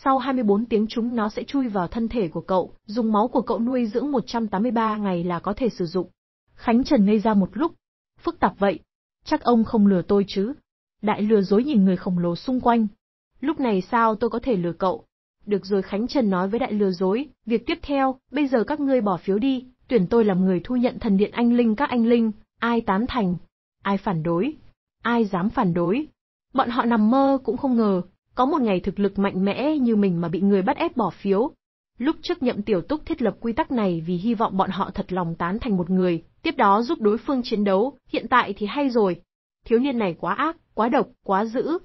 sau 24 tiếng chúng nó sẽ chui vào thân thể của cậu, dùng máu của cậu nuôi dưỡng 183 ngày là có thể sử dụng. Khánh Trần ngây ra một lúc. Phức tạp vậy. Chắc ông không lừa tôi chứ. Đại lừa dối nhìn người khổng lồ xung quanh. Lúc này sao tôi có thể lừa cậu? Được rồi Khánh Trần nói với đại lừa dối, việc tiếp theo, bây giờ các ngươi bỏ phiếu đi, tuyển tôi làm người thu nhận thần điện anh linh các anh linh, ai tán thành, ai phản đối, ai dám phản đối. Bọn họ nằm mơ cũng không ngờ, có một ngày thực lực mạnh mẽ như mình mà bị người bắt ép bỏ phiếu. Lúc trước nhậm tiểu túc thiết lập quy tắc này vì hy vọng bọn họ thật lòng tán thành một người, tiếp đó giúp đối phương chiến đấu, hiện tại thì hay rồi. Thiếu niên này quá ác, quá độc, quá dữ.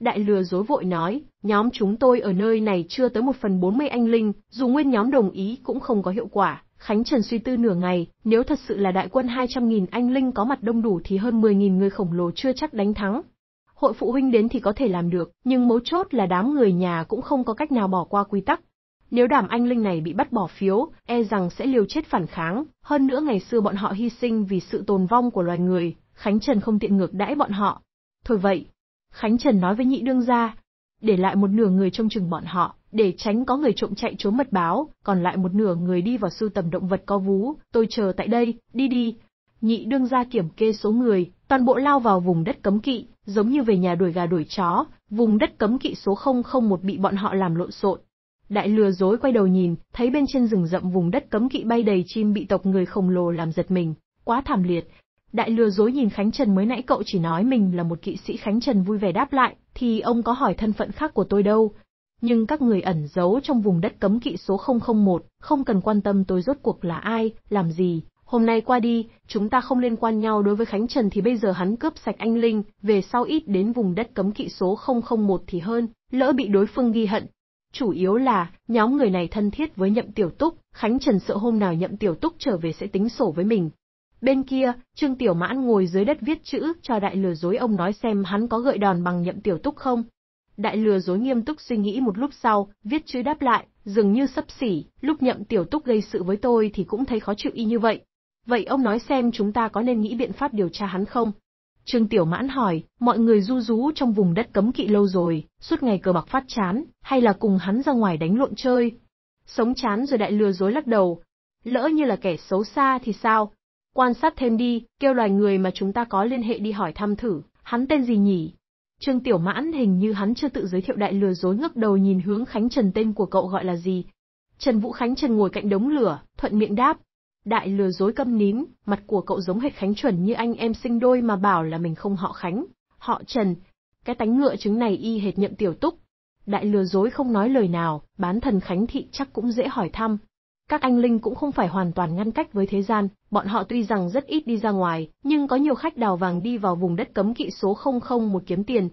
Đại lừa dối vội nói, nhóm chúng tôi ở nơi này chưa tới một phần 40 anh linh, dù nguyên nhóm đồng ý cũng không có hiệu quả, Khánh Trần suy tư nửa ngày, nếu thật sự là đại quân 200.000 anh linh có mặt đông đủ thì hơn 10.000 người khổng lồ chưa chắc đánh thắng, hội phụ huynh đến thì có thể làm được, nhưng mấu chốt là đám người nhà cũng không có cách nào bỏ qua quy tắc. Nếu đảm anh Linh này bị bắt bỏ phiếu, e rằng sẽ liều chết phản kháng, hơn nữa ngày xưa bọn họ hy sinh vì sự tồn vong của loài người, Khánh Trần không tiện ngược đãi bọn họ. Thôi vậy, Khánh Trần nói với nhị đương gia, để lại một nửa người trông chừng bọn họ, để tránh có người trộm chạy trốn mật báo, còn lại một nửa người đi vào sưu tầm động vật có vú, tôi chờ tại đây, đi đi. Nhị đương gia kiểm kê số người, toàn bộ lao vào vùng đất cấm kỵ, giống như về nhà đuổi gà đuổi chó, vùng đất cấm kỵ số 001 bị bọn họ làm lộn xộn. Đại lừa dối quay đầu nhìn, thấy bên trên rừng rậm vùng đất cấm kỵ bay đầy chim bị tộc người khổng lồ làm giật mình, quá thảm liệt. Đại lừa dối nhìn Khánh Trần mới nãy cậu chỉ nói mình là một kỵ sĩ Khánh Trần vui vẻ đáp lại, thì ông có hỏi thân phận khác của tôi đâu. Nhưng các người ẩn giấu trong vùng đất cấm kỵ số 001, không cần quan tâm tôi rốt cuộc là ai, làm gì, Hôm nay qua đi, chúng ta không liên quan nhau đối với Khánh Trần thì bây giờ hắn cướp sạch anh Linh, về sau ít đến vùng đất cấm kỵ số 001 thì hơn, lỡ bị đối phương ghi hận. Chủ yếu là, nhóm người này thân thiết với Nhậm Tiểu Túc, Khánh Trần sợ hôm nào Nhậm Tiểu Túc trở về sẽ tính sổ với mình. Bên kia, Trương Tiểu Mãn ngồi dưới đất viết chữ cho đại lừa dối ông nói xem hắn có gợi đòn bằng Nhậm Tiểu Túc không. Đại lừa dối nghiêm túc suy nghĩ một lúc sau, viết chữ đáp lại, dường như sấp xỉ, lúc Nhậm Tiểu Túc gây sự với tôi thì cũng thấy khó chịu y như vậy, Vậy ông nói xem chúng ta có nên nghĩ biện pháp điều tra hắn không? Trương Tiểu Mãn hỏi, mọi người du rú trong vùng đất cấm kỵ lâu rồi, suốt ngày cờ bạc phát chán, hay là cùng hắn ra ngoài đánh lộn chơi? Sống chán rồi đại lừa dối lắc đầu. Lỡ như là kẻ xấu xa thì sao? Quan sát thêm đi, kêu loài người mà chúng ta có liên hệ đi hỏi thăm thử, hắn tên gì nhỉ? Trương Tiểu Mãn hình như hắn chưa tự giới thiệu đại lừa dối ngước đầu nhìn hướng Khánh Trần tên của cậu gọi là gì. Trần Vũ Khánh Trần ngồi cạnh đống lửa, thuận miệng đáp, Đại lừa dối câm nín, mặt của cậu giống hệt Khánh chuẩn như anh em sinh đôi mà bảo là mình không họ Khánh, họ Trần. Cái tánh ngựa chứng này y hệt nhậm tiểu túc. Đại lừa dối không nói lời nào, bán thần Khánh thị chắc cũng dễ hỏi thăm. Các anh linh cũng không phải hoàn toàn ngăn cách với thế gian, bọn họ tuy rằng rất ít đi ra ngoài, nhưng có nhiều khách đào vàng đi vào vùng đất cấm kỵ số 00 một kiếm tiền,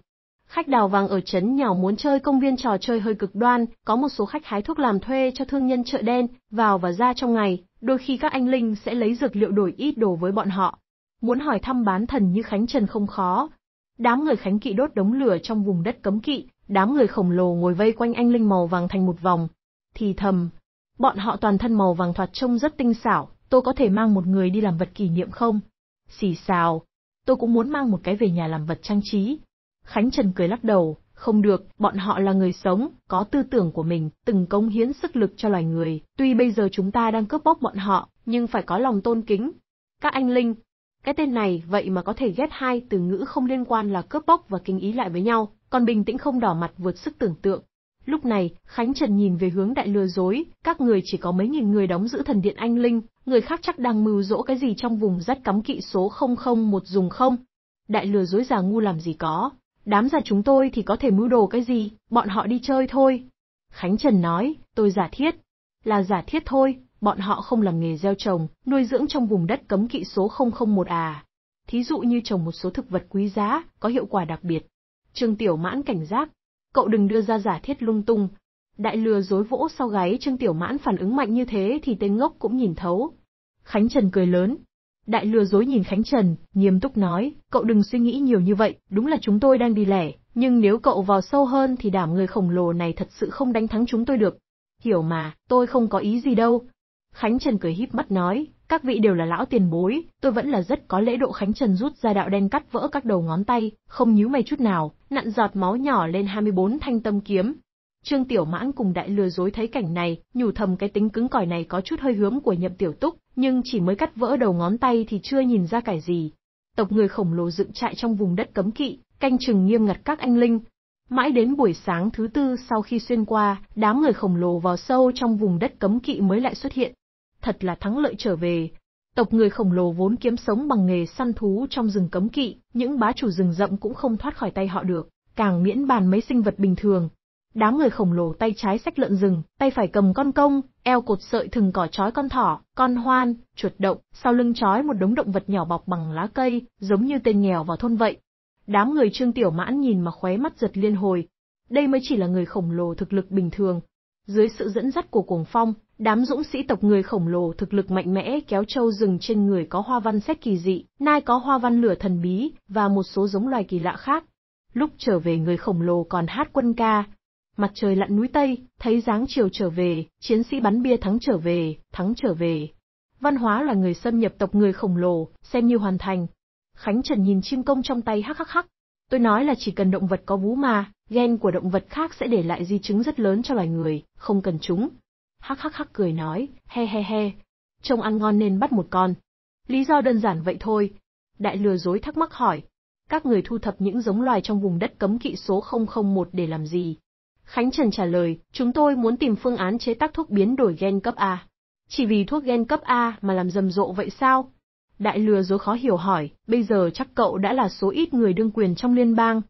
Khách đào vàng ở trấn nhỏ muốn chơi công viên trò chơi hơi cực đoan, có một số khách hái thuốc làm thuê cho thương nhân chợ đen, vào và ra trong ngày, đôi khi các anh linh sẽ lấy dược liệu đổi ít đồ với bọn họ. Muốn hỏi thăm bán thần như Khánh Trần không khó. Đám người Khánh Kỵ đốt đống lửa trong vùng đất cấm kỵ, đám người khổng lồ ngồi vây quanh anh linh màu vàng thành một vòng. Thì thầm, bọn họ toàn thân màu vàng thoạt trông rất tinh xảo, tôi có thể mang một người đi làm vật kỷ niệm không? Xì xào, tôi cũng muốn mang một cái về nhà làm vật trang trí, Khánh Trần cười lắc đầu, không được, bọn họ là người sống, có tư tưởng của mình, từng cống hiến sức lực cho loài người, tuy bây giờ chúng ta đang cướp bóc bọn họ, nhưng phải có lòng tôn kính. Các anh Linh, cái tên này vậy mà có thể ghét hai từ ngữ không liên quan là cướp bóc và kinh ý lại với nhau, còn bình tĩnh không đỏ mặt vượt sức tưởng tượng. Lúc này, Khánh Trần nhìn về hướng đại lừa dối, các người chỉ có mấy nghìn người đóng giữ thần điện anh Linh, người khác chắc đang mưu dỗ cái gì trong vùng rất cắm kỵ số 001 dùng không. Đại lừa dối già ngu làm gì có, Đám già chúng tôi thì có thể mưu đồ cái gì, bọn họ đi chơi thôi. Khánh Trần nói, tôi giả thiết. Là giả thiết thôi, bọn họ không làm nghề gieo trồng, nuôi dưỡng trong vùng đất cấm kỵ số 001 à. Thí dụ như trồng một số thực vật quý giá, có hiệu quả đặc biệt. Trương Tiểu Mãn cảnh giác, cậu đừng đưa ra giả thiết lung tung. Đại lừa dối vỗ sau gáy Trương Tiểu Mãn phản ứng mạnh như thế thì tên ngốc cũng nhìn thấu. Khánh Trần cười lớn, Đại lừa dối nhìn Khánh Trần, nghiêm túc nói, cậu đừng suy nghĩ nhiều như vậy, đúng là chúng tôi đang đi lẻ, nhưng nếu cậu vào sâu hơn thì đảm người khổng lồ này thật sự không đánh thắng chúng tôi được. Hiểu mà, tôi không có ý gì đâu. Khánh Trần cười híp mắt nói, các vị đều là lão tiền bối, tôi vẫn là rất có lễ độ Khánh Trần rút ra đạo đen cắt vỡ các đầu ngón tay, không nhíu mày chút nào, nặn giọt máu nhỏ lên 24 thanh tâm kiếm, Trương Tiểu Mãn cùng đại lừa dối thấy cảnh này, nhủ thầm cái tính cứng cỏi này có chút hơi hướng của nhậm tiểu túc, nhưng chỉ mới cắt vỡ đầu ngón tay thì chưa nhìn ra cái gì. Tộc người khổng lồ dựng trại trong vùng đất cấm kỵ, canh chừng nghiêm ngặt các anh linh. Mãi đến buổi sáng thứ tư sau khi xuyên qua, đám người khổng lồ vào sâu trong vùng đất cấm kỵ mới lại xuất hiện. Thật là thắng lợi trở về. Tộc người khổng lồ vốn kiếm sống bằng nghề săn thú trong rừng cấm kỵ, những bá chủ rừng rậm cũng không thoát khỏi tay họ được, càng miễn bàn mấy sinh vật bình thường, Đám người khổng lồ tay trái sách lợn rừng, tay phải cầm con công, eo cột sợi thừng cỏ trói con thỏ, con hoan, chuột động, sau lưng trói một đống động vật nhỏ bọc bằng lá cây, giống như tên nghèo vào thôn vậy. Đám người Trương Tiểu Mãn nhìn mà khóe mắt giật liên hồi. Đây mới chỉ là người khổng lồ thực lực bình thường. Dưới sự dẫn dắt của Cuồng Phong, đám dũng sĩ tộc người khổng lồ thực lực mạnh mẽ kéo trâu rừng trên người có hoa văn xét kỳ dị, nai có hoa văn lửa thần bí, và một số giống loài kỳ lạ khác. Lúc trở về người khổng lồ còn hát quân ca, Mặt trời lặn núi Tây, thấy dáng chiều trở về, chiến sĩ bắn bia thắng trở về, thắng trở về. Văn hóa là người xâm nhập tộc người khổng lồ, xem như hoàn thành. Khánh Trần nhìn chim công trong tay hắc hắc hắc. Tôi nói là chỉ cần động vật có vú mà, gen của động vật khác sẽ để lại di chứng rất lớn cho loài người, không cần chúng. Hắc hắc hắc cười nói, he he he. Trông ăn ngon nên bắt một con. Lý do đơn giản vậy thôi. Đại lừa dối thắc mắc hỏi. Các người thu thập những giống loài trong vùng đất cấm kỵ số 001 để làm gì? Khánh Trần trả lời, chúng tôi muốn tìm phương án chế tác thuốc biến đổi gen cấp A. Chỉ vì thuốc gen cấp A mà làm rầm rộ vậy sao? Đại lừa dối khó hiểu hỏi, bây giờ chắc cậu đã là số ít người đương quyền trong liên bang.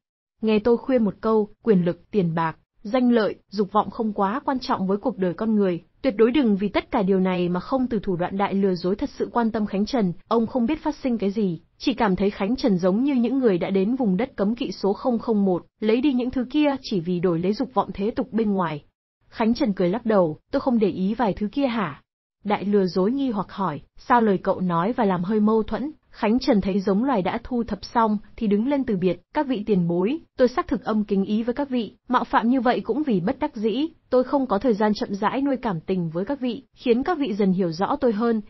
Nghe tôi khuyên một câu, quyền lực, tiền bạc, danh lợi, dục vọng không quá quan trọng với cuộc đời con người, Tuyệt đối đừng vì tất cả điều này mà không từ thủ đoạn đại lừa dối thật sự quan tâm Khánh Trần, ông không biết phát sinh cái gì, chỉ cảm thấy Khánh Trần giống như những người đã đến vùng đất cấm kỵ số 001, lấy đi những thứ kia chỉ vì đổi lấy dục vọng thế tục bên ngoài. Khánh Trần cười lắc đầu, tôi không để ý vài thứ kia hả? Đại lừa dối nghi hoặc hỏi, sao lời cậu nói và làm hơi mâu thuẫn, Khánh Trần thấy giống loài đã thu thập xong, thì đứng lên từ biệt, các vị tiền bối, tôi xác thực âm kính ý với các vị, mạo phạm như vậy cũng vì bất đắc dĩ, tôi không có thời gian chậm rãi nuôi cảm tình với các vị, khiến các vị dần hiểu rõ tôi hơn.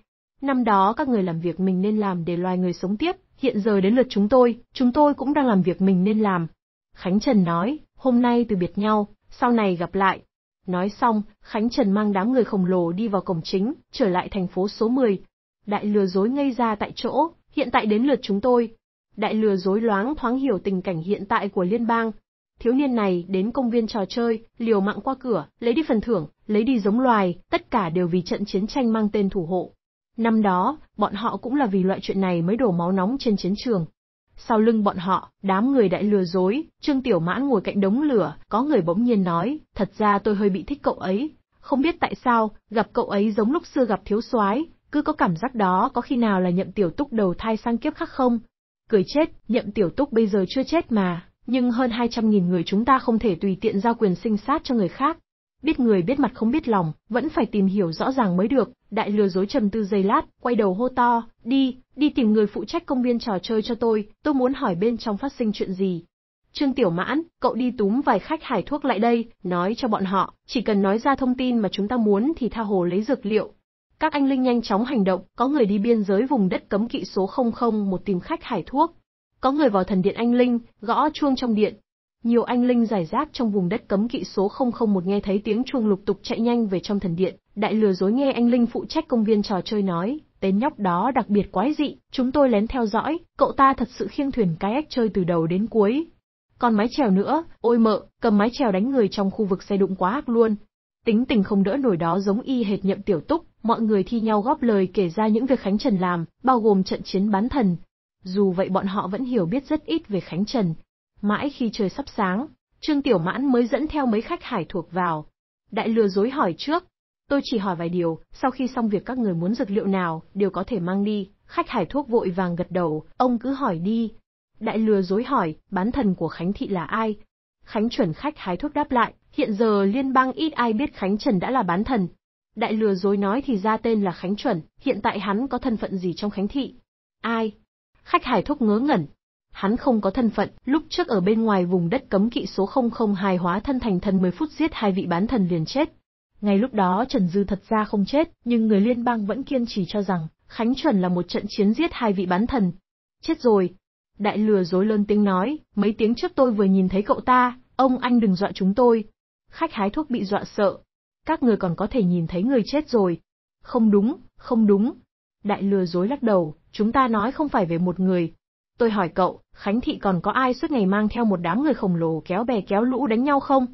Năm đó các người làm việc mình nên làm để loài người sống tiếp, hiện giờ đến lượt chúng tôi, chúng tôi cũng đang làm việc mình nên làm. Khánh Trần nói, hôm nay từ biệt nhau, sau này gặp lại. Nói xong, Khánh Trần mang đám người khổng lồ đi vào cổng chính, trở lại thành phố số 10. Đại lừa dối ngây ra tại chỗ, Hiện tại đến lượt chúng tôi. Đại lừa dối loáng thoáng hiểu tình cảnh hiện tại của liên bang. Thiếu niên này đến công viên trò chơi, liều mạng qua cửa, lấy đi phần thưởng, lấy đi giống loài, tất cả đều vì trận chiến tranh mang tên thủ hộ. Năm đó, bọn họ cũng là vì loại chuyện này mới đổ máu nóng trên chiến trường. Sau lưng bọn họ, đám người đại lừa dối, Trương Tiểu Mãn ngồi cạnh đống lửa, có người bỗng nhiên nói, thật ra tôi hơi bị thích cậu ấy. Không biết tại sao, gặp cậu ấy giống lúc xưa gặp thiếu soái, cứ có cảm giác đó có khi nào là nhậm tiểu túc đầu thai sang kiếp khác không? Cười chết, nhậm tiểu túc bây giờ chưa chết mà, nhưng hơn 200.000 người chúng ta không thể tùy tiện giao quyền sinh sát cho người khác. Biết người biết mặt không biết lòng, vẫn phải tìm hiểu rõ ràng mới được, đại lừa dối trầm tư giây lát, quay đầu hô to, đi, đi tìm người phụ trách công viên trò chơi cho tôi, tôi muốn hỏi bên trong phát sinh chuyện gì. Trương Tiểu Mãn, cậu đi túm vài khách hải thuốc lại đây, nói cho bọn họ, chỉ cần nói ra thông tin mà chúng ta muốn thì tha hồ lấy dược liệu, các anh linh nhanh chóng hành động, có người đi biên giới vùng đất cấm kỵ số 001 tìm khách hải thuốc. Có người vào thần điện anh linh, gõ chuông trong điện. Nhiều anh linh giải rác trong vùng đất cấm kỵ số 001 nghe thấy tiếng chuông lục tục chạy nhanh về trong thần điện, đại lừa dối nghe anh linh phụ trách công viên trò chơi nói, tên nhóc đó đặc biệt quái dị, chúng tôi lén theo dõi, cậu ta thật sự khiêng thuyền cái ếch chơi từ đầu đến cuối. Còn mái trèo nữa, ôi mợ, cầm mái trèo đánh người trong khu vực xe đụng quá hắc luôn, Tính tình không đỡ nổi đó giống y hệt nhậm tiểu túc, mọi người thi nhau góp lời kể ra những việc Khánh Trần làm, bao gồm trận chiến bán thần. Dù vậy bọn họ vẫn hiểu biết rất ít về Khánh Trần. Mãi khi trời sắp sáng, Trương Tiểu Mãn mới dẫn theo mấy khách hải thuộc vào. Đại lừa dối hỏi trước. Tôi chỉ hỏi vài điều, sau khi xong việc các người muốn dược liệu nào, đều có thể mang đi. Khách hải thuốc vội vàng gật đầu, ông cứ hỏi đi. Đại lừa dối hỏi, bán thần của Khánh Thị là ai? Khánh chuẩn khách hái thuốc đáp lại, Hiện giờ liên bang ít ai biết Khánh Trần đã là bán thần. Đại lừa dối nói thì ra tên là Khánh Chuẩn, hiện tại hắn có thân phận gì trong Khánh Thị? Ai? Khách hải thúc ngớ ngẩn. Hắn không có thân phận, lúc trước ở bên ngoài vùng đất cấm kỵ số 002 hóa thân thành thần 10 phút giết hai vị bán thần liền chết. Ngay lúc đó Trần Dư thật ra không chết, nhưng người liên bang vẫn kiên trì cho rằng, Khánh Chuẩn là một trận chiến giết hai vị bán thần. Chết rồi. Đại lừa dối lớn tiếng nói, mấy tiếng trước tôi vừa nhìn thấy cậu ta, ông anh đừng dọa chúng tôi, khách hái thuốc bị dọa sợ. Các người còn có thể nhìn thấy người chết rồi. Không đúng, không đúng. Đại lừa dối lắc đầu, chúng ta nói không phải về một người. Tôi hỏi cậu, Khánh Thị còn có ai suốt ngày mang theo một đám người khổng lồ kéo bè kéo lũ đánh nhau không?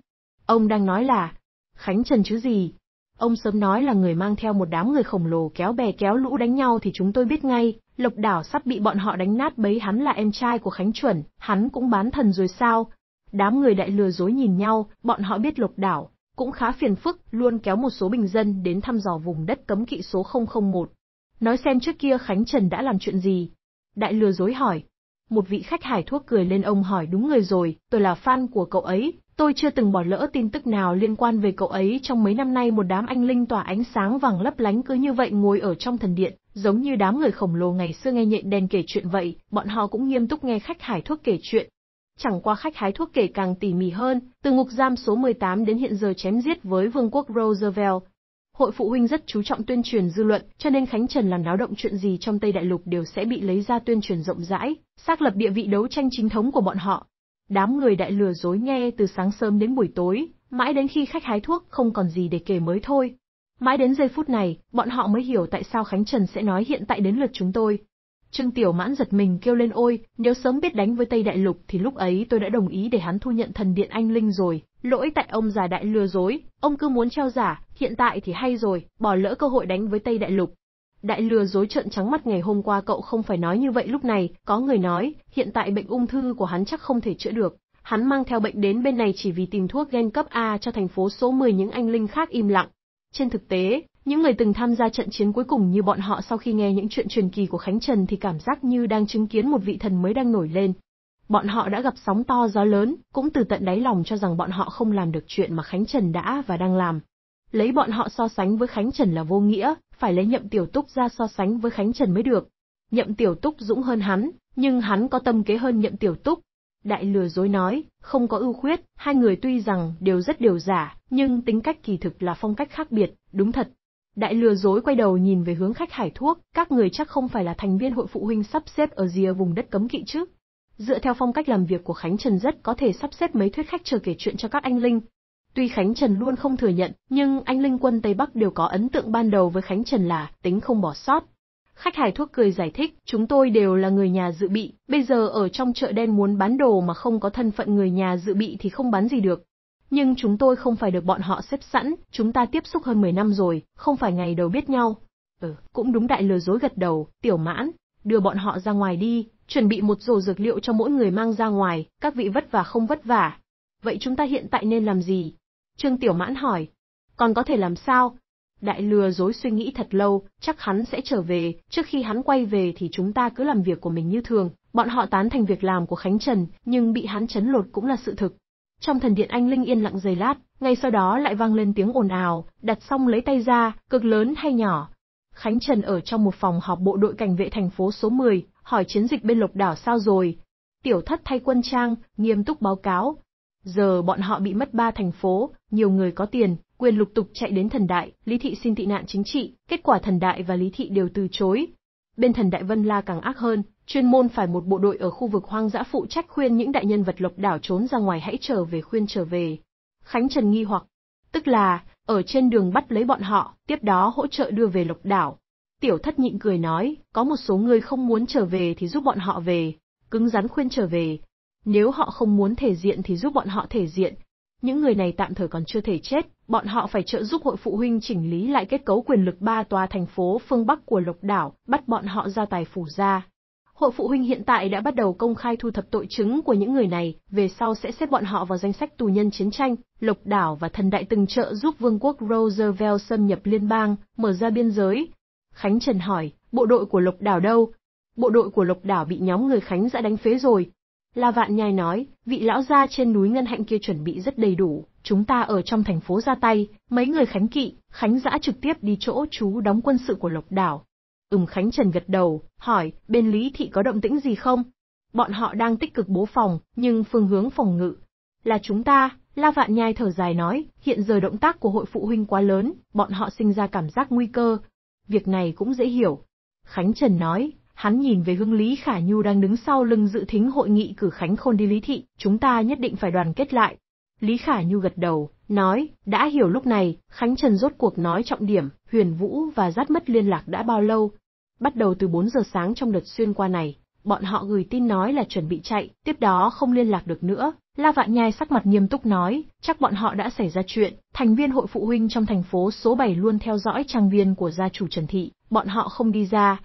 Ông đang nói là, Khánh Trần chứ gì? Ông sớm nói là người mang theo một đám người khổng lồ kéo bè kéo lũ đánh nhau thì chúng tôi biết ngay, Lộc Đảo sắp bị bọn họ đánh nát bấy hắn là em trai của Khánh Chuẩn, hắn cũng bán thần rồi sao, Đám người đại lừa dối nhìn nhau, bọn họ biết lục đảo, cũng khá phiền phức, luôn kéo một số bình dân đến thăm dò vùng đất cấm kỵ số 001. Nói xem trước kia Khánh Trần đã làm chuyện gì. Đại lừa dối hỏi. Một vị khách hải thuốc cười lên ông hỏi đúng người rồi, tôi là fan của cậu ấy, tôi chưa từng bỏ lỡ tin tức nào liên quan về cậu ấy trong mấy năm nay một đám anh linh tỏa ánh sáng vàng lấp lánh cứ như vậy ngồi ở trong thần điện, giống như đám người khổng lồ ngày xưa nghe nhện đen kể chuyện vậy, bọn họ cũng nghiêm túc nghe khách hải thuốc kể chuyện, chẳng qua khách hái thuốc kể càng tỉ mỉ hơn, từ ngục giam số 18 đến hiện giờ chém giết với Vương quốc Roosevelt. Hội phụ huynh rất chú trọng tuyên truyền dư luận, cho nên Khánh Trần làm náo động chuyện gì trong Tây Đại Lục đều sẽ bị lấy ra tuyên truyền rộng rãi, xác lập địa vị đấu tranh chính thống của bọn họ. Đám người đại lừa dối nghe từ sáng sớm đến buổi tối, mãi đến khi khách hái thuốc không còn gì để kể mới thôi. Mãi đến giây phút này, bọn họ mới hiểu tại sao Khánh Trần sẽ nói hiện tại đến lượt chúng tôi, Trương Tiểu Mãn giật mình kêu lên ôi, nếu sớm biết đánh với Tây Đại Lục thì lúc ấy tôi đã đồng ý để hắn thu nhận thần điện anh linh rồi, lỗi tại ông già đại lừa dối, ông cứ muốn treo giả, hiện tại thì hay rồi, bỏ lỡ cơ hội đánh với Tây Đại Lục. Đại lừa dối trợn trắng mắt ngày hôm qua cậu không phải nói như vậy lúc này, có người nói, hiện tại bệnh ung thư của hắn chắc không thể chữa được. Hắn mang theo bệnh đến bên này chỉ vì tìm thuốc gen cấp A cho thành phố số 10 những anh linh khác im lặng. Trên thực tế, những người từng tham gia trận chiến cuối cùng như bọn họ sau khi nghe những chuyện truyền kỳ của Khánh Trần thì cảm giác như đang chứng kiến một vị thần mới đang nổi lên. Bọn họ đã gặp sóng to gió lớn, cũng từ tận đáy lòng cho rằng bọn họ không làm được chuyện mà Khánh Trần đã và đang làm. Lấy bọn họ so sánh với Khánh Trần là vô nghĩa, phải lấy nhậm tiểu túc ra so sánh với Khánh Trần mới được. Nhậm tiểu túc dũng hơn hắn, nhưng hắn có tâm kế hơn nhậm tiểu túc. Đại lừa dối nói, không có ưu khuyết, hai người tuy rằng đều rất đều giả, nhưng tính cách kỳ thực là phong cách khác biệt, đúng thật. Đại lừa dối quay đầu nhìn về hướng khách hải thuốc, các người chắc không phải là thành viên hội phụ huynh sắp xếp ở rìa vùng đất cấm kỵ chứ. Dựa theo phong cách làm việc của Khánh Trần rất có thể sắp xếp mấy thuyết khách chờ kể chuyện cho các anh Linh. Tuy Khánh Trần luôn không thừa nhận, nhưng anh Linh quân Tây Bắc đều có ấn tượng ban đầu với Khánh Trần là tính không bỏ sót. Khách hải thuốc cười giải thích, chúng tôi đều là người nhà dự bị, bây giờ ở trong chợ đen muốn bán đồ mà không có thân phận người nhà dự bị thì không bán gì được. Nhưng chúng tôi không phải được bọn họ xếp sẵn, chúng ta tiếp xúc hơn 10 năm rồi, không phải ngày đầu biết nhau. Ừ, cũng đúng đại lừa dối gật đầu, tiểu mãn, đưa bọn họ ra ngoài đi, chuẩn bị một rổ dược liệu cho mỗi người mang ra ngoài, các vị vất vả không vất vả. Vậy chúng ta hiện tại nên làm gì? Trương Tiểu Mãn hỏi. Còn có thể làm sao? Đại lừa dối suy nghĩ thật lâu, chắc hắn sẽ trở về, trước khi hắn quay về thì chúng ta cứ làm việc của mình như thường. Bọn họ tán thành việc làm của Khánh Trần, nhưng bị hắn chấn lột cũng là sự thực, trong thần điện anh Linh yên lặng giây lát, ngay sau đó lại vang lên tiếng ồn ào, đặt xong lấy tay ra, cực lớn hay nhỏ. Khánh Trần ở trong một phòng họp bộ đội cảnh vệ thành phố số 10, hỏi chiến dịch bên lục đảo sao rồi. Tiểu thất thay quân trang, nghiêm túc báo cáo. Giờ bọn họ bị mất ba thành phố, nhiều người có tiền, quyền lục tục chạy đến thần đại, Lý Thị xin tị nạn chính trị, kết quả thần đại và Lý Thị đều từ chối, Bên thần Đại Vân La càng ác hơn, chuyên môn phải một bộ đội ở khu vực hoang dã phụ trách khuyên những đại nhân vật lộc đảo trốn ra ngoài hãy trở về khuyên trở về. Khánh Trần nghi hoặc, tức là, ở trên đường bắt lấy bọn họ, tiếp đó hỗ trợ đưa về lộc đảo. Tiểu thất nhịn cười nói, có một số người không muốn trở về thì giúp bọn họ về, cứng rắn khuyên trở về. Nếu họ không muốn thể diện thì giúp bọn họ thể diện, những người này tạm thời còn chưa thể chết, bọn họ phải trợ giúp hội phụ huynh chỉnh lý lại kết cấu quyền lực ba tòa thành phố phương Bắc của Lộc Đảo, bắt bọn họ ra tài phủ ra. Hội phụ huynh hiện tại đã bắt đầu công khai thu thập tội chứng của những người này, về sau sẽ xếp bọn họ vào danh sách tù nhân chiến tranh. Lộc Đảo và Thần Đại từng trợ giúp Vương quốc Roosevelt xâm nhập liên bang, mở ra biên giới. Khánh Trần hỏi, bộ đội của Lộc Đảo đâu? Bộ đội của Lộc Đảo bị nhóm người Khánh đã đánh phế rồi, La Vạn Nhai nói, vị lão gia trên núi Ngân Hạnh kia chuẩn bị rất đầy đủ, chúng ta ở trong thành phố ra tay, mấy người Khánh Kỵ, Khánh Giã trực tiếp đi chỗ chú đóng quân sự của Lộc Đảo. Ừm Khánh Trần gật đầu, hỏi, bên Lý Thị có động tĩnh gì không? Bọn họ đang tích cực bố phòng, nhưng phương hướng phòng ngự là chúng ta, La Vạn Nhai thở dài nói, hiện giờ động tác của hội phụ huynh quá lớn, bọn họ sinh ra cảm giác nguy cơ. Việc này cũng dễ hiểu. Khánh Trần nói, Hắn nhìn về hướng Lý Khả Nhu đang đứng sau lưng dự thính hội nghị cử khánh khôn đi Lý Thị, chúng ta nhất định phải đoàn kết lại. Lý Khả Nhu gật đầu, nói, đã hiểu lúc này, Khánh Trần rốt cuộc nói trọng điểm, huyền vũ và giắt mất liên lạc đã bao lâu. Bắt đầu từ 4 giờ sáng trong đợt xuyên qua này, bọn họ gửi tin nói là chuẩn bị chạy, tiếp đó không liên lạc được nữa. La Vạn Nhai sắc mặt nghiêm túc nói, chắc bọn họ đã xảy ra chuyện, thành viên hội phụ huynh trong thành phố số 7 luôn theo dõi trang viên của gia chủ Trần Thị, bọn họ không đi ra,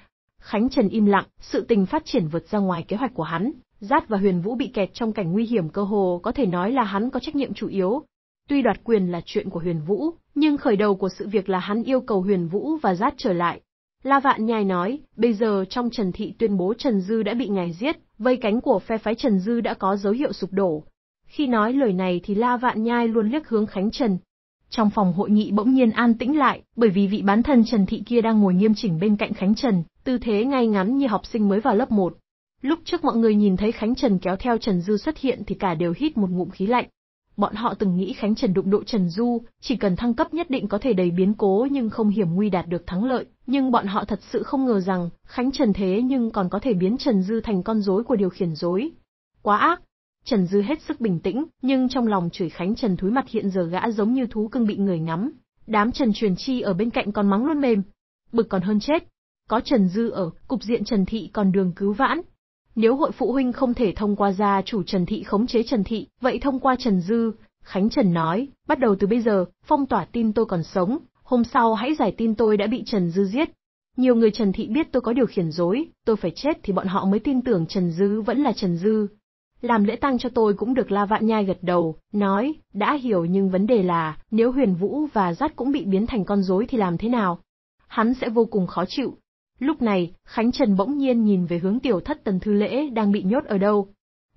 Khánh Trần im lặng, sự tình phát triển vượt ra ngoài kế hoạch của hắn. Giát và Huyền Vũ bị kẹt trong cảnh nguy hiểm cơ hồ có thể nói là hắn có trách nhiệm chủ yếu. Tuy đoạt quyền là chuyện của Huyền Vũ, nhưng khởi đầu của sự việc là hắn yêu cầu Huyền Vũ và Giát trở lại. La Vạn Nhai nói, bây giờ trong Trần Thị tuyên bố Trần Dư đã bị ngài giết, vây cánh của phe phái Trần Dư đã có dấu hiệu sụp đổ. Khi nói lời này thì La Vạn Nhai luôn liếc hướng Khánh Trần, trong phòng hội nghị bỗng nhiên an tĩnh lại, bởi vì vị bán thân Trần Thị kia đang ngồi nghiêm chỉnh bên cạnh Khánh Trần, tư thế ngay ngắn như học sinh mới vào lớp 1. Lúc trước mọi người nhìn thấy Khánh Trần kéo theo Trần Du xuất hiện thì cả đều hít một ngụm khí lạnh. Bọn họ từng nghĩ Khánh Trần đụng độ Trần Du, chỉ cần thăng cấp nhất định có thể đầy biến cố nhưng không hiểm nguy đạt được thắng lợi, nhưng bọn họ thật sự không ngờ rằng, Khánh Trần thế nhưng còn có thể biến Trần Du thành con rối của điều khiển rối. Quá ác, Trần Dư hết sức bình tĩnh, nhưng trong lòng chửi Khánh Trần thúi mặt hiện giờ gã giống như thú cưng bị người ngắm. Đám Trần Truyền Chi ở bên cạnh còn mắng luôn mềm. Bực còn hơn chết. Có Trần Dư ở, cục diện Trần Thị còn đường cứu vãn. Nếu hội phụ huynh không thể thông qua gia chủ Trần Thị khống chế Trần Thị, vậy thông qua Trần Dư, Khánh Trần nói, bắt đầu từ bây giờ, phong tỏa tin tôi còn sống, hôm sau hãy giải tin tôi đã bị Trần Dư giết. Nhiều người Trần Thị biết tôi có điều khiển dối, tôi phải chết thì bọn họ mới tin tưởng Trần Dư vẫn là Trần Dư, làm lễ tăng cho tôi cũng được La Vạn Nhai gật đầu, nói, đã hiểu nhưng vấn đề là, nếu huyền vũ và rát cũng bị biến thành con rối thì làm thế nào? Hắn sẽ vô cùng khó chịu. Lúc này, Khánh Trần bỗng nhiên nhìn về hướng tiểu thất tần thư lễ đang bị nhốt ở đâu.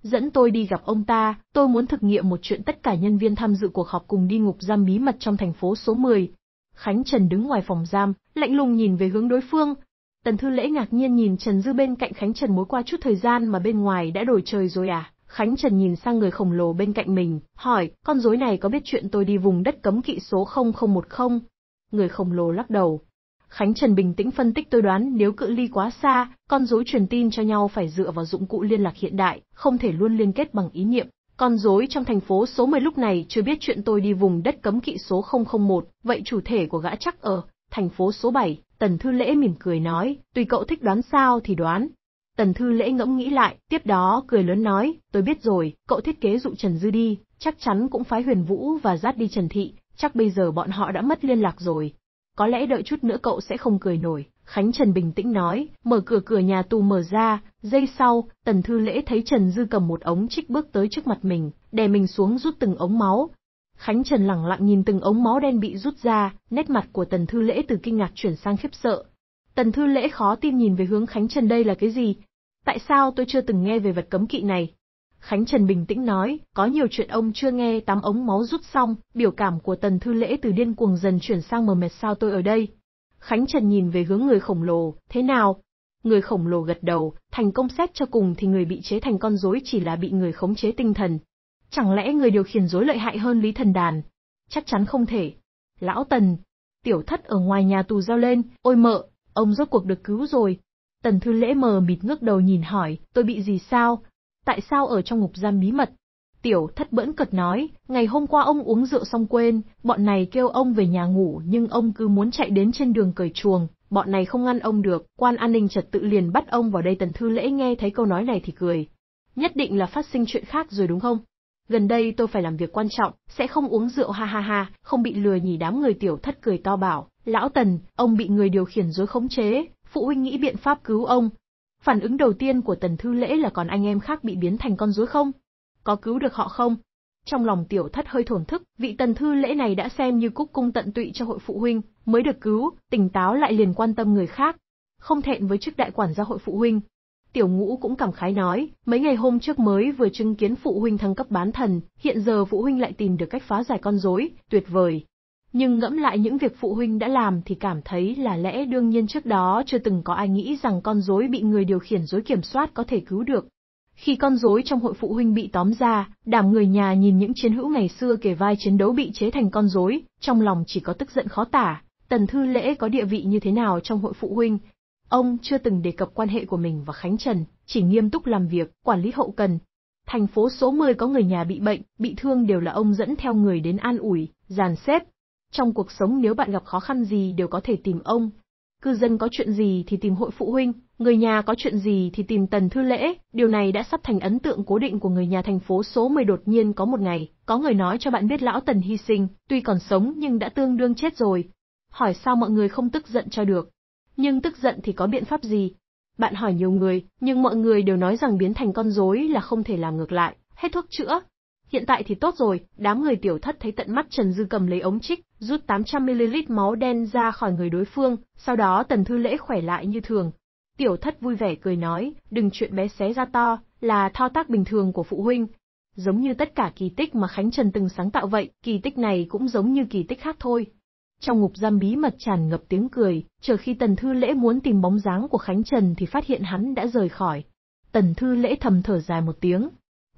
Dẫn tôi đi gặp ông ta, tôi muốn thực nghiệm một chuyện tất cả nhân viên tham dự cuộc họp cùng đi ngục giam bí mật trong thành phố số 10. Khánh Trần đứng ngoài phòng giam, lạnh lùng nhìn về hướng đối phương, Tần Thư Lễ ngạc nhiên nhìn Trần Dư bên cạnh Khánh Trần mối qua chút thời gian mà bên ngoài đã đổi trời rồi à? Khánh Trần nhìn sang người khổng lồ bên cạnh mình, hỏi, con rối này có biết chuyện tôi đi vùng đất cấm kỵ số 0010 không? Người khổng lồ lắc đầu. Khánh Trần bình tĩnh phân tích tôi đoán nếu cự ly quá xa, con rối truyền tin cho nhau phải dựa vào dụng cụ liên lạc hiện đại, không thể luôn liên kết bằng ý niệm. Con rối trong thành phố số 10 lúc này chưa biết chuyện tôi đi vùng đất cấm kỵ số 001, vậy chủ thể của gã chắc ở thành phố số 7, Tần Thư Lễ mỉm cười nói, tùy cậu thích đoán sao thì đoán. Tần Thư Lễ ngẫm nghĩ lại, tiếp đó cười lớn nói, tôi biết rồi, cậu thiết kế dụ Trần Dư đi, chắc chắn cũng phái Huyền Vũ và dắt đi Trần Thị, chắc bây giờ bọn họ đã mất liên lạc rồi. Có lẽ đợi chút nữa cậu sẽ không cười nổi, Khánh Trần bình tĩnh nói, mở cửa cửa nhà tù mở ra, giây sau, Tần Thư Lễ thấy Trần Dư cầm một ống chích bước tới trước mặt mình, đè mình xuống rút từng ống máu, Khánh Trần lẳng lặng nhìn từng ống máu đen bị rút ra, nét mặt của Tần Thư Lễ từ kinh ngạc chuyển sang khiếp sợ. Tần Thư Lễ khó tin nhìn về hướng Khánh Trần đây là cái gì? Tại sao tôi chưa từng nghe về vật cấm kỵ này? Khánh Trần bình tĩnh nói, có nhiều chuyện ông chưa nghe tám ống máu rút xong, biểu cảm của Tần Thư Lễ từ điên cuồng dần chuyển sang mờ mệt sao tôi ở đây. Khánh Trần nhìn về hướng người khổng lồ, thế nào? Người khổng lồ gật đầu, thành công xét cho cùng thì người bị chế thành con rối chỉ là bị người khống chế tinh thần, Chẳng lẽ người điều khiển rối lợi hại hơn Lý Thần Đàn? Chắc chắn không thể. Lão Tần, tiểu thất ở ngoài nhà tù giao lên, ôi mợ, ông rốt cuộc được cứu rồi. Tần Thư Lễ mờ mịt ngước đầu nhìn hỏi, tôi bị gì sao? Tại sao ở trong ngục giam bí mật? Tiểu thất bỡn cật nói, ngày hôm qua ông uống rượu xong quên, bọn này kêu ông về nhà ngủ nhưng ông cứ muốn chạy đến trên đường cởi chuồng, bọn này không ngăn ông được, quan an ninh trật tự liền bắt ông vào đây tần thư lễ nghe thấy câu nói này thì cười. Nhất định là phát sinh chuyện khác rồi đúng không? gần đây tôi phải làm việc quan trọng, sẽ không uống rượu ha ha ha, không bị lừa nhỉ đám người tiểu thất cười to bảo, lão tần, ông bị người điều khiển dối khống chế, phụ huynh nghĩ biện pháp cứu ông. Phản ứng đầu tiên của tần thư lễ là còn anh em khác bị biến thành con rối không? Có cứu được họ không? Trong lòng tiểu thất hơi thổn thức, vị tần thư lễ này đã xem như cúc cung tận tụy cho hội phụ huynh, mới được cứu, tỉnh táo lại liền quan tâm người khác. Không thẹn với chức đại quản gia hội phụ huynh, Tiểu ngũ cũng cảm khái nói, mấy ngày hôm trước mới vừa chứng kiến phụ huynh thăng cấp bán thần, hiện giờ phụ huynh lại tìm được cách phá giải con rối, tuyệt vời. Nhưng ngẫm lại những việc phụ huynh đã làm thì cảm thấy là lẽ đương nhiên trước đó chưa từng có ai nghĩ rằng con rối bị người điều khiển rối kiểm soát có thể cứu được. Khi con rối trong hội phụ huynh bị tóm ra, đảm người nhà nhìn những chiến hữu ngày xưa kể vai chiến đấu bị chế thành con rối, trong lòng chỉ có tức giận khó tả. Tần Thư Lễ có địa vị như thế nào trong hội phụ huynh, Ông chưa từng đề cập quan hệ của mình và Khánh Trần, chỉ nghiêm túc làm việc, quản lý hậu cần. Thành phố số 10 có người nhà bị bệnh, bị thương đều là ông dẫn theo người đến an ủi, dàn xếp. Trong cuộc sống nếu bạn gặp khó khăn gì đều có thể tìm ông. Cư dân có chuyện gì thì tìm hội phụ huynh, người nhà có chuyện gì thì tìm tần thư lễ, điều này đã sắp thành ấn tượng cố định của người nhà thành phố số 10 đột nhiên có một ngày, có người nói cho bạn biết lão tần hy sinh, tuy còn sống nhưng đã tương đương chết rồi. Hỏi sao mọi người không tức giận cho được, nhưng tức giận thì có biện pháp gì? Bạn hỏi nhiều người, nhưng mọi người đều nói rằng biến thành con rối là không thể làm ngược lại, hết thuốc chữa. Hiện tại thì tốt rồi, đám người tiểu thất thấy tận mắt Trần Dư cầm lấy ống chích rút 800ml máu đen ra khỏi người đối phương, sau đó tần thư lễ khỏe lại như thường. Tiểu thất vui vẻ cười nói, đừng chuyện bé xé ra to, là thao tác bình thường của phụ huynh. Giống như tất cả kỳ tích mà Khánh Trần từng sáng tạo vậy, kỳ tích này cũng giống như kỳ tích khác thôi, trong ngục giam bí mật tràn ngập tiếng cười, chờ khi Tần Thư Lễ muốn tìm bóng dáng của Khánh Trần thì phát hiện hắn đã rời khỏi. Tần Thư Lễ thầm thở dài một tiếng.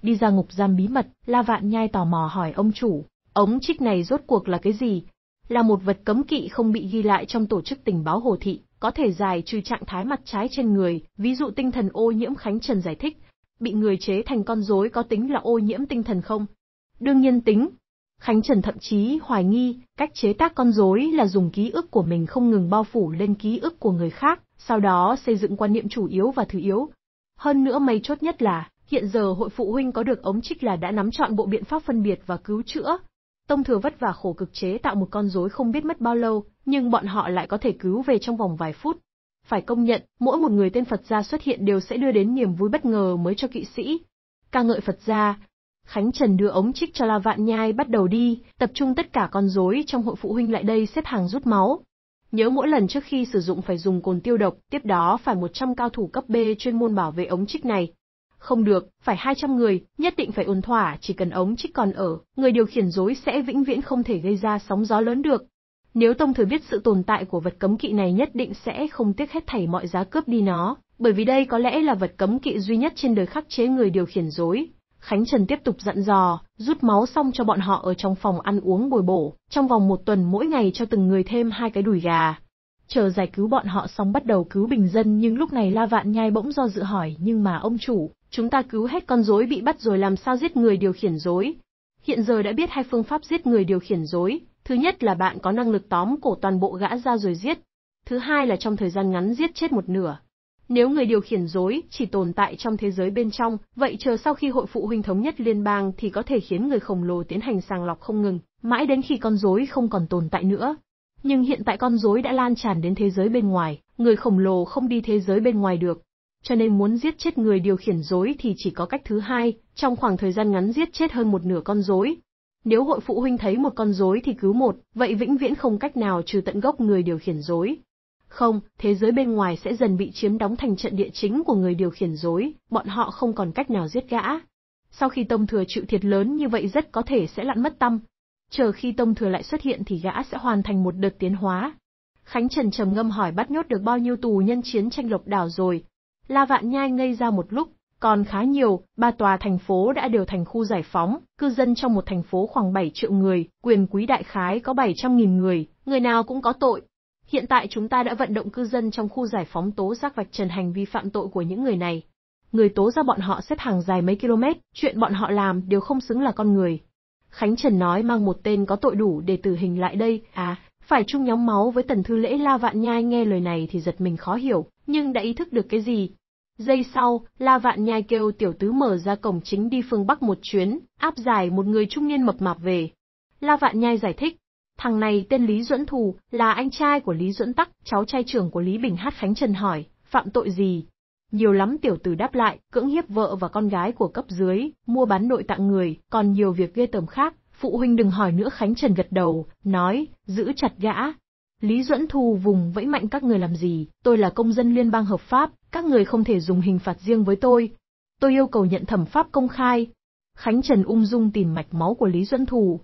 Đi ra ngục giam bí mật, La Vạn Nhai tò mò hỏi ông chủ, ống trích này rốt cuộc là cái gì? Là một vật cấm kỵ không bị ghi lại trong tổ chức tình báo Hồ Thị, có thể dài trừ trạng thái mặt trái trên người, ví dụ tinh thần ô nhiễm Khánh Trần giải thích, bị người chế thành con rối có tính là ô nhiễm tinh thần không? Đương nhiên tính, Khánh Trần thậm chí hoài nghi, cách chế tác con rối là dùng ký ức của mình không ngừng bao phủ lên ký ức của người khác, sau đó xây dựng quan niệm chủ yếu và thứ yếu. Hơn nữa mây chốt nhất là, hiện giờ hội phụ huynh có được ống trích là đã nắm chọn bộ biện pháp phân biệt và cứu chữa. Tông thừa vất vả khổ cực chế tạo một con rối không biết mất bao lâu, nhưng bọn họ lại có thể cứu về trong vòng vài phút. Phải công nhận, mỗi một người tên Phật gia xuất hiện đều sẽ đưa đến niềm vui bất ngờ mới cho kỵ sĩ. Ca ngợi Phật gia, Khánh Trần đưa ống trích cho La Vạn Nhai bắt đầu đi, tập trung tất cả con rối trong hội phụ huynh lại đây xếp hàng rút máu. Nhớ mỗi lần trước khi sử dụng phải dùng cồn tiêu độc, tiếp đó phải 100 cao thủ cấp B chuyên môn bảo vệ ống trích này. Không được, phải 200 người, nhất định phải ổn thỏa, chỉ cần ống trích còn ở, người điều khiển rối sẽ vĩnh viễn không thể gây ra sóng gió lớn được. Nếu Tông Thừa biết sự tồn tại của vật cấm kỵ này nhất định sẽ không tiếc hết thảy mọi giá cướp đi nó, bởi vì đây có lẽ là vật cấm kỵ duy nhất trên đời khắc chế người điều khiển rối, Khánh Trần tiếp tục dặn dò, rút máu xong cho bọn họ ở trong phòng ăn uống bồi bổ, trong vòng một tuần mỗi ngày cho từng người thêm hai cái đùi gà. Chờ giải cứu bọn họ xong bắt đầu cứu bình dân nhưng lúc này La Vạn Nhai bỗng do dự hỏi nhưng mà ông chủ, chúng ta cứu hết con rối bị bắt rồi làm sao giết người điều khiển rối. Hiện giờ đã biết hai phương pháp giết người điều khiển rối, thứ nhất là bạn có năng lực tóm cổ toàn bộ gã ra rồi giết, thứ hai là trong thời gian ngắn giết chết một nửa, nếu người điều khiển dối chỉ tồn tại trong thế giới bên trong, vậy chờ sau khi hội phụ huynh thống nhất liên bang thì có thể khiến người khổng lồ tiến hành sàng lọc không ngừng, mãi đến khi con dối không còn tồn tại nữa. Nhưng hiện tại con dối đã lan tràn đến thế giới bên ngoài, người khổng lồ không đi thế giới bên ngoài được. Cho nên muốn giết chết người điều khiển dối thì chỉ có cách thứ hai, trong khoảng thời gian ngắn giết chết hơn một nửa con dối. Nếu hội phụ huynh thấy một con dối thì cứu một, vậy vĩnh viễn không cách nào trừ tận gốc người điều khiển dối. Không, thế giới bên ngoài sẽ dần bị chiếm đóng thành trận địa chính của người điều khiển dối, bọn họ không còn cách nào giết gã. Sau khi Tông Thừa chịu thiệt lớn như vậy rất có thể sẽ lặn mất tâm. Chờ khi Tông Thừa lại xuất hiện thì gã sẽ hoàn thành một đợt tiến hóa. Khánh Trần trầm ngâm hỏi bắt nhốt được bao nhiêu tù nhân chiến tranh lộc đảo rồi. La Vạn Nhai ngây ra một lúc, còn khá nhiều, ba tòa thành phố đã đều thành khu giải phóng, cư dân trong một thành phố khoảng 7 triệu người, quyền quý đại khái có 700.000 người, người nào cũng có tội, Hiện tại chúng ta đã vận động cư dân trong khu giải phóng tố giác vạch trần hành vi phạm tội của những người này. Người tố ra bọn họ xếp hàng dài mấy km, chuyện bọn họ làm đều không xứng là con người. Khánh Trần nói mang một tên có tội đủ để tử hình lại đây, à, phải chung nhóm máu với tần thư lễ La Vạn Nhai nghe lời này thì giật mình khó hiểu, nhưng đã ý thức được cái gì. Giây sau, La Vạn Nhai kêu tiểu tứ mở ra cổng chính đi phương Bắc một chuyến, áp giải một người trung niên mập mạp về. La Vạn Nhai giải thích, Thằng này tên Lý Duẫn Thù, là anh trai của Lý Duẫn Tắc, cháu trai trưởng của Lý Bình Hát Khánh Trần hỏi, phạm tội gì? Nhiều lắm tiểu tử đáp lại, cưỡng hiếp vợ và con gái của cấp dưới, mua bán nội tạng người, còn nhiều việc ghê tởm khác, phụ huynh đừng hỏi nữa Khánh Trần gật đầu, nói, giữ chặt gã. Lý Duẫn Thù vùng vẫy mạnh các người làm gì, tôi là công dân liên bang hợp pháp, các người không thể dùng hình phạt riêng với tôi. Tôi yêu cầu nhận thẩm pháp công khai. Khánh Trần ung dung tìm mạch máu của Lý Duẫn Thù.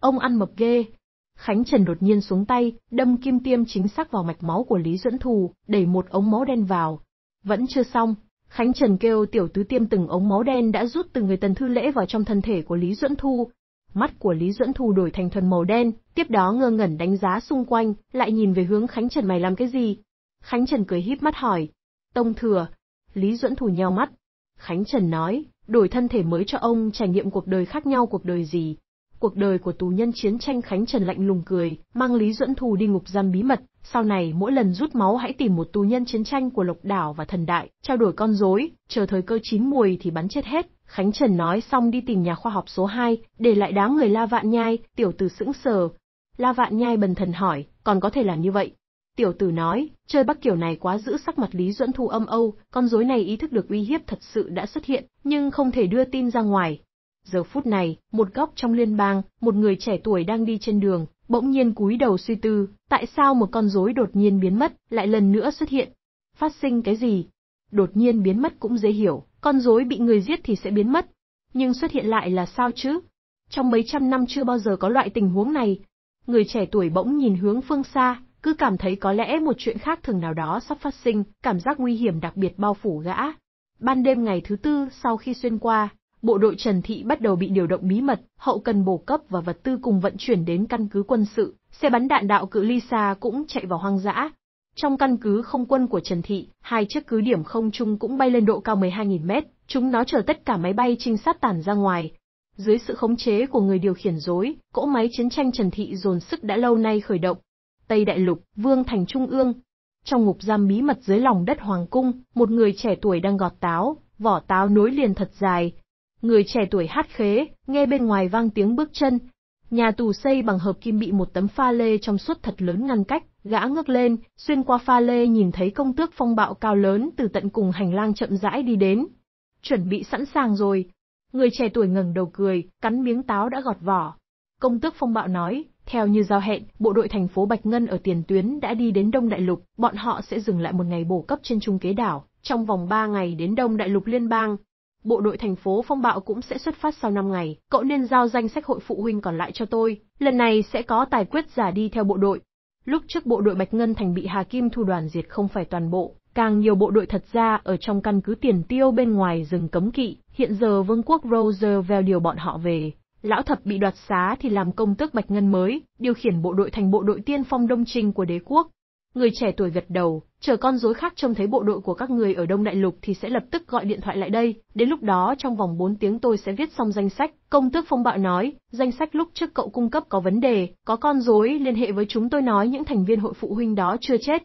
Ông ăn mập ghê, Khánh Trần đột nhiên xuống tay, đâm kim tiêm chính xác vào mạch máu của Lý Duẫn Thù, đẩy một ống máu đen vào. Vẫn chưa xong, Khánh Trần kêu tiểu tứ tiêm từng ống máu đen đã rút từ người Tần Thư Lễ vào trong thân thể của Lý Duẫn Thù. Mắt của Lý Duẫn Thù đổi thành thuần màu đen, tiếp đó ngơ ngẩn đánh giá xung quanh, lại nhìn về hướng Khánh Trần mày làm cái gì? Khánh Trần cười híp mắt hỏi. Tông thừa. Lý Duẫn Thù nheo mắt. Khánh Trần nói, đổi thân thể mới cho ông trải nghiệm cuộc đời khác nhau cuộc đời gì, cuộc đời của tù nhân chiến tranh Khánh Trần lạnh lùng cười, mang Lý Duẫn Thù đi ngục giam bí mật, sau này mỗi lần rút máu hãy tìm một tù nhân chiến tranh của Lộc Đảo và Thần Đại, trao đổi con rối, chờ thời cơ chín mùi thì bắn chết hết. Khánh Trần nói xong đi tìm nhà khoa học số 2, để lại đám người La Vạn Nhai, tiểu tử sững sờ. La Vạn Nhai bần thần hỏi, còn có thể làm như vậy? Tiểu tử nói, chơi bắc kiểu này quá giữ sắc mặt Lý Duẫn Thu âm âu, con rối này ý thức được uy hiếp thật sự đã xuất hiện, nhưng không thể đưa tin ra ngoài, Giờ phút này, một góc trong liên bang, một người trẻ tuổi đang đi trên đường, bỗng nhiên cúi đầu suy tư, tại sao một con rối đột nhiên biến mất, lại lần nữa xuất hiện? Phát sinh cái gì? Đột nhiên biến mất cũng dễ hiểu, con rối bị người giết thì sẽ biến mất. Nhưng xuất hiện lại là sao chứ? Trong mấy trăm năm chưa bao giờ có loại tình huống này. Người trẻ tuổi bỗng nhìn hướng phương xa, cứ cảm thấy có lẽ một chuyện khác thường nào đó sắp phát sinh, cảm giác nguy hiểm đặc biệt bao phủ gã. Ban đêm ngày thứ tư sau khi xuyên qua, bộ đội Trần Thị bắt đầu bị điều động bí mật, hậu cần bổ cấp và vật tư cùng vận chuyển đến căn cứ quân sự, xe bắn đạn đạo cự ly xa cũng chạy vào hoang dã. Trong căn cứ không quân của Trần Thị, hai chiếc cứ điểm không trung cũng bay lên độ cao 12.000 mét, chúng nó chở tất cả máy bay trinh sát tản ra ngoài. Dưới sự khống chế của người điều khiển dối, cỗ máy chiến tranh Trần Thị dồn sức đã lâu nay khởi động. Tây Đại Lục, Vương Thành Trung ương. Trong ngục giam bí mật dưới lòng đất Hoàng Cung, một người trẻ tuổi đang gọt táo, vỏ táo nối liền thật dài, Người trẻ tuổi hát khế, nghe bên ngoài vang tiếng bước chân. Nhà tù xây bằng hợp kim bị một tấm pha lê trong suốt thật lớn ngăn cách, gã ngước lên, xuyên qua pha lê nhìn thấy công tước phong bạo cao lớn từ tận cùng hành lang chậm rãi đi đến. Chuẩn bị sẵn sàng rồi. Người trẻ tuổi ngẩng đầu cười, cắn miếng táo đã gọt vỏ. Công tước phong bạo nói, theo như giao hẹn, bộ đội thành phố Bạch Ngân ở tiền tuyến đã đi đến Đông Đại Lục, bọn họ sẽ dừng lại một ngày bổ cấp trên trung kế đảo, trong vòng ba ngày đến Đông Đại Lục Liên bang, bộ đội thành phố phong bạo cũng sẽ xuất phát sau 5 ngày, cậu nên giao danh sách hội phụ huynh còn lại cho tôi, lần này sẽ có tài quyết giả đi theo bộ đội. Lúc trước bộ đội Bạch Ngân Thành bị Hà Kim thu đoàn diệt không phải toàn bộ, càng nhiều bộ đội thật ra ở trong căn cứ tiền tiêu bên ngoài rừng cấm kỵ, hiện giờ vương quốc Roosevelt điều bọn họ về. Lão thập bị đoạt xá thì làm công tước Bạch Ngân mới, điều khiển bộ đội thành bộ đội tiên phong đông trinh của đế quốc, Người trẻ tuổi gật đầu, chờ con rối khác trông thấy bộ đội của các người ở Đông Đại Lục thì sẽ lập tức gọi điện thoại lại đây, đến lúc đó trong vòng 4 tiếng tôi sẽ viết xong danh sách. Công tước phong bạo nói, danh sách lúc trước cậu cung cấp có vấn đề, có con rối liên hệ với chúng tôi nói những thành viên hội phụ huynh đó chưa chết.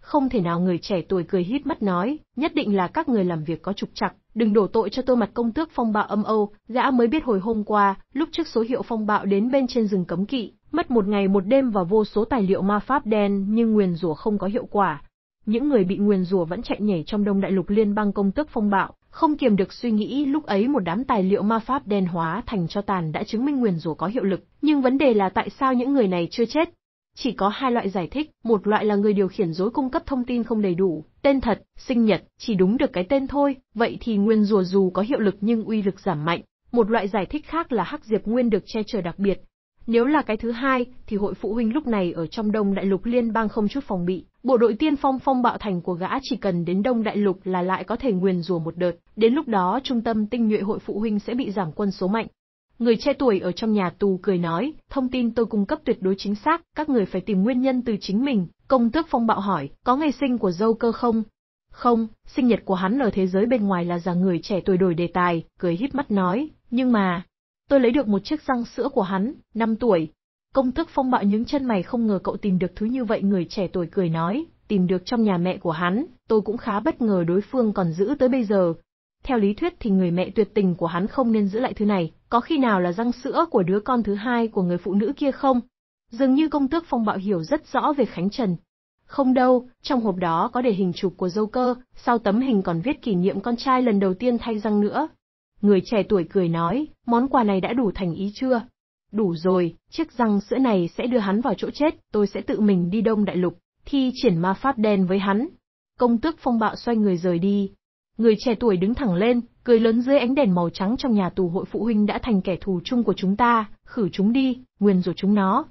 Không thể nào người trẻ tuổi cười hít mắt nói, nhất định là các người làm việc có trục trặc, đừng đổ tội cho tôi mặt công tước phong bạo âm Âu, gã mới biết hồi hôm qua, lúc trước số hiệu phong bạo đến bên trên rừng cấm kỵ, Mất một ngày một đêm và vô số tài liệu ma pháp đen nhưng nguyền rủa không có hiệu quả. Những người bị nguyền rủa vẫn chạy nhảy trong đông đại lục liên bang công tước phong bạo, không kiềm được suy nghĩ lúc ấy một đám tài liệu ma pháp đen hóa thành cho tàn đã chứng minh nguyền rủa có hiệu lực, nhưng vấn đề là tại sao những người này chưa chết? Chỉ có hai loại giải thích, một loại là người điều khiển dối cung cấp thông tin không đầy đủ, tên thật, sinh nhật, chỉ đúng được cái tên thôi, vậy thì nguyên rùa dù có hiệu lực nhưng uy lực giảm mạnh. Một loại giải thích khác là hắc diệp nguyên được che chở đặc biệt, nếu là cái thứ hai, thì hội phụ huynh lúc này ở trong Đông Đại Lục liên bang không chút phòng bị. Bộ đội tiên phong phong bạo thành của gã chỉ cần đến Đông Đại Lục là lại có thể nguyền rủa một đợt. Đến lúc đó trung tâm tinh nhuệ hội phụ huynh sẽ bị giảm quân số mạnh. Người che tuổi ở trong nhà tù cười nói, thông tin tôi cung cấp tuyệt đối chính xác, các người phải tìm nguyên nhân từ chính mình. Công tước phong bạo hỏi, có ngày sinh của dâu cơ không? Không, sinh nhật của hắn ở thế giới bên ngoài là già người trẻ tuổi đổi đề tài, cười híp mắt nói, nhưng mà, Tôi lấy được một chiếc răng sữa của hắn, 5 tuổi. Công thức phong bạo những chân mày không ngờ cậu tìm được thứ như vậy người trẻ tuổi cười nói, tìm được trong nhà mẹ của hắn, tôi cũng khá bất ngờ đối phương còn giữ tới bây giờ. Theo lý thuyết thì người mẹ tuyệt tình của hắn không nên giữ lại thứ này, có khi nào là răng sữa của đứa con thứ hai của người phụ nữ kia không? Dường như công tước phong bạo hiểu rất rõ về Khánh Trần. Không đâu, trong hộp đó có để hình chụp của dâu cơ, sau tấm hình còn viết kỷ niệm con trai lần đầu tiên thay răng nữa, Người trẻ tuổi cười nói, món quà này đã đủ thành ý chưa? Đủ rồi, chiếc răng sữa này sẽ đưa hắn vào chỗ chết, tôi sẽ tự mình đi Đông Đại Lục, thi triển ma pháp đen với hắn. Công tước phong bạo xoay người rời đi. Người trẻ tuổi đứng thẳng lên, cười lớn dưới ánh đèn màu trắng trong nhà tù hội phụ huynh đã thành kẻ thù chung của chúng ta, khử chúng đi, nguyên rủa chúng nó.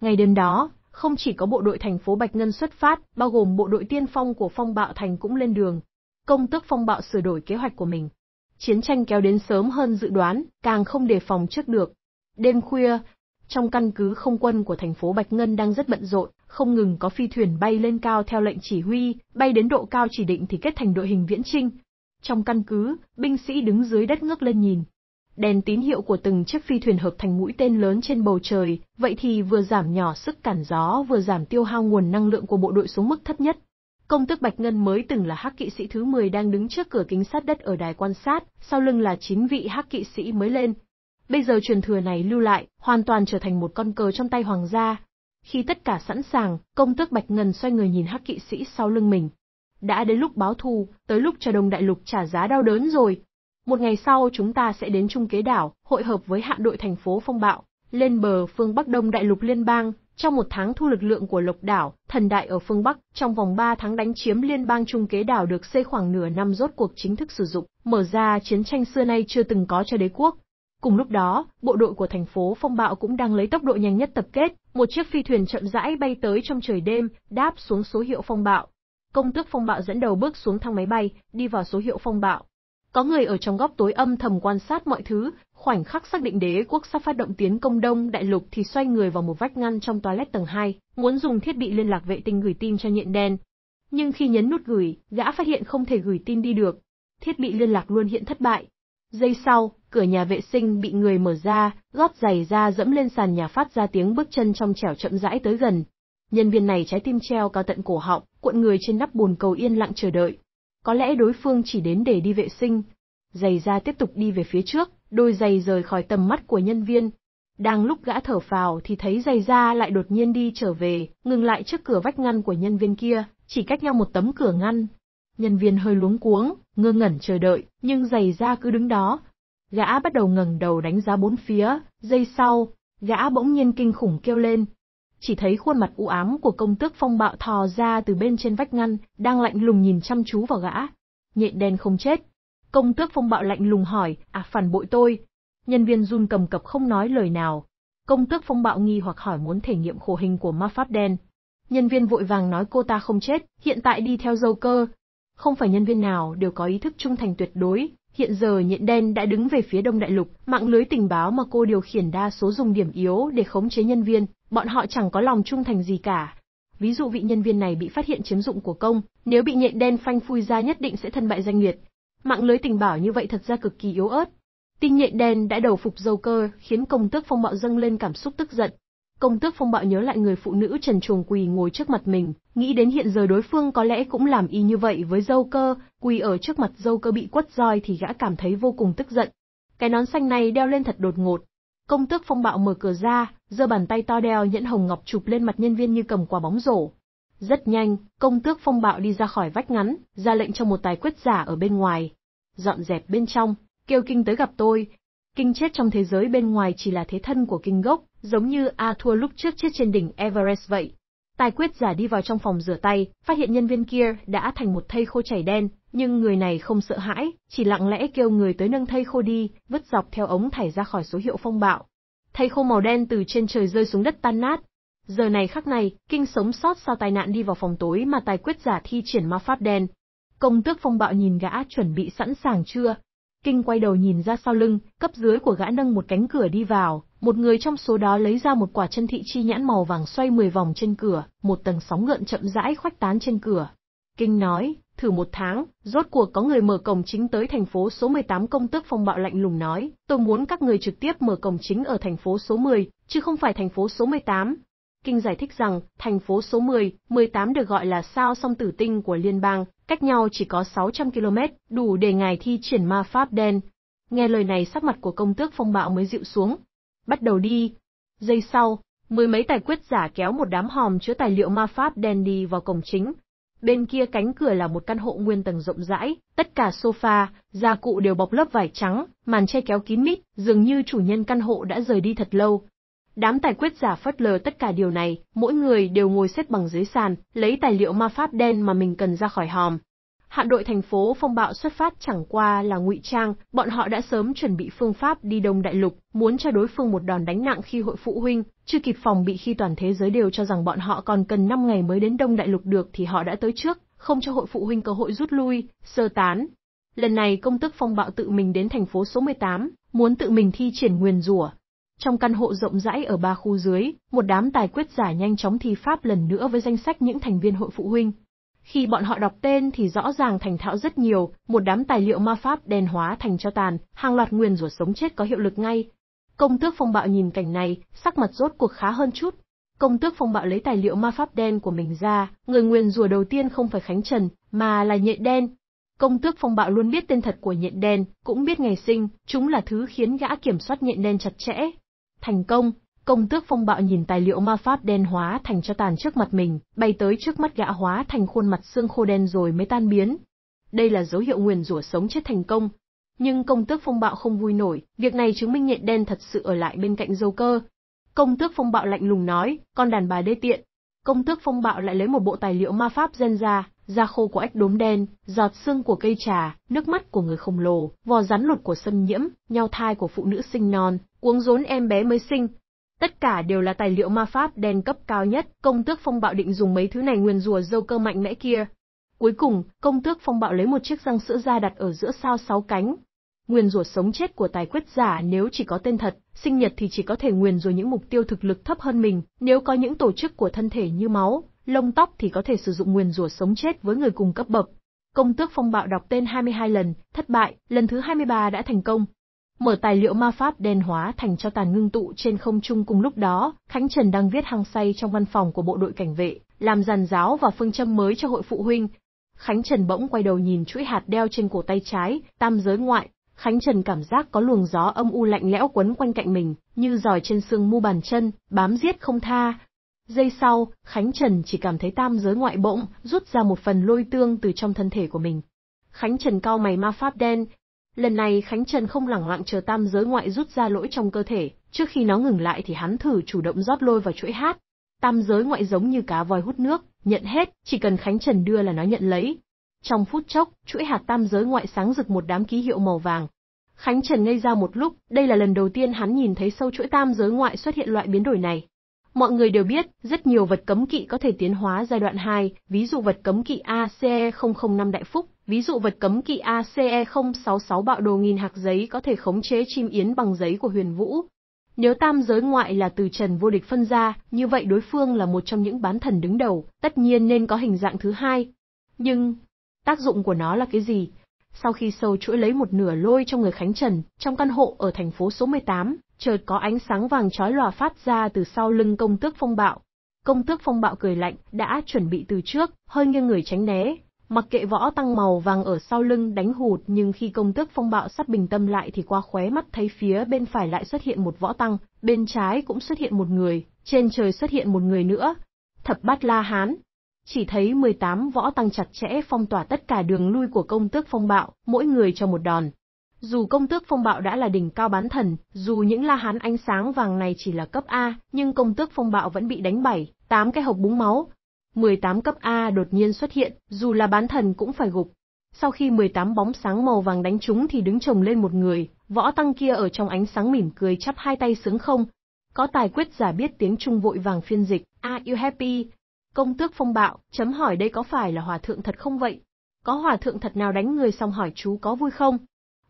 Ngày đêm đó, không chỉ có bộ đội thành phố Bạch Ngân xuất phát, bao gồm bộ đội tiên phong của phong bạo thành cũng lên đường. Công tước phong bạo sửa đổi kế hoạch của mình, chiến tranh kéo đến sớm hơn dự đoán, càng không đề phòng trước được. Đêm khuya, trong căn cứ không quân của thành phố Bạch Ngân đang rất bận rộn, không ngừng có phi thuyền bay lên cao theo lệnh chỉ huy, bay đến độ cao chỉ định thì kết thành đội hình viễn trinh. Trong căn cứ, binh sĩ đứng dưới đất ngước lên nhìn. Đèn tín hiệu của từng chiếc phi thuyền hợp thành mũi tên lớn trên bầu trời, vậy thì vừa giảm nhỏ sức cản gió vừa giảm tiêu hao nguồn năng lượng của bộ đội xuống mức thấp nhất. Công tước Bạch Ngân mới từng là hắc kỵ sĩ thứ 10 đang đứng trước cửa kính sát đất ở đài quan sát, sau lưng là 9 vị hắc kỵ sĩ mới lên. Bây giờ truyền thừa này lưu lại, hoàn toàn trở thành một con cờ trong tay hoàng gia. Khi tất cả sẵn sàng, công tước Bạch Ngân xoay người nhìn hắc kỵ sĩ sau lưng mình. Đã đến lúc báo thù, tới lúc cho đồng đại lục trả giá đau đớn rồi. Một ngày sau chúng ta sẽ đến Trung Kế Đảo, hội hợp với hạm đội thành phố Phong Bạo, lên bờ phương Bắc Đông Đại lục Liên bang, trong một tháng thu lực lượng của Lộc Đảo, thần đại ở phương Bắc, trong vòng 3 tháng đánh chiếm liên bang Trung Kế Đảo được xây khoảng nửa năm rốt cuộc chính thức sử dụng, mở ra chiến tranh xưa nay chưa từng có cho đế quốc. Cùng lúc đó, bộ đội của thành phố Phong Bạo cũng đang lấy tốc độ nhanh nhất tập kết, một chiếc phi thuyền chậm rãi bay tới trong trời đêm, đáp xuống số hiệu Phong Bạo. Công tước Phong Bạo dẫn đầu bước xuống thang máy bay, đi vào số hiệu Phong Bạo. Có người ở trong góc tối âm thầm quan sát mọi thứ, khoảnh khắc xác định đế quốc sắp phát động tiến công đông đại lục thì xoay người vào một vách ngăn trong toilet tầng 2, muốn dùng thiết bị liên lạc vệ tinh gửi tin cho nhện đen. Nhưng khi nhấn nút gửi, gã phát hiện không thể gửi tin đi được. Thiết bị liên lạc luôn hiện thất bại. Giây sau, cửa nhà vệ sinh bị người mở ra, gót giày ra dẫm lên sàn nhà phát ra tiếng bước chân trong trẻo chậm rãi tới gần. Nhân viên này trái tim treo cao tận cổ họng, cuộn người trên nắp bồn cầu yên lặng chờ đợi. Có lẽ đối phương chỉ đến để đi vệ sinh. Giày ra tiếp tục đi về phía trước, đôi giày rời khỏi tầm mắt của nhân viên. Đang lúc gã thở phào thì thấy giày ra lại đột nhiên đi trở về, ngừng lại trước cửa vách ngăn của nhân viên kia, chỉ cách nhau một tấm cửa ngăn. Nhân viên hơi luống cuống, ngơ ngẩn chờ đợi, nhưng giày ra cứ đứng đó. Gã bắt đầu ngẩng đầu đánh giá bốn phía, giây sau, gã bỗng nhiên kinh khủng kêu lên, chỉ thấy khuôn mặt u ám của công tước phong bạo thò ra từ bên trên vách ngăn, đang lạnh lùng nhìn chăm chú vào gã. Nhện đen không chết. Công tước phong bạo lạnh lùng hỏi, à phản bội tôi. Nhân viên run cầm cập không nói lời nào. Công tước phong bạo nghi hoặc hỏi muốn thể nghiệm khổ hình của ma pháp đen. Nhân viên vội vàng nói cô ta không chết, hiện tại đi theo dâu cơ. Không phải nhân viên nào đều có ý thức trung thành tuyệt đối, Hiện giờ nhện đen đã đứng về phía đông đại lục, mạng lưới tình báo mà cô điều khiển đa số dùng điểm yếu để khống chế nhân viên, bọn họ chẳng có lòng trung thành gì cả. Ví dụ vị nhân viên này bị phát hiện chiếm dụng của công, nếu bị nhện đen phanh phui ra nhất định sẽ thân bại danh liệt. Mạng lưới tình bảo như vậy thật ra cực kỳ yếu ớt. Tinh nhện đen đã đầu phục dâu cơ, khiến công tước phong bạo dâng lên cảm xúc tức giận. Công tước phong bạo nhớ lại người phụ nữ trần chuồng quỳ ngồi trước mặt mình, nghĩ đến hiện giờ đối phương có lẽ cũng làm y như vậy với dâu cơ, quỳ ở trước mặt dâu cơ bị quất roi thì gã cảm thấy vô cùng tức giận. Cái nón xanh này đeo lên thật đột ngột. Công tước phong bạo mở cửa ra, giơ bàn tay to đeo nhẫn hồng ngọc chụp lên mặt nhân viên như cầm quả bóng rổ. Rất nhanh, công tước phong bạo đi ra khỏi vách ngắn, ra lệnh cho một tài quyết giả ở bên ngoài. Dọn dẹp bên trong, kêu kinh tới gặp tôi. Kinh chết trong thế giới bên ngoài chỉ là thế thân của kinh gốc, giống như A Thua lúc trước chết trên đỉnh Everest vậy. Tài quyết giả đi vào trong phòng rửa tay, phát hiện nhân viên kia đã thành một thây khô chảy đen, nhưng người này không sợ hãi, chỉ lặng lẽ kêu người tới nâng thây khô đi, vứt dọc theo ống thải ra khỏi số hiệu phong bạo thây khô màu đen từ trên trời rơi xuống đất tan nát. Giờ này khắc này, kinh sống sót sau tai nạn đi vào phòng tối mà tài quyết giả thi triển ma pháp đen. Công tước phong bạo nhìn gã chuẩn bị sẵn sàng chưa? Kinh quay đầu nhìn ra sau lưng, cấp dưới của gã nâng một cánh cửa đi vào, một người trong số đó lấy ra một quả chân thị chi nhãn màu vàng xoay 10 vòng trên cửa, một tầng sóng ngợn chậm rãi khoách tán trên cửa, Kinh nói, thử một tháng, rốt cuộc có người mở cổng chính tới thành phố số 18 công tước phong bạo lạnh lùng nói, tôi muốn các người trực tiếp mở cổng chính ở thành phố số 10, chứ không phải thành phố số 18. Kinh giải thích rằng, thành phố số 10, 18 được gọi là sao song tử tinh của liên bang, cách nhau chỉ có 600 km, đủ để ngài thi triển ma pháp đen. Nghe lời này sắc mặt của công tước phong bạo mới dịu xuống. Bắt đầu đi. Giây sau, mười mấy tài quyết giả kéo một đám hòm chứa tài liệu ma pháp đen đi vào cổng chính, Bên kia cánh cửa là một căn hộ nguyên tầng rộng rãi, tất cả sofa, gia cụ đều bọc lớp vải trắng, màn che kéo kín mít, dường như chủ nhân căn hộ đã rời đi thật lâu. Đám tài quyết giả phớt lờ tất cả điều này, mỗi người đều ngồi xếp bằng dưới sàn, lấy tài liệu ma pháp đen mà mình cần ra khỏi hòm, Hạm đội thành phố phong bạo xuất phát chẳng qua là ngụy trang, bọn họ đã sớm chuẩn bị phương pháp đi đông đại lục, muốn cho đối phương một đòn đánh nặng khi hội phụ huynh, chưa kịp phòng bị khi toàn thế giới đều cho rằng bọn họ còn cần 5 ngày mới đến đông đại lục được thì họ đã tới trước, không cho hội phụ huynh cơ hội rút lui, sơ tán. Lần này công tức phong bạo tự mình đến thành phố số 18, muốn tự mình thi triển nguyền rủa. Trong căn hộ rộng rãi ở ba khu dưới, một đám tài quyết giả nhanh chóng thi pháp lần nữa với danh sách những thành viên hội phụ huynh, khi bọn họ đọc tên thì rõ ràng thành thạo rất nhiều, một đám tài liệu ma pháp đen hóa thành cho tàn, hàng loạt nguyên rủa sống chết có hiệu lực ngay. Công tước phong bạo nhìn cảnh này, sắc mặt rốt cuộc khá hơn chút. Công tước phong bạo lấy tài liệu ma pháp đen của mình ra, người nguyên rủa đầu tiên không phải Khánh Trần, mà là nhện đen. Công tước phong bạo luôn biết tên thật của nhện đen, cũng biết ngày sinh, chúng là thứ khiến gã kiểm soát nhện đen chặt chẽ. Thành công, Công tước phong bạo nhìn tài liệu ma pháp đen hóa thành cho tàn trước mặt mình, bay tới trước mắt gã hóa thành khuôn mặt xương khô đen rồi mới tan biến. Đây là dấu hiệu nguyền rủa sống chết thành công. Nhưng công tước phong bạo không vui nổi, việc này chứng minh nhện đen thật sự ở lại bên cạnh dâu cơ. Công tước phong bạo lạnh lùng nói, con đàn bà đê tiện. Công tước phong bạo lại lấy một bộ tài liệu ma pháp gen ra, da khô của ếch đốm đen, giọt xương của cây trà, nước mắt của người khổng lồ, vò rắn lột của sâm nhiễm, nhau thai của phụ nữ sinh non, uống rốn em bé mới sinh, Tất cả đều là tài liệu ma pháp đen cấp cao nhất, công tước phong bạo định dùng mấy thứ này nguyền rùa dâu cơ mạnh mẽ kia. Cuối cùng, công tước phong bạo lấy một chiếc răng sữa ra đặt ở giữa sao sáu cánh. Nguyền rùa sống chết của tài quyết giả nếu chỉ có tên thật, sinh nhật thì chỉ có thể nguyền rùa những mục tiêu thực lực thấp hơn mình, nếu có những tổ chức của thân thể như máu, lông tóc thì có thể sử dụng nguyền rủa sống chết với người cùng cấp bậc. Công tước phong bạo đọc tên 22 lần, thất bại, lần thứ 23 đã thành công, Mở tài liệu ma pháp đen hóa thành cho tàn ngưng tụ trên không trung cùng lúc đó, Khánh Trần đang viết hăng say trong văn phòng của bộ đội cảnh vệ, làm giàn giáo và phương châm mới cho hội phụ huynh. Khánh Trần bỗng quay đầu nhìn chuỗi hạt đeo trên cổ tay trái, tam giới ngoại, Khánh Trần cảm giác có luồng gió âm u lạnh lẽo quấn quanh cạnh mình, như giòi trên xương mu bàn chân, bám giết không tha. Giây sau, Khánh Trần chỉ cảm thấy tam giới ngoại bỗng, rút ra một phần lôi tương từ trong thân thể của mình. Khánh Trần cao mày ma pháp đen, Lần này Khánh Trần không lẳng lặng chờ tam giới ngoại rút ra lỗi trong cơ thể, trước khi nó ngừng lại thì hắn thử chủ động rót lôi vào chuỗi hát. Tam giới ngoại giống như cá voi hút nước, nhận hết, chỉ cần Khánh Trần đưa là nó nhận lấy. Trong phút chốc, chuỗi hạt tam giới ngoại sáng rực một đám ký hiệu màu vàng. Khánh Trần ngây ra một lúc, đây là lần đầu tiên hắn nhìn thấy sâu chuỗi tam giới ngoại xuất hiện loại biến đổi này. Mọi người đều biết, rất nhiều vật cấm kỵ có thể tiến hóa giai đoạn 2, ví dụ vật cấm kỵ ACE005 Đại Phúc, ví dụ vật cấm kỵ ACE066 Bạo Đồ nghìn hạt giấy có thể khống chế chim yến bằng giấy của Huyền Vũ. Nếu tam giới ngoại là từ trần vô địch phân ra, như vậy đối phương là một trong những bán thần đứng đầu, tất nhiên nên có hình dạng thứ hai. Nhưng, tác dụng của nó là cái gì? Sau khi sâu chuỗi lấy một nửa lôi cho người Khánh Trần, trong căn hộ ở thành phố số 18, Chợt có ánh sáng vàng chói lòa phát ra từ sau lưng công tước phong bạo. Công tước phong bạo cười lạnh, đã chuẩn bị từ trước, hơi nghiêng người tránh né, mặc kệ võ tăng màu vàng ở sau lưng đánh hụt nhưng khi công tước phong bạo sắp bình tâm lại thì qua khóe mắt thấy phía bên phải lại xuất hiện một võ tăng, bên trái cũng xuất hiện một người, trên trời xuất hiện một người nữa. Thập bát la hán. Chỉ thấy 18 võ tăng chặt chẽ phong tỏa tất cả đường lui của công tước phong bạo, mỗi người cho một đòn, dù công tước phong bạo đã là đỉnh cao bán thần, dù những la hán ánh sáng vàng này chỉ là cấp A, nhưng công tước phong bạo vẫn bị đánh bảy, tám cái hộp búng máu. 18 cấp A đột nhiên xuất hiện, dù là bán thần cũng phải gục. Sau khi 18 bóng sáng màu vàng đánh chúng thì đứng chồng lên một người, võ tăng kia ở trong ánh sáng mỉm cười chắp hai tay sướng không. Có tài quyết giả biết tiếng Trung vội vàng phiên dịch, Are you happy? Công tước phong bạo, chấm hỏi đây có phải là hòa thượng thật không vậy? Có hòa thượng thật nào đánh người xong hỏi chú có vui không?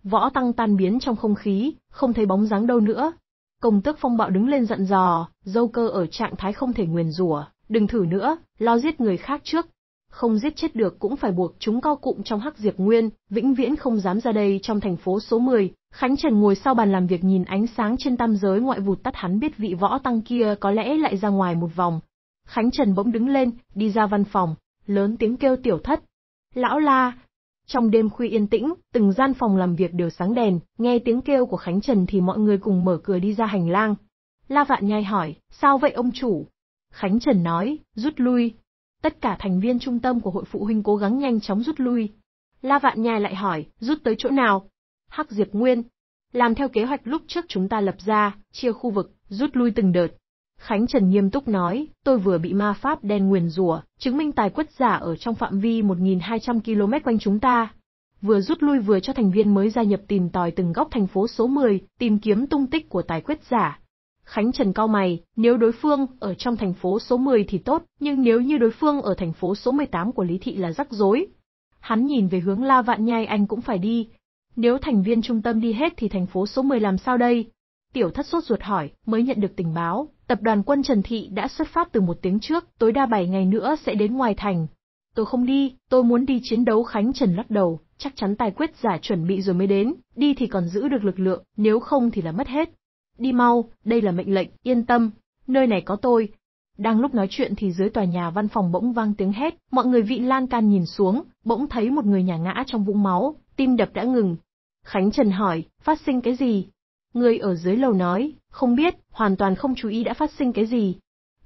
Võ Tăng tan biến trong không khí, không thấy bóng dáng đâu nữa. Công tước phong bạo đứng lên giận dò, dâu cơ ở trạng thái không thể nguyền rủa, đừng thử nữa, lo giết người khác trước. Không giết chết được cũng phải buộc chúng co cụm trong hắc diệp nguyên, vĩnh viễn không dám ra đây trong thành phố số 10. Khánh Trần ngồi sau bàn làm việc nhìn ánh sáng trên tam giới ngoại vụt tắt hắn biết vị võ tăng kia có lẽ lại ra ngoài một vòng. Khánh Trần bỗng đứng lên, đi ra văn phòng, lớn tiếng kêu tiểu thất. Lão la, trong đêm khuya yên tĩnh, từng gian phòng làm việc đều sáng đèn, nghe tiếng kêu của Khánh Trần thì mọi người cùng mở cửa đi ra hành lang. La Vạn Nhai hỏi, sao vậy ông chủ? Khánh Trần nói, rút lui. Tất cả thành viên trung tâm của hội phụ huynh cố gắng nhanh chóng rút lui. La Vạn Nhai lại hỏi, rút tới chỗ nào? Hắc Diệp Nguyên. Làm theo kế hoạch lúc trước chúng ta lập ra, chia khu vực, rút lui từng đợt. Khánh Trần nghiêm túc nói, tôi vừa bị ma pháp đen nguyền rủa, chứng minh tài quất giả ở trong phạm vi 1.200 km quanh chúng ta. Vừa rút lui vừa cho thành viên mới gia nhập tìm tòi từng góc thành phố số 10, tìm kiếm tung tích của tài quyết giả. Khánh Trần cao mày, nếu đối phương ở trong thành phố số 10 thì tốt, nhưng nếu như đối phương ở thành phố số 18 của Lý Thị là rắc rối. Hắn nhìn về hướng La Vạn Nhai anh cũng phải đi. Nếu thành viên trung tâm đi hết thì thành phố số 10 làm sao đây? Tiểu thất sốt ruột hỏi, mới nhận được tình báo, Tập đoàn quân Trần Thị đã xuất phát từ một tiếng trước, tối đa 7 ngày nữa sẽ đến ngoài thành. Tôi không đi, tôi muốn đi chiến đấu Khánh Trần lắc đầu, chắc chắn tài quyết giả chuẩn bị rồi mới đến, đi thì còn giữ được lực lượng, nếu không thì là mất hết. Đi mau, đây là mệnh lệnh, yên tâm, nơi này có tôi. Đang lúc nói chuyện thì dưới tòa nhà văn phòng bỗng vang tiếng hét, mọi người vị lan can nhìn xuống, bỗng thấy một người nhà ngã trong vũng máu, tim đập đã ngừng. Khánh Trần hỏi, phát sinh cái gì? Người ở dưới lầu nói, không biết, hoàn toàn không chú ý đã phát sinh cái gì.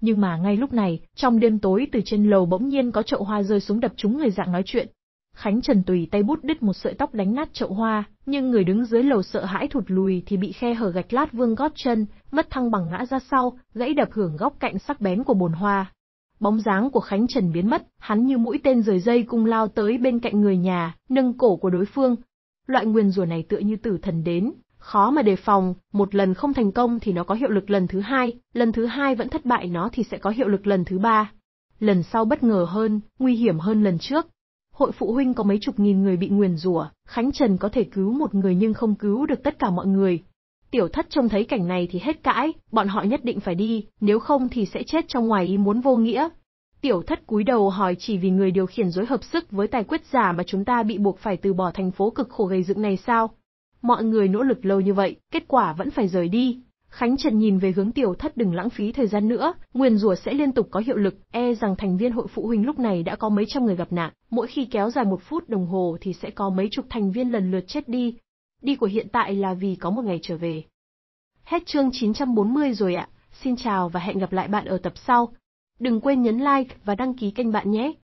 Nhưng mà ngay lúc này, trong đêm tối từ trên lầu bỗng nhiên có chậu hoa rơi xuống đập trúng người dạng nói chuyện. Khánh Trần tùy tay bút đứt một sợi tóc đánh nát chậu hoa, nhưng người đứng dưới lầu sợ hãi thụt lùi thì bị khe hở gạch lát vương gót chân, mất thăng bằng ngã ra sau, gãy đập hưởng góc cạnh sắc bén của bồn hoa. Bóng dáng của Khánh Trần biến mất, hắn như mũi tên rời dây cung lao tới bên cạnh người nhà, nâng cổ của đối phương. Loại nguyền rùa này tựa như tử thần đến, khó mà đề phòng, một lần không thành công thì nó có hiệu lực lần thứ hai, lần thứ hai vẫn thất bại nó thì sẽ có hiệu lực lần thứ ba. Lần sau bất ngờ hơn, nguy hiểm hơn lần trước. Hội phụ huynh có mấy chục nghìn người bị nguyền rủa, Khánh Trần có thể cứu một người nhưng không cứu được tất cả mọi người. Tiểu thất trông thấy cảnh này thì hết cãi, bọn họ nhất định phải đi, nếu không thì sẽ chết trong ngoài ý muốn vô nghĩa. Tiểu thất cúi đầu hỏi chỉ vì người điều khiển dối hợp sức với tài quyết giả mà chúng ta bị buộc phải từ bỏ thành phố cực khổ gây dựng này sao? Mọi người nỗ lực lâu như vậy, kết quả vẫn phải rời đi. Khánh Trần nhìn về hướng tiểu thất đừng lãng phí thời gian nữa, nguyền rủa sẽ liên tục có hiệu lực, e rằng thành viên hội phụ huynh lúc này đã có mấy trăm người gặp nạn, mỗi khi kéo dài một phút đồng hồ thì sẽ có mấy chục thành viên lần lượt chết đi. Đi của hiện tại là vì có một ngày trở về. Hết chương 940 rồi ạ, xin chào và hẹn gặp lại bạn ở tập sau. Đừng quên nhấn like và đăng ký kênh bạn nhé.